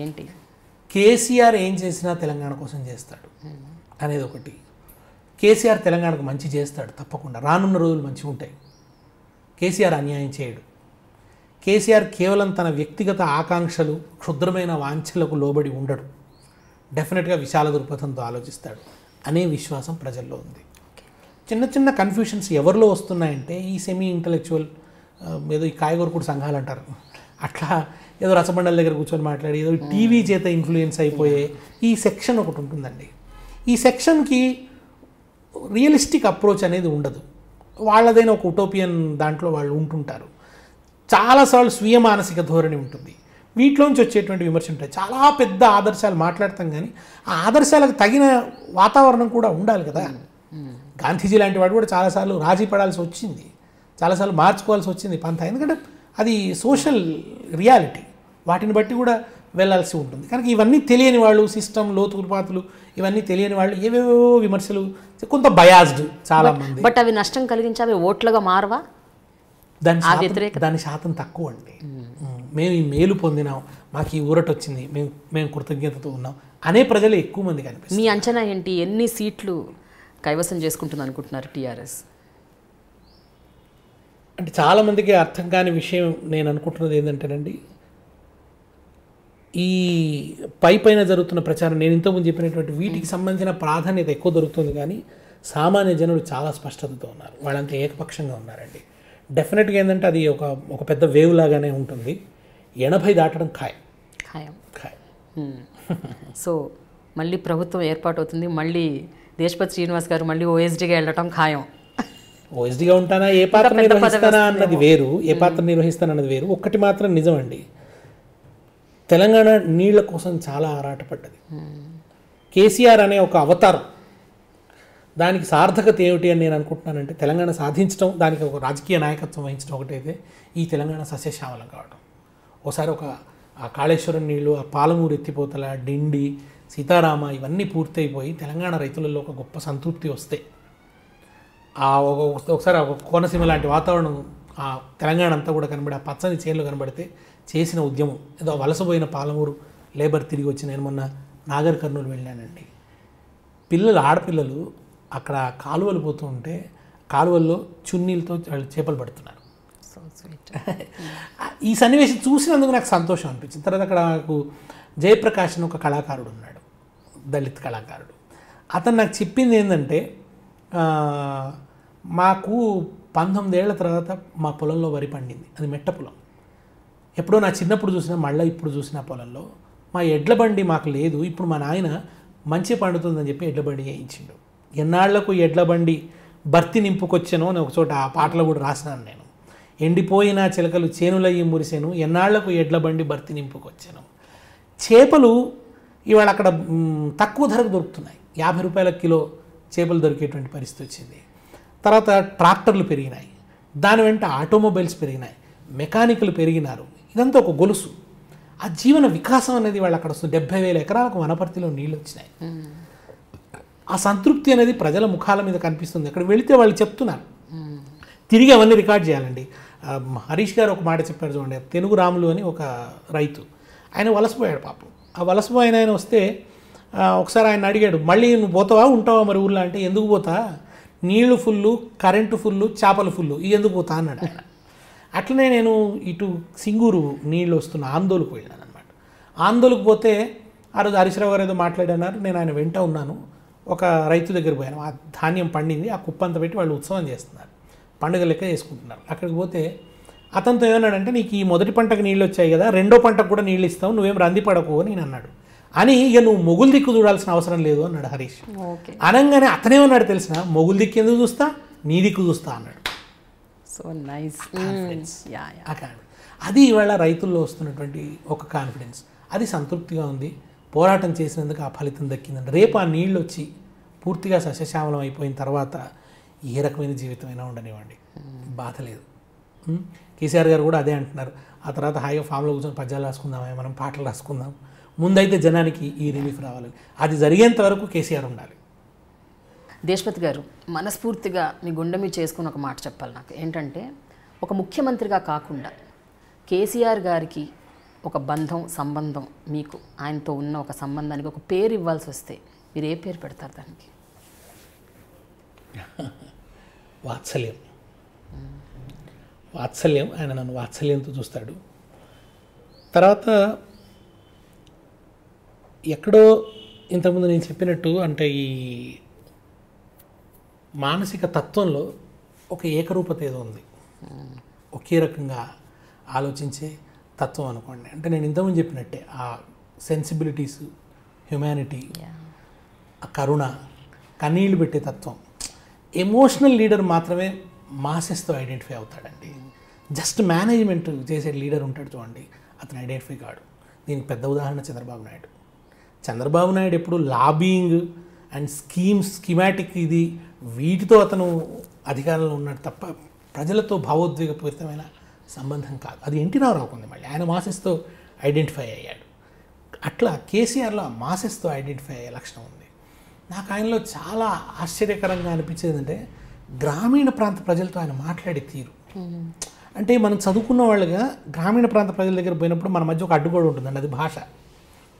ఏంటి కేసీఆర్ ఏం చేసినా తెలంగాణ కోసం చేస్తాడు అనేది ఒకటి కేసీఆర్ తెలంగాణకు మంచి చేస్తాడు తప్పకుండా రానున్న రోజులు మంచిగా ఉంటాయి కేసీఆర్ అన్యాయం చేయడు కేసీఆర్ కేవలం తన వ్యక్తిగత ఆకాంక్షలు క్షుద్రమైన వాంఛలకు లోబడి ఉండడు డెఫినెట్గా విశాల దృక్పథంతో ఆలోచిస్తాడు అనే విశ్వాసం ప్రజల్లో ఉంది చిన్న చిన్న కన్ఫ్యూషన్స్ ఎవరిలో వస్తున్నాయంటే ఈ సెమీ ఇంటలెక్చువల్ ఏదో ఈ కాయగూరకుడు సంఘాలు అంటారు అట్లా ఏదో రసబండల దగ్గర కూర్చొని మాట్లాడి ఏదో టీవీ చేత ఇన్ఫ్లుయెన్స్ అయిపోయే ఈ సెక్షన్ ఒకటి ఉంటుందండి ఈ సెక్షన్కి రియలిస్టిక్ అప్రోచ్ అనేది ఉండదు వాళ్ళదైన ఒక ఉటోపియన్ దాంట్లో వాళ్ళు ఉంటుంటారు చాలాసార్లు స్వీయ మానసిక ధోరణి ఉంటుంది వీటిలోంచి వచ్చేటువంటి విమర్శ ఉంటాయి చాలా పెద్ద ఆదర్శాలు మాట్లాడతాం కానీ ఆ ఆదర్శాలకు తగిన వాతావరణం కూడా ఉండాలి కదా గాంధీజీ లాంటి వాడు కూడా చాలాసార్లు రాజీ పడాల్సి వచ్చింది చాలాసార్లు మార్చుకోవాల్సి వచ్చింది పంత ఎందుకంటే అది సోషల్ రియాలిటీ వాటిని బట్టి కూడా వెళ్ళాల్సి ఉంటుంది కనుక ఇవన్నీ తెలియని వాళ్ళు సిస్టమ్ లోతుకుపాతులు ఇవన్నీ తెలియని వాళ్ళు ఏవేవో విమర్శలు కొంత బయాస్డ్ చాలా మంది బట్ అవి నష్టం కలిగించి అవి ఓట్లుగా మారవా దాని దాని శాతం తక్కువ అండి మేము ఈ మేలు పొందినాం మాకు ఈ ఊరట వచ్చింది మేము మేము కృతజ్ఞతతో ఉన్నాం అనే ప్రజలు ఎక్కువ మంది కనిపిస్తారు మీ అంచనా ఏంటి ఎన్ని సీట్లు కైవసం చేసుకుంటుంది అనుకుంటున్నారు టీఆర్ఎస్ అంటే చాలామందికి అర్థం కాని విషయం నేను అనుకుంటున్నది ఏంటంటేనండి ఈ పై పైన జరుగుతున్న ప్రచారం నేను ఇంతకుముందు చెప్పినటువంటి వీటికి సంబంధించిన ప్రాధాన్యత ఎక్కువ దొరుకుతుంది కానీ సామాన్య జనులు చాలా స్పష్టతతో ఉన్నారు వాళ్ళంతా ఏకపక్షంగా ఉన్నారండి డెఫినెట్గా ఏంటంటే అది ఒక ఒక పెద్ద వేవ్ లాగానే ఉంటుంది ఎనభై దాటడం ఖాయం ఖాయం ఖాయం [laughs] సో మళ్ళీ ప్రభుత్వం ఏర్పాటు అవుతుంది మళ్ళీ దేశపతి శ్రీనివాస్ గారు మళ్ళీ ఓఎస్డీగా వెళ్ళటం ఖాయం ఓఎస్డీగా ఉంటానా ఏ పాత్ర నిర్వహిస్తానా అన్నది వేరు ఏ పాత్ర నిర్వహిస్తాను అన్నది వేరు ఒక్కటి మాత్రం నిజం అండి తెలంగాణ నీళ్ల కోసం చాలా ఆరాటపడ్డది కేసీఆర్ అనే ఒక అవతారం దానికి సార్థకత ఏమిటి అని నేను అనుకుంటున్నానంటే తెలంగాణ సాధించడం దానికి ఒక రాజకీయ నాయకత్వం వహించడం ఒకటైతే ఈ తెలంగాణ సస్యశ్యామలం కావడం ఒకసారి ఒక ఆ కాళేశ్వరం నీళ్ళు ఆ పాలమూరు ఎత్తిపోతల డిండి సీతారామ ఇవన్నీ పూర్తయిపోయి తెలంగాణ రైతులలో ఒక గొప్ప సంతృప్తి వస్తే ఆ ఒకసారి కోనసీమ లాంటి వాతావరణం ఆ తెలంగాణ అంతా కూడా కనబడి ఆ పచ్చని చేనులు కనబడితే చేసిన ఉద్యమం ఏదో వలసపోయిన పాలమూరు లేబర్ తిరిగి వచ్చి నేను మొన్న నాగర్ కర్నూలు వెళ్ళానండి పిల్లలు ఆడపిల్లలు అక్కడ కాలువలు పోతూ ఉంటే కాలువల్లో చున్నీలతో వాళ్ళు చేపలు పడుతున్నారు [laughs] ఈ సన్నివేశం చూసినందుకు నాకు సంతోషం అనిపించింది తర్వాత అక్కడ నాకు జయప్రకాష్ అని ఒక కళాకారుడు ఉన్నాడు దళిత్ కళాకారుడు అతను నాకు చెప్పింది ఏంటంటే మాకు పంతొమ్మిదేళ్ల తర్వాత మా పొలంలో వరి పండింది అది మెట్ట పొలం ఎప్పుడో నా చిన్నప్పుడు చూసిన మళ్ళీ ఇప్పుడు చూసిన పొలంలో మా ఎడ్ల బండి మాకు లేదు ఇప్పుడు మా నాయన మంచి పండుతుందని చెప్పి ఎడ్ల బండి వేయించిండు ఎన్నాళ్లకు ఎడ్ల బండి భర్తీ నింపుకొచ్చాను అని ఒకచోట ఆ పాటలో కూడా రాసినాను నేను ఎండిపోయిన చిలకలు చేనులయ్యి మురిసేను ఎన్నాళ్లకు ఎడ్ల బండి భర్తీ నింపుకొచ్చాను చేపలు ఇవాళ అక్కడ తక్కువ ధరకు దొరుకుతున్నాయి యాభై రూపాయల కిలో చేపలు దొరికేటువంటి పరిస్థితి వచ్చింది తర్వాత ట్రాక్టర్లు పెరిగినాయి దాని వెంట ఆటోమొబైల్స్ పెరిగినాయి మెకానికలు పెరిగినారు ఇదంతా ఒక గొలుసు ఆ జీవన వికాసం అనేది వాళ్ళు అక్కడ వస్తుంది డెబ్బై వేల ఎకరాలకు వనపర్తిలో నీళ్ళు వచ్చినాయి ఆ సంతృప్తి అనేది ప్రజల ముఖాల మీద కనిపిస్తుంది అక్కడ వెళితే వాళ్ళు చెప్తున్నారు తిరిగి అవన్నీ రికార్డ్ చేయాలండి హరీష్ గారు ఒక మాట చెప్పారు చూడండి తెలుగు రాములు అని ఒక రైతు ఆయన వలసపోయాడు పాపం ఆ వలసపోయిన ఆయన వస్తే ఒకసారి ఆయన అడిగాడు మళ్ళీ నువ్వు పోతావా ఉంటావా మరి ఊళ్ళో అంటే ఎందుకు పోతా నీళ్లు ఫుల్లు కరెంటు ఫుల్లు చేపలు ఫుల్లు ఎందుకు పోతా అన్నాడు అట్లనే నేను ఇటు సింగూరు నీళ్ళు వస్తున్న ఆందోళనకు వెళ్ళాను అనమాట ఆందోళనకు పోతే ఆ రోజు హరీశ్రావు గారు ఏదో మాట్లాడన్నారు నేను ఆయన వెంట ఉన్నాను ఒక రైతు దగ్గర పోయాను ఆ ధాన్యం పండింది ఆ కుప్పంత పెట్టి వాళ్ళు ఉత్సవం చేస్తున్నారు పండుగ లెక్క చేసుకుంటున్నారు అక్కడికి పోతే అతనితో ఏమన్నాడంటే నీకు ఈ మొదటి పంటకు నీళ్ళు వచ్చాయి కదా రెండో పంటకు కూడా నీళ్ళు ఇస్తావు నువ్వేం రంది పడకు అని నేను అన్నాడు అని ఇక నువ్వు మొగులు దిక్కు చూడాల్సిన అవసరం లేదు అన్నాడు హరీష్ అనగానే ఉన్నాడు తెలిసిన మొగులు దిక్కు ఎందుకు చూస్తా నీ దిక్కు చూస్తా అన్నాడు సో నైస్ అది ఇవాళ రైతుల్లో వస్తున్నటువంటి ఒక కాన్ఫిడెన్స్ అది సంతృప్తిగా ఉంది పోరాటం చేసినందుకు ఆ ఫలితం దక్కిందండి రేపు ఆ నీళ్ళు వచ్చి పూర్తిగా సస్యశ్యామలం అయిపోయిన తర్వాత ఏ రకమైన జీవితమైనా ఉండనివ్వండి బాధ లేదు కేసీఆర్ గారు కూడా అదే అంటున్నారు ఆ తర్వాత హాయిగా ఫామ్లో కూర్చొని పద్యాలు రాసుకుందామే మనం పాటలు రాసుకుందాం ముందైతే జనానికి ఈ రిలీఫ్ రావాలి అది జరిగేంత వరకు కేసీఆర్ ఉండాలి దేశపతి గారు మనస్ఫూర్తిగా మీ గుండె మీ చేసుకుని ఒక మాట చెప్పాలి నాకు ఏంటంటే ఒక ముఖ్యమంత్రిగా కాకుండా కేసీఆర్ గారికి ఒక బంధం సంబంధం మీకు ఆయనతో ఉన్న ఒక సంబంధానికి ఒక పేరు ఇవ్వాల్సి వస్తే మీరు ఏ పేరు పెడతారు దానికి వాత్సల్యం వాత్సల్యం ఆయన నన్ను వాత్సల్యంతో చూస్తాడు తర్వాత ఎక్కడో ఇంతకుముందు నేను చెప్పినట్టు అంటే ఈ మానసిక తత్వంలో ఒక ఏకరూపత ఏదో ఉంది ఒకే రకంగా ఆలోచించే తత్వం అనుకోండి అంటే నేను ఇంతకుముందు చెప్పినట్టే ఆ సెన్సిబిలిటీస్ హ్యుమానిటీ ఆ కరుణ కన్నీళ్ళు పెట్టే తత్వం ఎమోషనల్ లీడర్ మాత్రమే మాసెస్తో ఐడెంటిఫై అవుతాడండి జస్ట్ మేనేజ్మెంట్ చేసే లీడర్ ఉంటాడు చూడండి అతను ఐడెంటిఫై కాడు దీనికి పెద్ద ఉదాహరణ చంద్రబాబు నాయుడు చంద్రబాబు నాయుడు ఎప్పుడు లాబింగ్ అండ్ స్కీమ్ స్కిమాటిక్ ఇది వీటితో అతను అధికారంలో ఉన్నాడు తప్ప ప్రజలతో భావోద్వేగపూరితమైన సంబంధం కాదు అది ఎన్టీ రామారావు మళ్ళీ ఆయన మాసెస్తో ఐడెంటిఫై అయ్యాడు అట్లా కేసీఆర్లో ఆ మాసెస్తో ఐడెంటిఫై అయ్యే లక్షణం ఉంది నాకు ఆయనలో చాలా ఆశ్చర్యకరంగా అనిపించేది అంటే గ్రామీణ ప్రాంత ప్రజలతో ఆయన మాట్లాడే తీరు అంటే మనం చదువుకున్న వాళ్ళుగా గ్రామీణ ప్రాంత ప్రజల దగ్గర పోయినప్పుడు మన మధ్య ఒక అడ్డుగోడు ఉంటుందండి అది భాష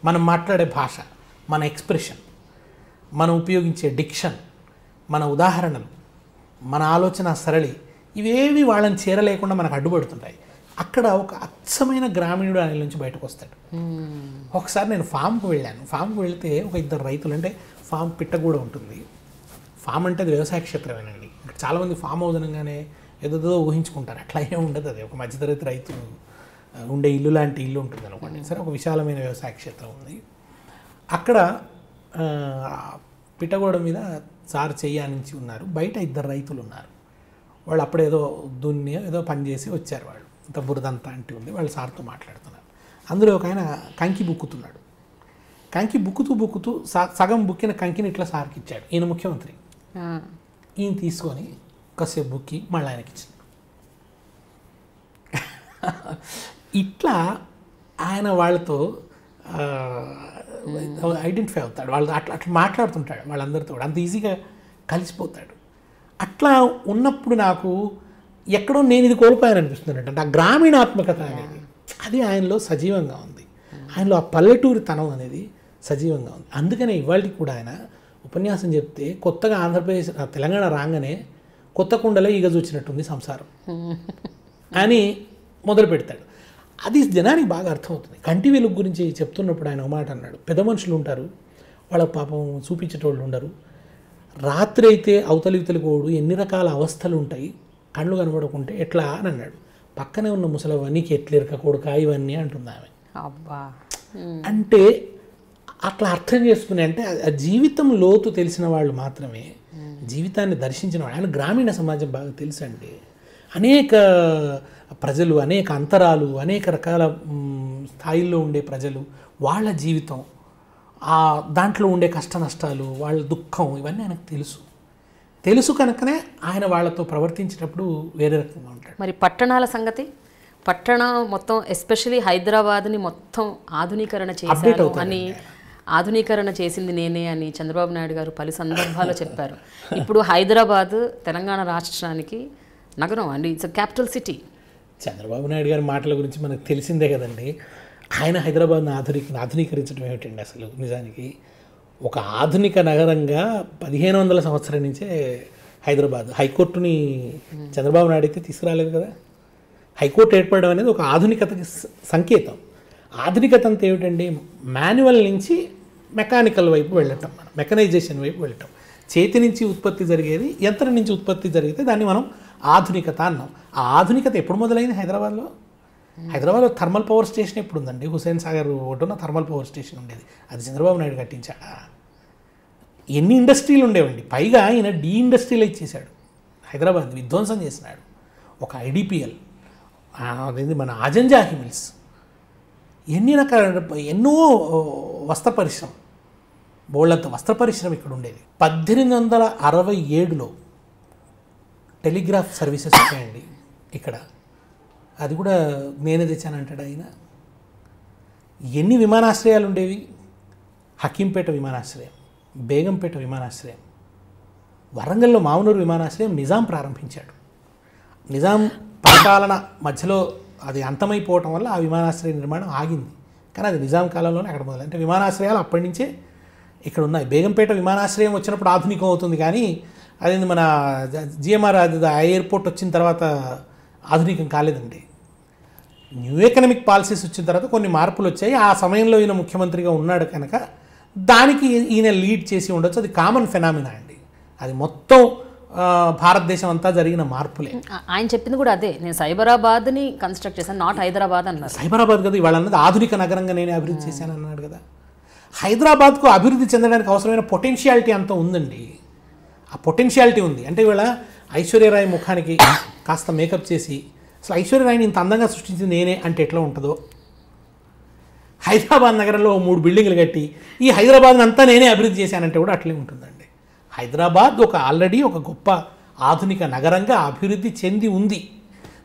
మనం మాట్లాడే భాష మన ఎక్స్ప్రెషన్ మనం ఉపయోగించే డిక్షన్ మన ఉదాహరణలు మన ఆలోచన సరళి ఇవేవి వాళ్ళని చేరలేకుండా మనకు అడ్డుపడుతుంటాయి అక్కడ ఒక అచ్చమైన గ్రామీణుడు ఆయన నుంచి బయటకు వస్తాడు hmm. ఒకసారి నేను ఫామ్కి వెళ్ళాను ఫామ్కి వెళితే ఒక ఇద్దరు రైతులు అంటే ఫామ్ పిట్ట కూడా ఉంటుంది ఫామ్ అంటే అది వ్యవసాయ క్షేత్రమేనండి చాలామంది ఫామ్ అవుదనగానే ఏదో ఊహించుకుంటారు అట్లా ఏమి ఉండదు అది ఒక మధ్యతరగతి రైతు ఉండే ఇల్లు లాంటి ఇల్లు ఉంటుంది అనుకోండి hmm. సరే ఒక విశాలమైన వ్యవసాయ క్షేత్రం ఉంది అక్కడ పిటగోడ మీద సార్ చెయ్యానించి ఉన్నారు బయట ఇద్దరు రైతులు ఉన్నారు వాళ్ళు అప్పుడేదో దున్ని ఏదో పని చేసి వచ్చారు వాళ్ళు ఇంత బురదంతా అంటూ ఉంది వాళ్ళు సార్తో మాట్లాడుతున్నారు అందులో ఒక ఆయన కంకి బుక్కుతున్నాడు కంకి బుక్కుతూ బుక్కుతూ సగం బుక్కిన కంకిని ఇట్లా సార్కి ఇచ్చాడు ఈయన ముఖ్యమంత్రి ఈయన తీసుకొని కాసేపు బుక్కి మళ్ళీ ఆయనకి ఇచ్చింది ఇట్లా ఆయన వాళ్ళతో ఐడెంటిఫై అవుతాడు వాళ్ళతో అట్లా అట్లా మాట్లాడుతుంటాడు వాళ్ళందరితో కూడా అంత ఈజీగా కలిసిపోతాడు అట్లా ఉన్నప్పుడు నాకు ఎక్కడో నేను ఇది కోల్పోయాను అనిపిస్తుంది అంటే ఆ గ్రామీణాత్మకత అనేది అది ఆయనలో సజీవంగా ఉంది ఆయనలో ఆ పల్లెటూరి తనం అనేది సజీవంగా ఉంది అందుకనే ఇవాళకి కూడా ఆయన ఉపన్యాసం చెప్తే కొత్తగా ఆంధ్రప్రదేశ్ తెలంగాణ రాగానే కొత్త కుండలో ఈగ చూచినట్టుంది సంసారం అని మొదలు పెడతాడు అది జనానికి బాగా అర్థమవుతుంది కంటి వెలుగు గురించి చెప్తున్నప్పుడు ఆయన ఒక మాట అన్నాడు పెద్ద మనుషులు ఉంటారు వాళ్ళ పాపం చూపించేటోళ్ళు ఉండరు రాత్రి అయితే అవతలి ఇవతలికోడు ఎన్ని రకాల అవస్థలు ఉంటాయి కళ్ళు కనబడకుంటే ఎట్లా అని అన్నాడు పక్కనే ఉన్న ముసలవన్నీకి ఎట్లా ఎట్లెరక కొడుక ఇవన్నీ అంటుంది ఆమె అబ్బా అంటే అట్లా అర్థం చేసుకునే అంటే ఆ జీవితం లోతు తెలిసిన వాళ్ళు మాత్రమే జీవితాన్ని దర్శించిన ఆయన గ్రామీణ సమాజం బాగా అండి అనేక ప్రజలు అనేక అంతరాలు అనేక రకాల స్థాయిల్లో ఉండే ప్రజలు వాళ్ళ జీవితం ఆ దాంట్లో ఉండే కష్ట నష్టాలు వాళ్ళ దుఃఖం ఇవన్నీ ఆయనకు తెలుసు తెలుసు కనుకనే ఆయన వాళ్ళతో ప్రవర్తించేటప్పుడు వేరే రకంగా ఉంటాడు మరి పట్టణాల సంగతి పట్టణం మొత్తం ఎస్పెషలీ హైదరాబాద్ని మొత్తం ఆధునీకరణ చేశారు అని ఆధునీకరణ చేసింది నేనే అని చంద్రబాబు నాయుడు గారు పలు సందర్భాల్లో చెప్పారు ఇప్పుడు హైదరాబాద్ తెలంగాణ రాష్ట్రానికి నగరం అండి it's capital city Chandrababu Naidu గారి మాటల గురించి మనకు తెలిసిందే కదండి ఆయన హైదరాబాద్ను ఆధునిక ఆధునీకరించడం ఏమిటండి అసలు నిజానికి ఒక ఆధునిక నగరంగా పదిహేను వందల సంవత్సరం నుంచే హైదరాబాద్ హైకోర్టుని చంద్రబాబు నాయుడు అయితే తీసుకురాలేదు కదా హైకోర్టు ఏర్పడడం అనేది ఒక ఆధునికతకి సంకేతం ఆధునికత అంతా ఏమిటండి మాన్యువల్ నుంచి మెకానికల్ వైపు వెళ్ళటం మనం మెకనైజేషన్ వైపు వెళ్ళటం చేతి నుంచి ఉత్పత్తి జరిగేది యంత్రం నుంచి ఉత్పత్తి జరిగితే దాన్ని మనం ఆధునికత అన్నాం ఆ ఆధునికత ఎప్పుడు మొదలైంది హైదరాబాద్లో హైదరాబాద్లో థర్మల్ పవర్ స్టేషన్ ఎప్పుడు ఉందండి హుసేన్ సాగర్ ఒడ్డున థర్మల్ పవర్ స్టేషన్ ఉండేది అది చంద్రబాబు నాయుడు కట్టించాడా ఎన్ని ఇండస్ట్రీలు ఉండేవండి పైగా ఆయన డీ ఇండస్ట్రీలైజ్ చేశాడు హైదరాబాద్ విధ్వంసం చేసినాడు ఒక ఐడిపిఎల్ అదేంది మన ఆజంజా హిమిల్స్ ఎన్ని రకాల ఎన్నో వస్త్ర పరిశ్రమ బోళ్ళంత వస్త్ర పరిశ్రమ ఇక్కడ ఉండేది పద్దెనిమిది వందల అరవై ఏడులో టెలిగ్రాఫ్ సర్వీసెస్ వచ్చాయండి ఇక్కడ అది కూడా నేనే తెచ్చానంటాడు ఆయన ఎన్ని విమానాశ్రయాలు ఉండేవి హకీంపేట విమానాశ్రయం బేగంపేట విమానాశ్రయం వరంగల్లో మామునూరు విమానాశ్రయం నిజాం ప్రారంభించాడు నిజాం పరిపాలన మధ్యలో అది అంతమైపోవటం వల్ల ఆ విమానాశ్రయ నిర్మాణం ఆగింది కానీ అది నిజాం కాలంలోనే అక్కడ మొదలు అంటే విమానాశ్రయాలు అప్పటి నుంచే ఇక్కడ ఉన్నాయి బేగంపేట విమానాశ్రయం వచ్చినప్పుడు ఆధునికం అవుతుంది కానీ అది మన జిఎంఆర్ ఎయిర్పోర్ట్ వచ్చిన తర్వాత ఆధునికం కాలేదండి న్యూ ఎకనామిక్ పాలసీస్ వచ్చిన తర్వాత కొన్ని మార్పులు వచ్చాయి ఆ సమయంలో ఈయన ముఖ్యమంత్రిగా ఉన్నాడు కనుక దానికి ఈయన లీడ్ చేసి ఉండొచ్చు అది కామన్ ఫెనామినా అండి అది మొత్తం భారతదేశం అంతా జరిగిన మార్పులే ఆయన చెప్పింది కూడా అదే నేను సైబరాబాద్ని కన్స్ట్రక్ట్ చేశాను నాట్ హైదరాబాద్ అన్నారు సైబరాబాద్ కదా ఇవాళ అన్నది ఆధునిక నగరంగా నేను అభివృద్ధి చేశాను అన్నాడు కదా హైదరాబాద్కు అభివృద్ధి చెందడానికి అవసరమైన పొటెన్షియాలిటీ అంతా ఉందండి ఆ పొటెన్షియాలిటీ ఉంది అంటే ఇవాళ ఐశ్వర్యరాయ్ ముఖానికి కాస్త మేకప్ చేసి అసలు ఐశ్వర్యరాయ్ని ఇంత అందంగా సృష్టించింది నేనే అంటే ఎట్లా ఉంటుందో హైదరాబాద్ నగరంలో మూడు బిల్డింగ్లు కట్టి ఈ హైదరాబాద్ని అంతా నేనే అభివృద్ధి చేశానంటే కూడా అట్లే ఉంటుందండి హైదరాబాద్ ఒక ఆల్రెడీ ఒక గొప్ప ఆధునిక నగరంగా అభివృద్ధి చెంది ఉంది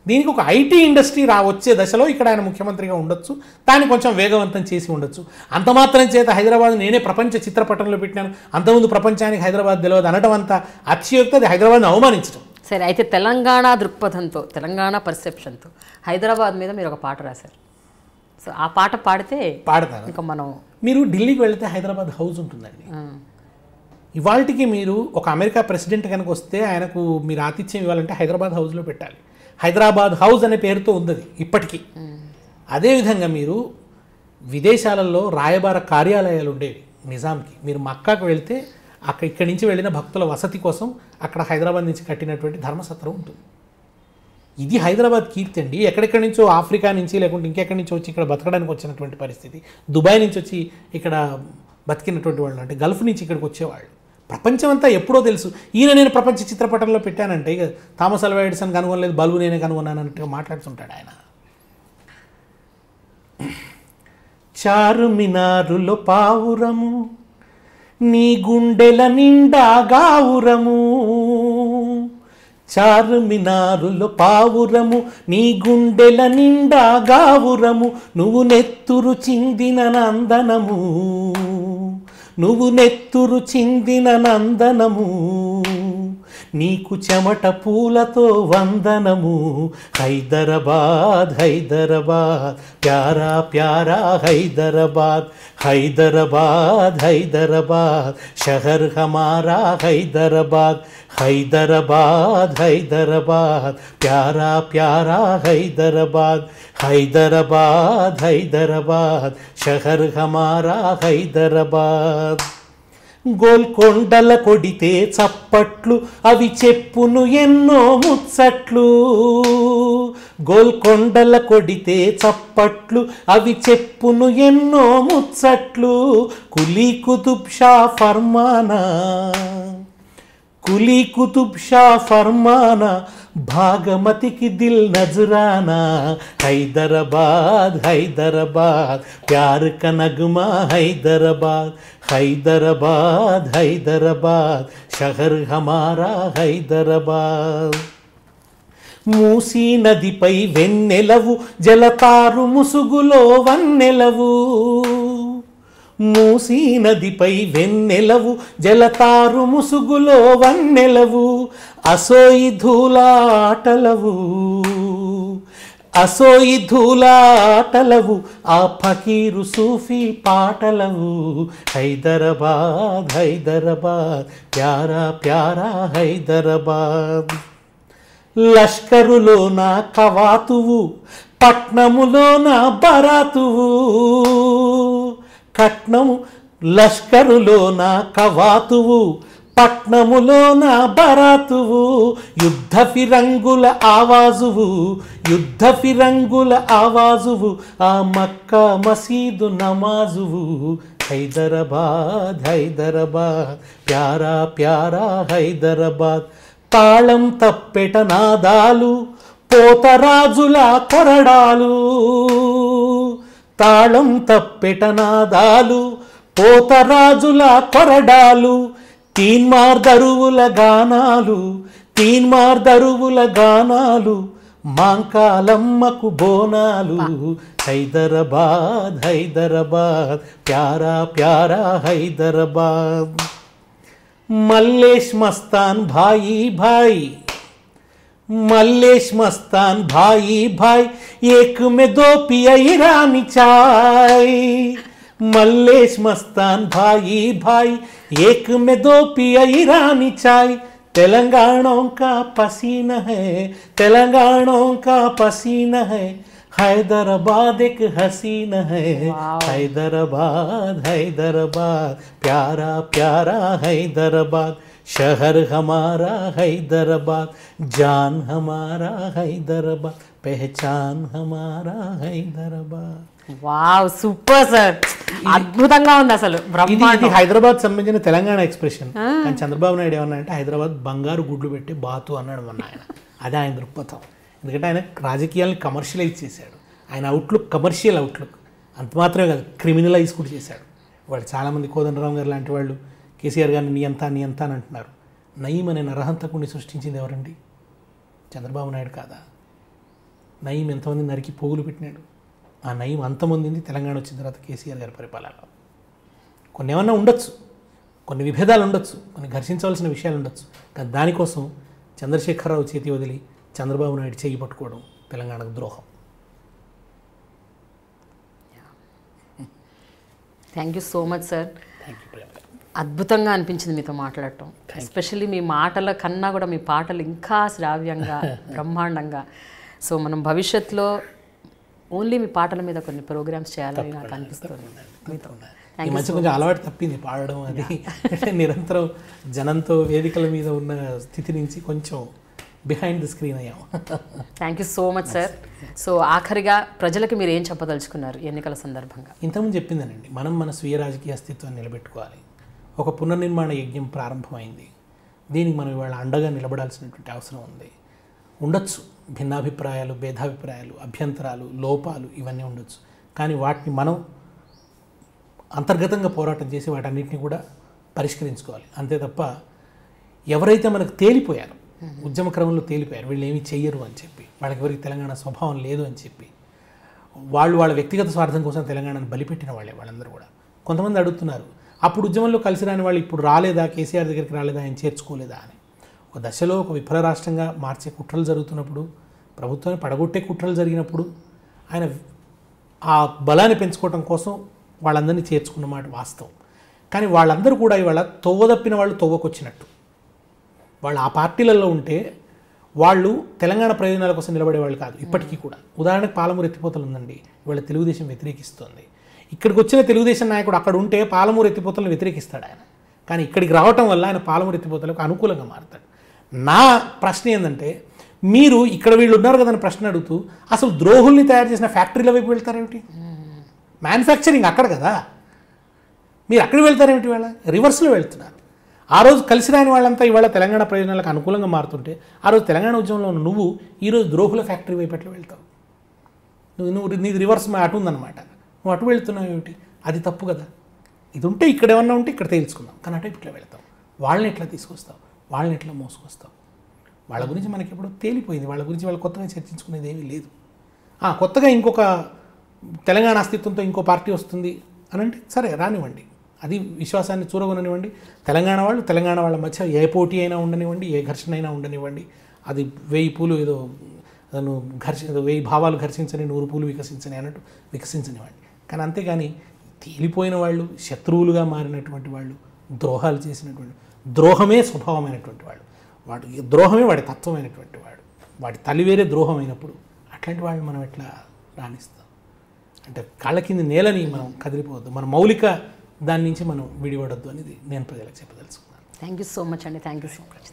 దీనికి ఒక ఐటీ ఇండస్ట్రీ రా వచ్చే దశలో ఇక్కడ ఆయన ముఖ్యమంత్రిగా ఉండొచ్చు దాన్ని కొంచెం వేగవంతం చేసి ఉండొచ్చు అంత మాత్రం చేత హైదరాబాద్ నేనే ప్రపంచ చిత్రపటంలో పెట్టినాను అంతకుముందు ప్రపంచానికి హైదరాబాద్ తెలియదు అనడం అంతా అతిశయోక్తి అది హైదరాబాద్ను అవమానించడం సరే అయితే తెలంగాణ దృక్పథంతో తెలంగాణ పర్సెప్షన్తో హైదరాబాద్ మీద మీరు ఒక పాట రాశారు సో ఆ పాట పాడితే పాడతారు ఇంకా మనం మీరు ఢిల్లీకి వెళితే హైదరాబాద్ హౌస్ ఉంటుందండి ఇవాళకి మీరు ఒక అమెరికా ప్రెసిడెంట్ కనుక వస్తే ఆయనకు మీరు ఆతిథ్యం ఇవ్వాలంటే హైదరాబాద్ హౌస్లో పెట్టాలి హైదరాబాద్ హౌస్ అనే పేరుతో ఉంది ఇప్పటికీ అదేవిధంగా మీరు విదేశాలలో రాయబార కార్యాలయాలు ఉండేవి నిజాంకి మీరు మక్కాకు వెళితే అక్కడ ఇక్కడి నుంచి వెళ్ళిన భక్తుల వసతి కోసం అక్కడ హైదరాబాద్ నుంచి కట్టినటువంటి ధర్మసత్రం ఉంటుంది ఇది హైదరాబాద్ కీర్తి అండి ఎక్కడెక్కడి నుంచో ఆఫ్రికా నుంచి లేకుంటే ఇంకెక్కడి నుంచి వచ్చి ఇక్కడ బతకడానికి వచ్చినటువంటి పరిస్థితి దుబాయ్ నుంచి వచ్చి ఇక్కడ బతికినటువంటి వాళ్ళు అంటే గల్ఫ్ నుంచి ఇక్కడికి వచ్చేవాళ్ళు ప్రపంచం అంతా ఎప్పుడో తెలుసు ఈయన నేను ప్రపంచ చిత్రపటంలో పెట్టానంటే ఇక థామస్ అల్వా ఎడిసన్ కనుగొనలేదు బల్బు నేనే కనుగొన్నానంటే మాట్లాడుతుంటాడు ఆయన చారు మినారులో పావురము నీ గుండెల నిండా గావురము చారు పావురము నీ గుండెల నిండా గావురము నువ్వు నెత్తురు చిందిన నందనము నువ్వు నెత్తురు చిందిన నందనము నీకు చెమట పూలతో వందనము హైదరాబాద్ హైదరాబాద్ ప్యారా ప్యారా హైదరాబాద్ హైదరాబాద్ హైదరాబాద్ షహర్ హమారా హైదరాబాద్ హైదరాబాద్ హైదరాబాద్ ప్యారా ప్యారా హైదరాబాద్ హైదరాబాద్ హైదరాబాద్ షహర్ హమారా హైదరాబాద్ గోల్కొండల కొడితే చప్పట్లు అవి చెప్పును ఎన్నో ముచ్చట్లు గోల్కొండల కొడితే చప్పట్లు అవి చెప్పును ఎన్నో ముచ్చట్లు కులీ కుతుబ్ షా ఫర్మానా కులీ కుతుబ్ షా ఫర్మానా భాగమతికి దిల్ నజరానా హైదరాబాద్ హైదరాబాద్ ప్యార్ కనగుమా హైదరాబాద్ హైదరాబాద్ హైదరాబాద్ షహర్ హమారా హైదరాబాద్ మూసీ నదిపై వెన్నెలవు జలతారు ముసుగులో వన్నెలవు మూసీ నదిపై వెన్నెలవు జలతారు ముసుగులో వన్నెలవు అసోయి ధూలాటలవు అసోయి ధూలాటలవు ఆ ఫకీరు సూఫీ పాటలవు హైదరాబాద్ హైదరాబాద్ ప్యారా ప్యారా హైదరాబాద్ లష్కరులో నా కవాతువు పట్నములో నా బరాతువు కట్నము లష్కరులోన కవాతువు పట్నములోన బరాతువు యుద్ధ ఫిరంగుల ఆవాజువు యుద్ధ ఫిరంగుల ఆవాజువు ఆ మక్క మసీదు నమాజువు హైదరాబాద్ హైదరాబాద్ ప్యారా ప్యారా హైదరాబాద్ తాళం తప్పెట నాదాలు పోతరాజుల కొరడాలు తాళం తప్పెటనాదాలు పోతరాజుల కొరడాలు తీన్మార్ దరువుల గానాలు తీన్మార్ దరువుల గానాలు మాంకాలమ్మకు బోనాలు హైదరాబాద్ హైదరాబాద్ ప్యారా ప్యారా హైదరాబాద్ మల్లేష్ మస్తాన్ భాయి భాయి मल्लेश मस्तान भाई भाई एक में दो पिया ईरानी चाय मल्लेश मस्तान भाई भाई एक में दो पिया ईरानी चाय तेलंगाणों का पसीना है तेलंगाणों का पसीना है हैदराबाद एक हसीन है हैदराबाद हैदराबाद प्यारा प्यारा हैदराबाद షహర్ హమారా హైదరాబాద్ జాన్ హమారా హైదరాబాద్ పెహచాన్ హమారా హైదరాబాద్ వావ్ సూపర్ సార్ అద్భుతంగా ఉంది అసలు ఇది హైదరాబాద్ సంబంధించిన తెలంగాణ ఎక్స్ప్రెషన్ కానీ చంద్రబాబు నాయుడు ఏమన్నా అంటే హైదరాబాద్ బంగారు గుడ్లు పెట్టి బాతు అన్నాడు మొన్న ఆయన అదే ఆయన దృక్పథం ఎందుకంటే ఆయన రాజకీయాలను కమర్షియలైజ్ చేశాడు ఆయన అవుట్లుక్ కమర్షియల్ అవుట్లుక్ అంత మాత్రమే కాదు క్రిమినలైజ్ కూడా చేశాడు వాళ్ళు చాలామంది కోదండరామ్ గారు లాంటి వాళ్ళు కేసీఆర్ గారిని నీ అంతా నీ అంతా అని అంటున్నారు నయీం అనే నరహంతకుడిని సృష్టించింది ఎవరండి చంద్రబాబు నాయుడు కాదా నయీం ఎంతమంది నరికి పోగులు పెట్టినాడు ఆ నయీం అంతమంది తెలంగాణ వచ్చిన తర్వాత కేసీఆర్ గారి పరిపాలనలో కొన్ని ఏమన్నా ఉండొచ్చు కొన్ని విభేదాలు ఉండొచ్చు కొన్ని ఘర్షించవలసిన విషయాలు ఉండొచ్చు కానీ దానికోసం చంద్రశేఖరరావు చేతి వదిలి చంద్రబాబు నాయుడు చేయి పట్టుకోవడం తెలంగాణకు ద్రోహం thank you so much sir thank you అద్భుతంగా అనిపించింది మీతో మాట్లాడటం ఎస్పెషల్లీ మీ మాటల కన్నా కూడా మీ పాటలు ఇంకా శ్రావ్యంగా [laughs] బ్రహ్మాండంగా సో మనం భవిష్యత్తులో ఓన్లీ మీ పాటల మీద కొన్ని ప్రోగ్రామ్స్ చేయాలని నాకు అనిపిస్తుంది మీతో ఈ మధ్య కొంచెం అలవాటు తప్పింది పాడడం అది అంటే నిరంతరం జనంతో వేదికల మీద ఉన్న స్థితి నుంచి కొంచెం బిహైండ్ ది స్క్రీన్ అయ్యాము thank you so much sir so ఆఖరిగా ప్రజలకు మీరు ఏం చెప్పదలుచుకున్నారు ఎన్నికల సందర్భంగా ఇంతకుముందు చెప్పిందనండి మనం మన స్వీయ రాజకీయ అస్తిత్వాన్ని నిలబెట్టుకోవాలి ఒక పునర్నిర్మాణ యజ్ఞం ప్రారంభమైంది దీనికి మనం ఇవాళ అండగా నిలబడాల్సినటువంటి అవసరం ఉంది ఉండొచ్చు భిన్నాభిప్రాయాలు భేదాభిప్రాయాలు అభ్యంతరాలు లోపాలు ఇవన్నీ ఉండొచ్చు కానీ వాటిని మనం అంతర్గతంగా పోరాటం చేసి వాటన్నిటిని కూడా పరిష్కరించుకోవాలి అంతే తప్ప ఎవరైతే మనకు తేలిపోయారు ఉద్యమ క్రమంలో తేలిపోయారు వీళ్ళు ఏమి చెయ్యరు అని చెప్పి వాళ్ళకి ఎవరికి తెలంగాణ స్వభావం లేదు అని చెప్పి వాళ్ళు వాళ్ళ వ్యక్తిగత స్వార్థం కోసం తెలంగాణను బలిపెట్టిన వాళ్ళే వాళ్ళందరూ కూడా కొంతమంది అడుగుతున్నారు అప్పుడు ఉద్యమంలో కలిసి రాని వాళ్ళు ఇప్పుడు రాలేదా కేసీఆర్ దగ్గరికి రాలేదా ఆయన చేర్చుకోలేదా అని ఒక దశలో ఒక విఫల రాష్ట్రంగా మార్చే కుట్రలు జరుగుతున్నప్పుడు ప్రభుత్వాన్ని పడగొట్టే కుట్రలు జరిగినప్పుడు ఆయన ఆ బలాన్ని పెంచుకోవటం కోసం వాళ్ళందరినీ చేర్చుకున్న మాట వాస్తవం కానీ వాళ్ళందరూ కూడా ఇవాళ తప్పిన వాళ్ళు తవ్వకొచ్చినట్టు వాళ్ళు ఆ పార్టీలలో ఉంటే వాళ్ళు తెలంగాణ ప్రయోజనాల కోసం నిలబడేవాళ్ళు కాదు ఇప్పటికీ కూడా ఉదాహరణకు పాలమూరు ఎత్తిపోతలు ఉందండి ఇవాళ తెలుగుదేశం వ్యతిరేకిస్తోంది ఇక్కడికి వచ్చిన తెలుగుదేశం నాయకుడు అక్కడ ఉంటే పాలమూరు ఎత్తిపోతలను వ్యతిరేకిస్తాడు ఆయన కానీ ఇక్కడికి రావటం వల్ల ఆయన పాలమూరు ఎత్తిపోతలకు అనుకూలంగా మారుతాడు నా ప్రశ్న ఏంటంటే మీరు ఇక్కడ వీళ్ళు ఉన్నారు కదని ప్రశ్న అడుగుతూ అసలు ద్రోహుల్ని తయారు చేసిన ఫ్యాక్టరీల వైపు వెళ్తారేమిటి మ్యానుఫ్యాక్చరింగ్ అక్కడ కదా మీరు అక్కడికి వెళ్తారేమిటి ఇవాళ రివర్స్లో వెళ్తున్నారు ఆ రోజు కలిసి రాని వాళ్ళంతా ఇవాళ తెలంగాణ ప్రయోజనాలకు అనుకూలంగా మారుతుంటే ఆ రోజు తెలంగాణ ఉద్యమంలో నువ్వు ఈరోజు ద్రోహుల ఫ్యాక్టరీ వైపు ఎట్లా వెళ్తావు నువ్వు నీది రివర్స్ అటు ఉందన్నమాట నువ్వు అటు వెళ్తున్నావు ఏమిటి అది తప్పు కదా ఇది ఉంటే ఇక్కడ ఏమన్నా ఉంటే ఇక్కడ తేల్చుకుందాం కానీ అటు ఇట్లా వెళతాం వాళ్ళని ఎట్లా తీసుకొస్తావు వాళ్ళని ఎట్లా మోసుకొస్తావు వాళ్ళ గురించి మనకి ఎప్పుడో తేలిపోయింది వాళ్ళ గురించి వాళ్ళు కొత్తగా చర్చించుకునేది ఏమీ లేదు కొత్తగా ఇంకొక తెలంగాణ అస్తిత్వంతో ఇంకో పార్టీ వస్తుంది అని అంటే సరే రానివ్వండి అది విశ్వాసాన్ని చూరగొననివ్వండి తెలంగాణ వాళ్ళు తెలంగాణ వాళ్ళ మధ్య ఏ పోటీ అయినా ఉండనివ్వండి ఏ ఘర్షణ అయినా ఉండనివ్వండి అది వెయ్యి పూలు ఏదో ఘర్ష వెయ్యి భావాలు ఘర్షించని నూరు పూలు వికసించని అన్నట్టు వికసించనివ్వండి కానీ అంతేగాని తేలిపోయిన వాళ్ళు శత్రువులుగా మారినటువంటి వాళ్ళు ద్రోహాలు చేసినటువంటి ద్రోహమే స్వభావమైనటువంటి వాళ్ళు వాడు ద్రోహమే వాడి తత్వమైనటువంటి వాడు వాడి తల్లి వేరే ద్రోహం అయినప్పుడు అట్లాంటి వాళ్ళు మనం ఎట్లా రాణిస్తాం అంటే కాళ్ళ కింద నేలని మనం కదిలిపోవద్దు మన మౌలిక దాని నుంచి మనం విడిపడద్దు అనేది నేను ప్రజలకు చెప్పదలుచుకున్నాను థ్యాంక్ యూ సో మచ్ అండి థ్యాంక్ యూ సో మచ్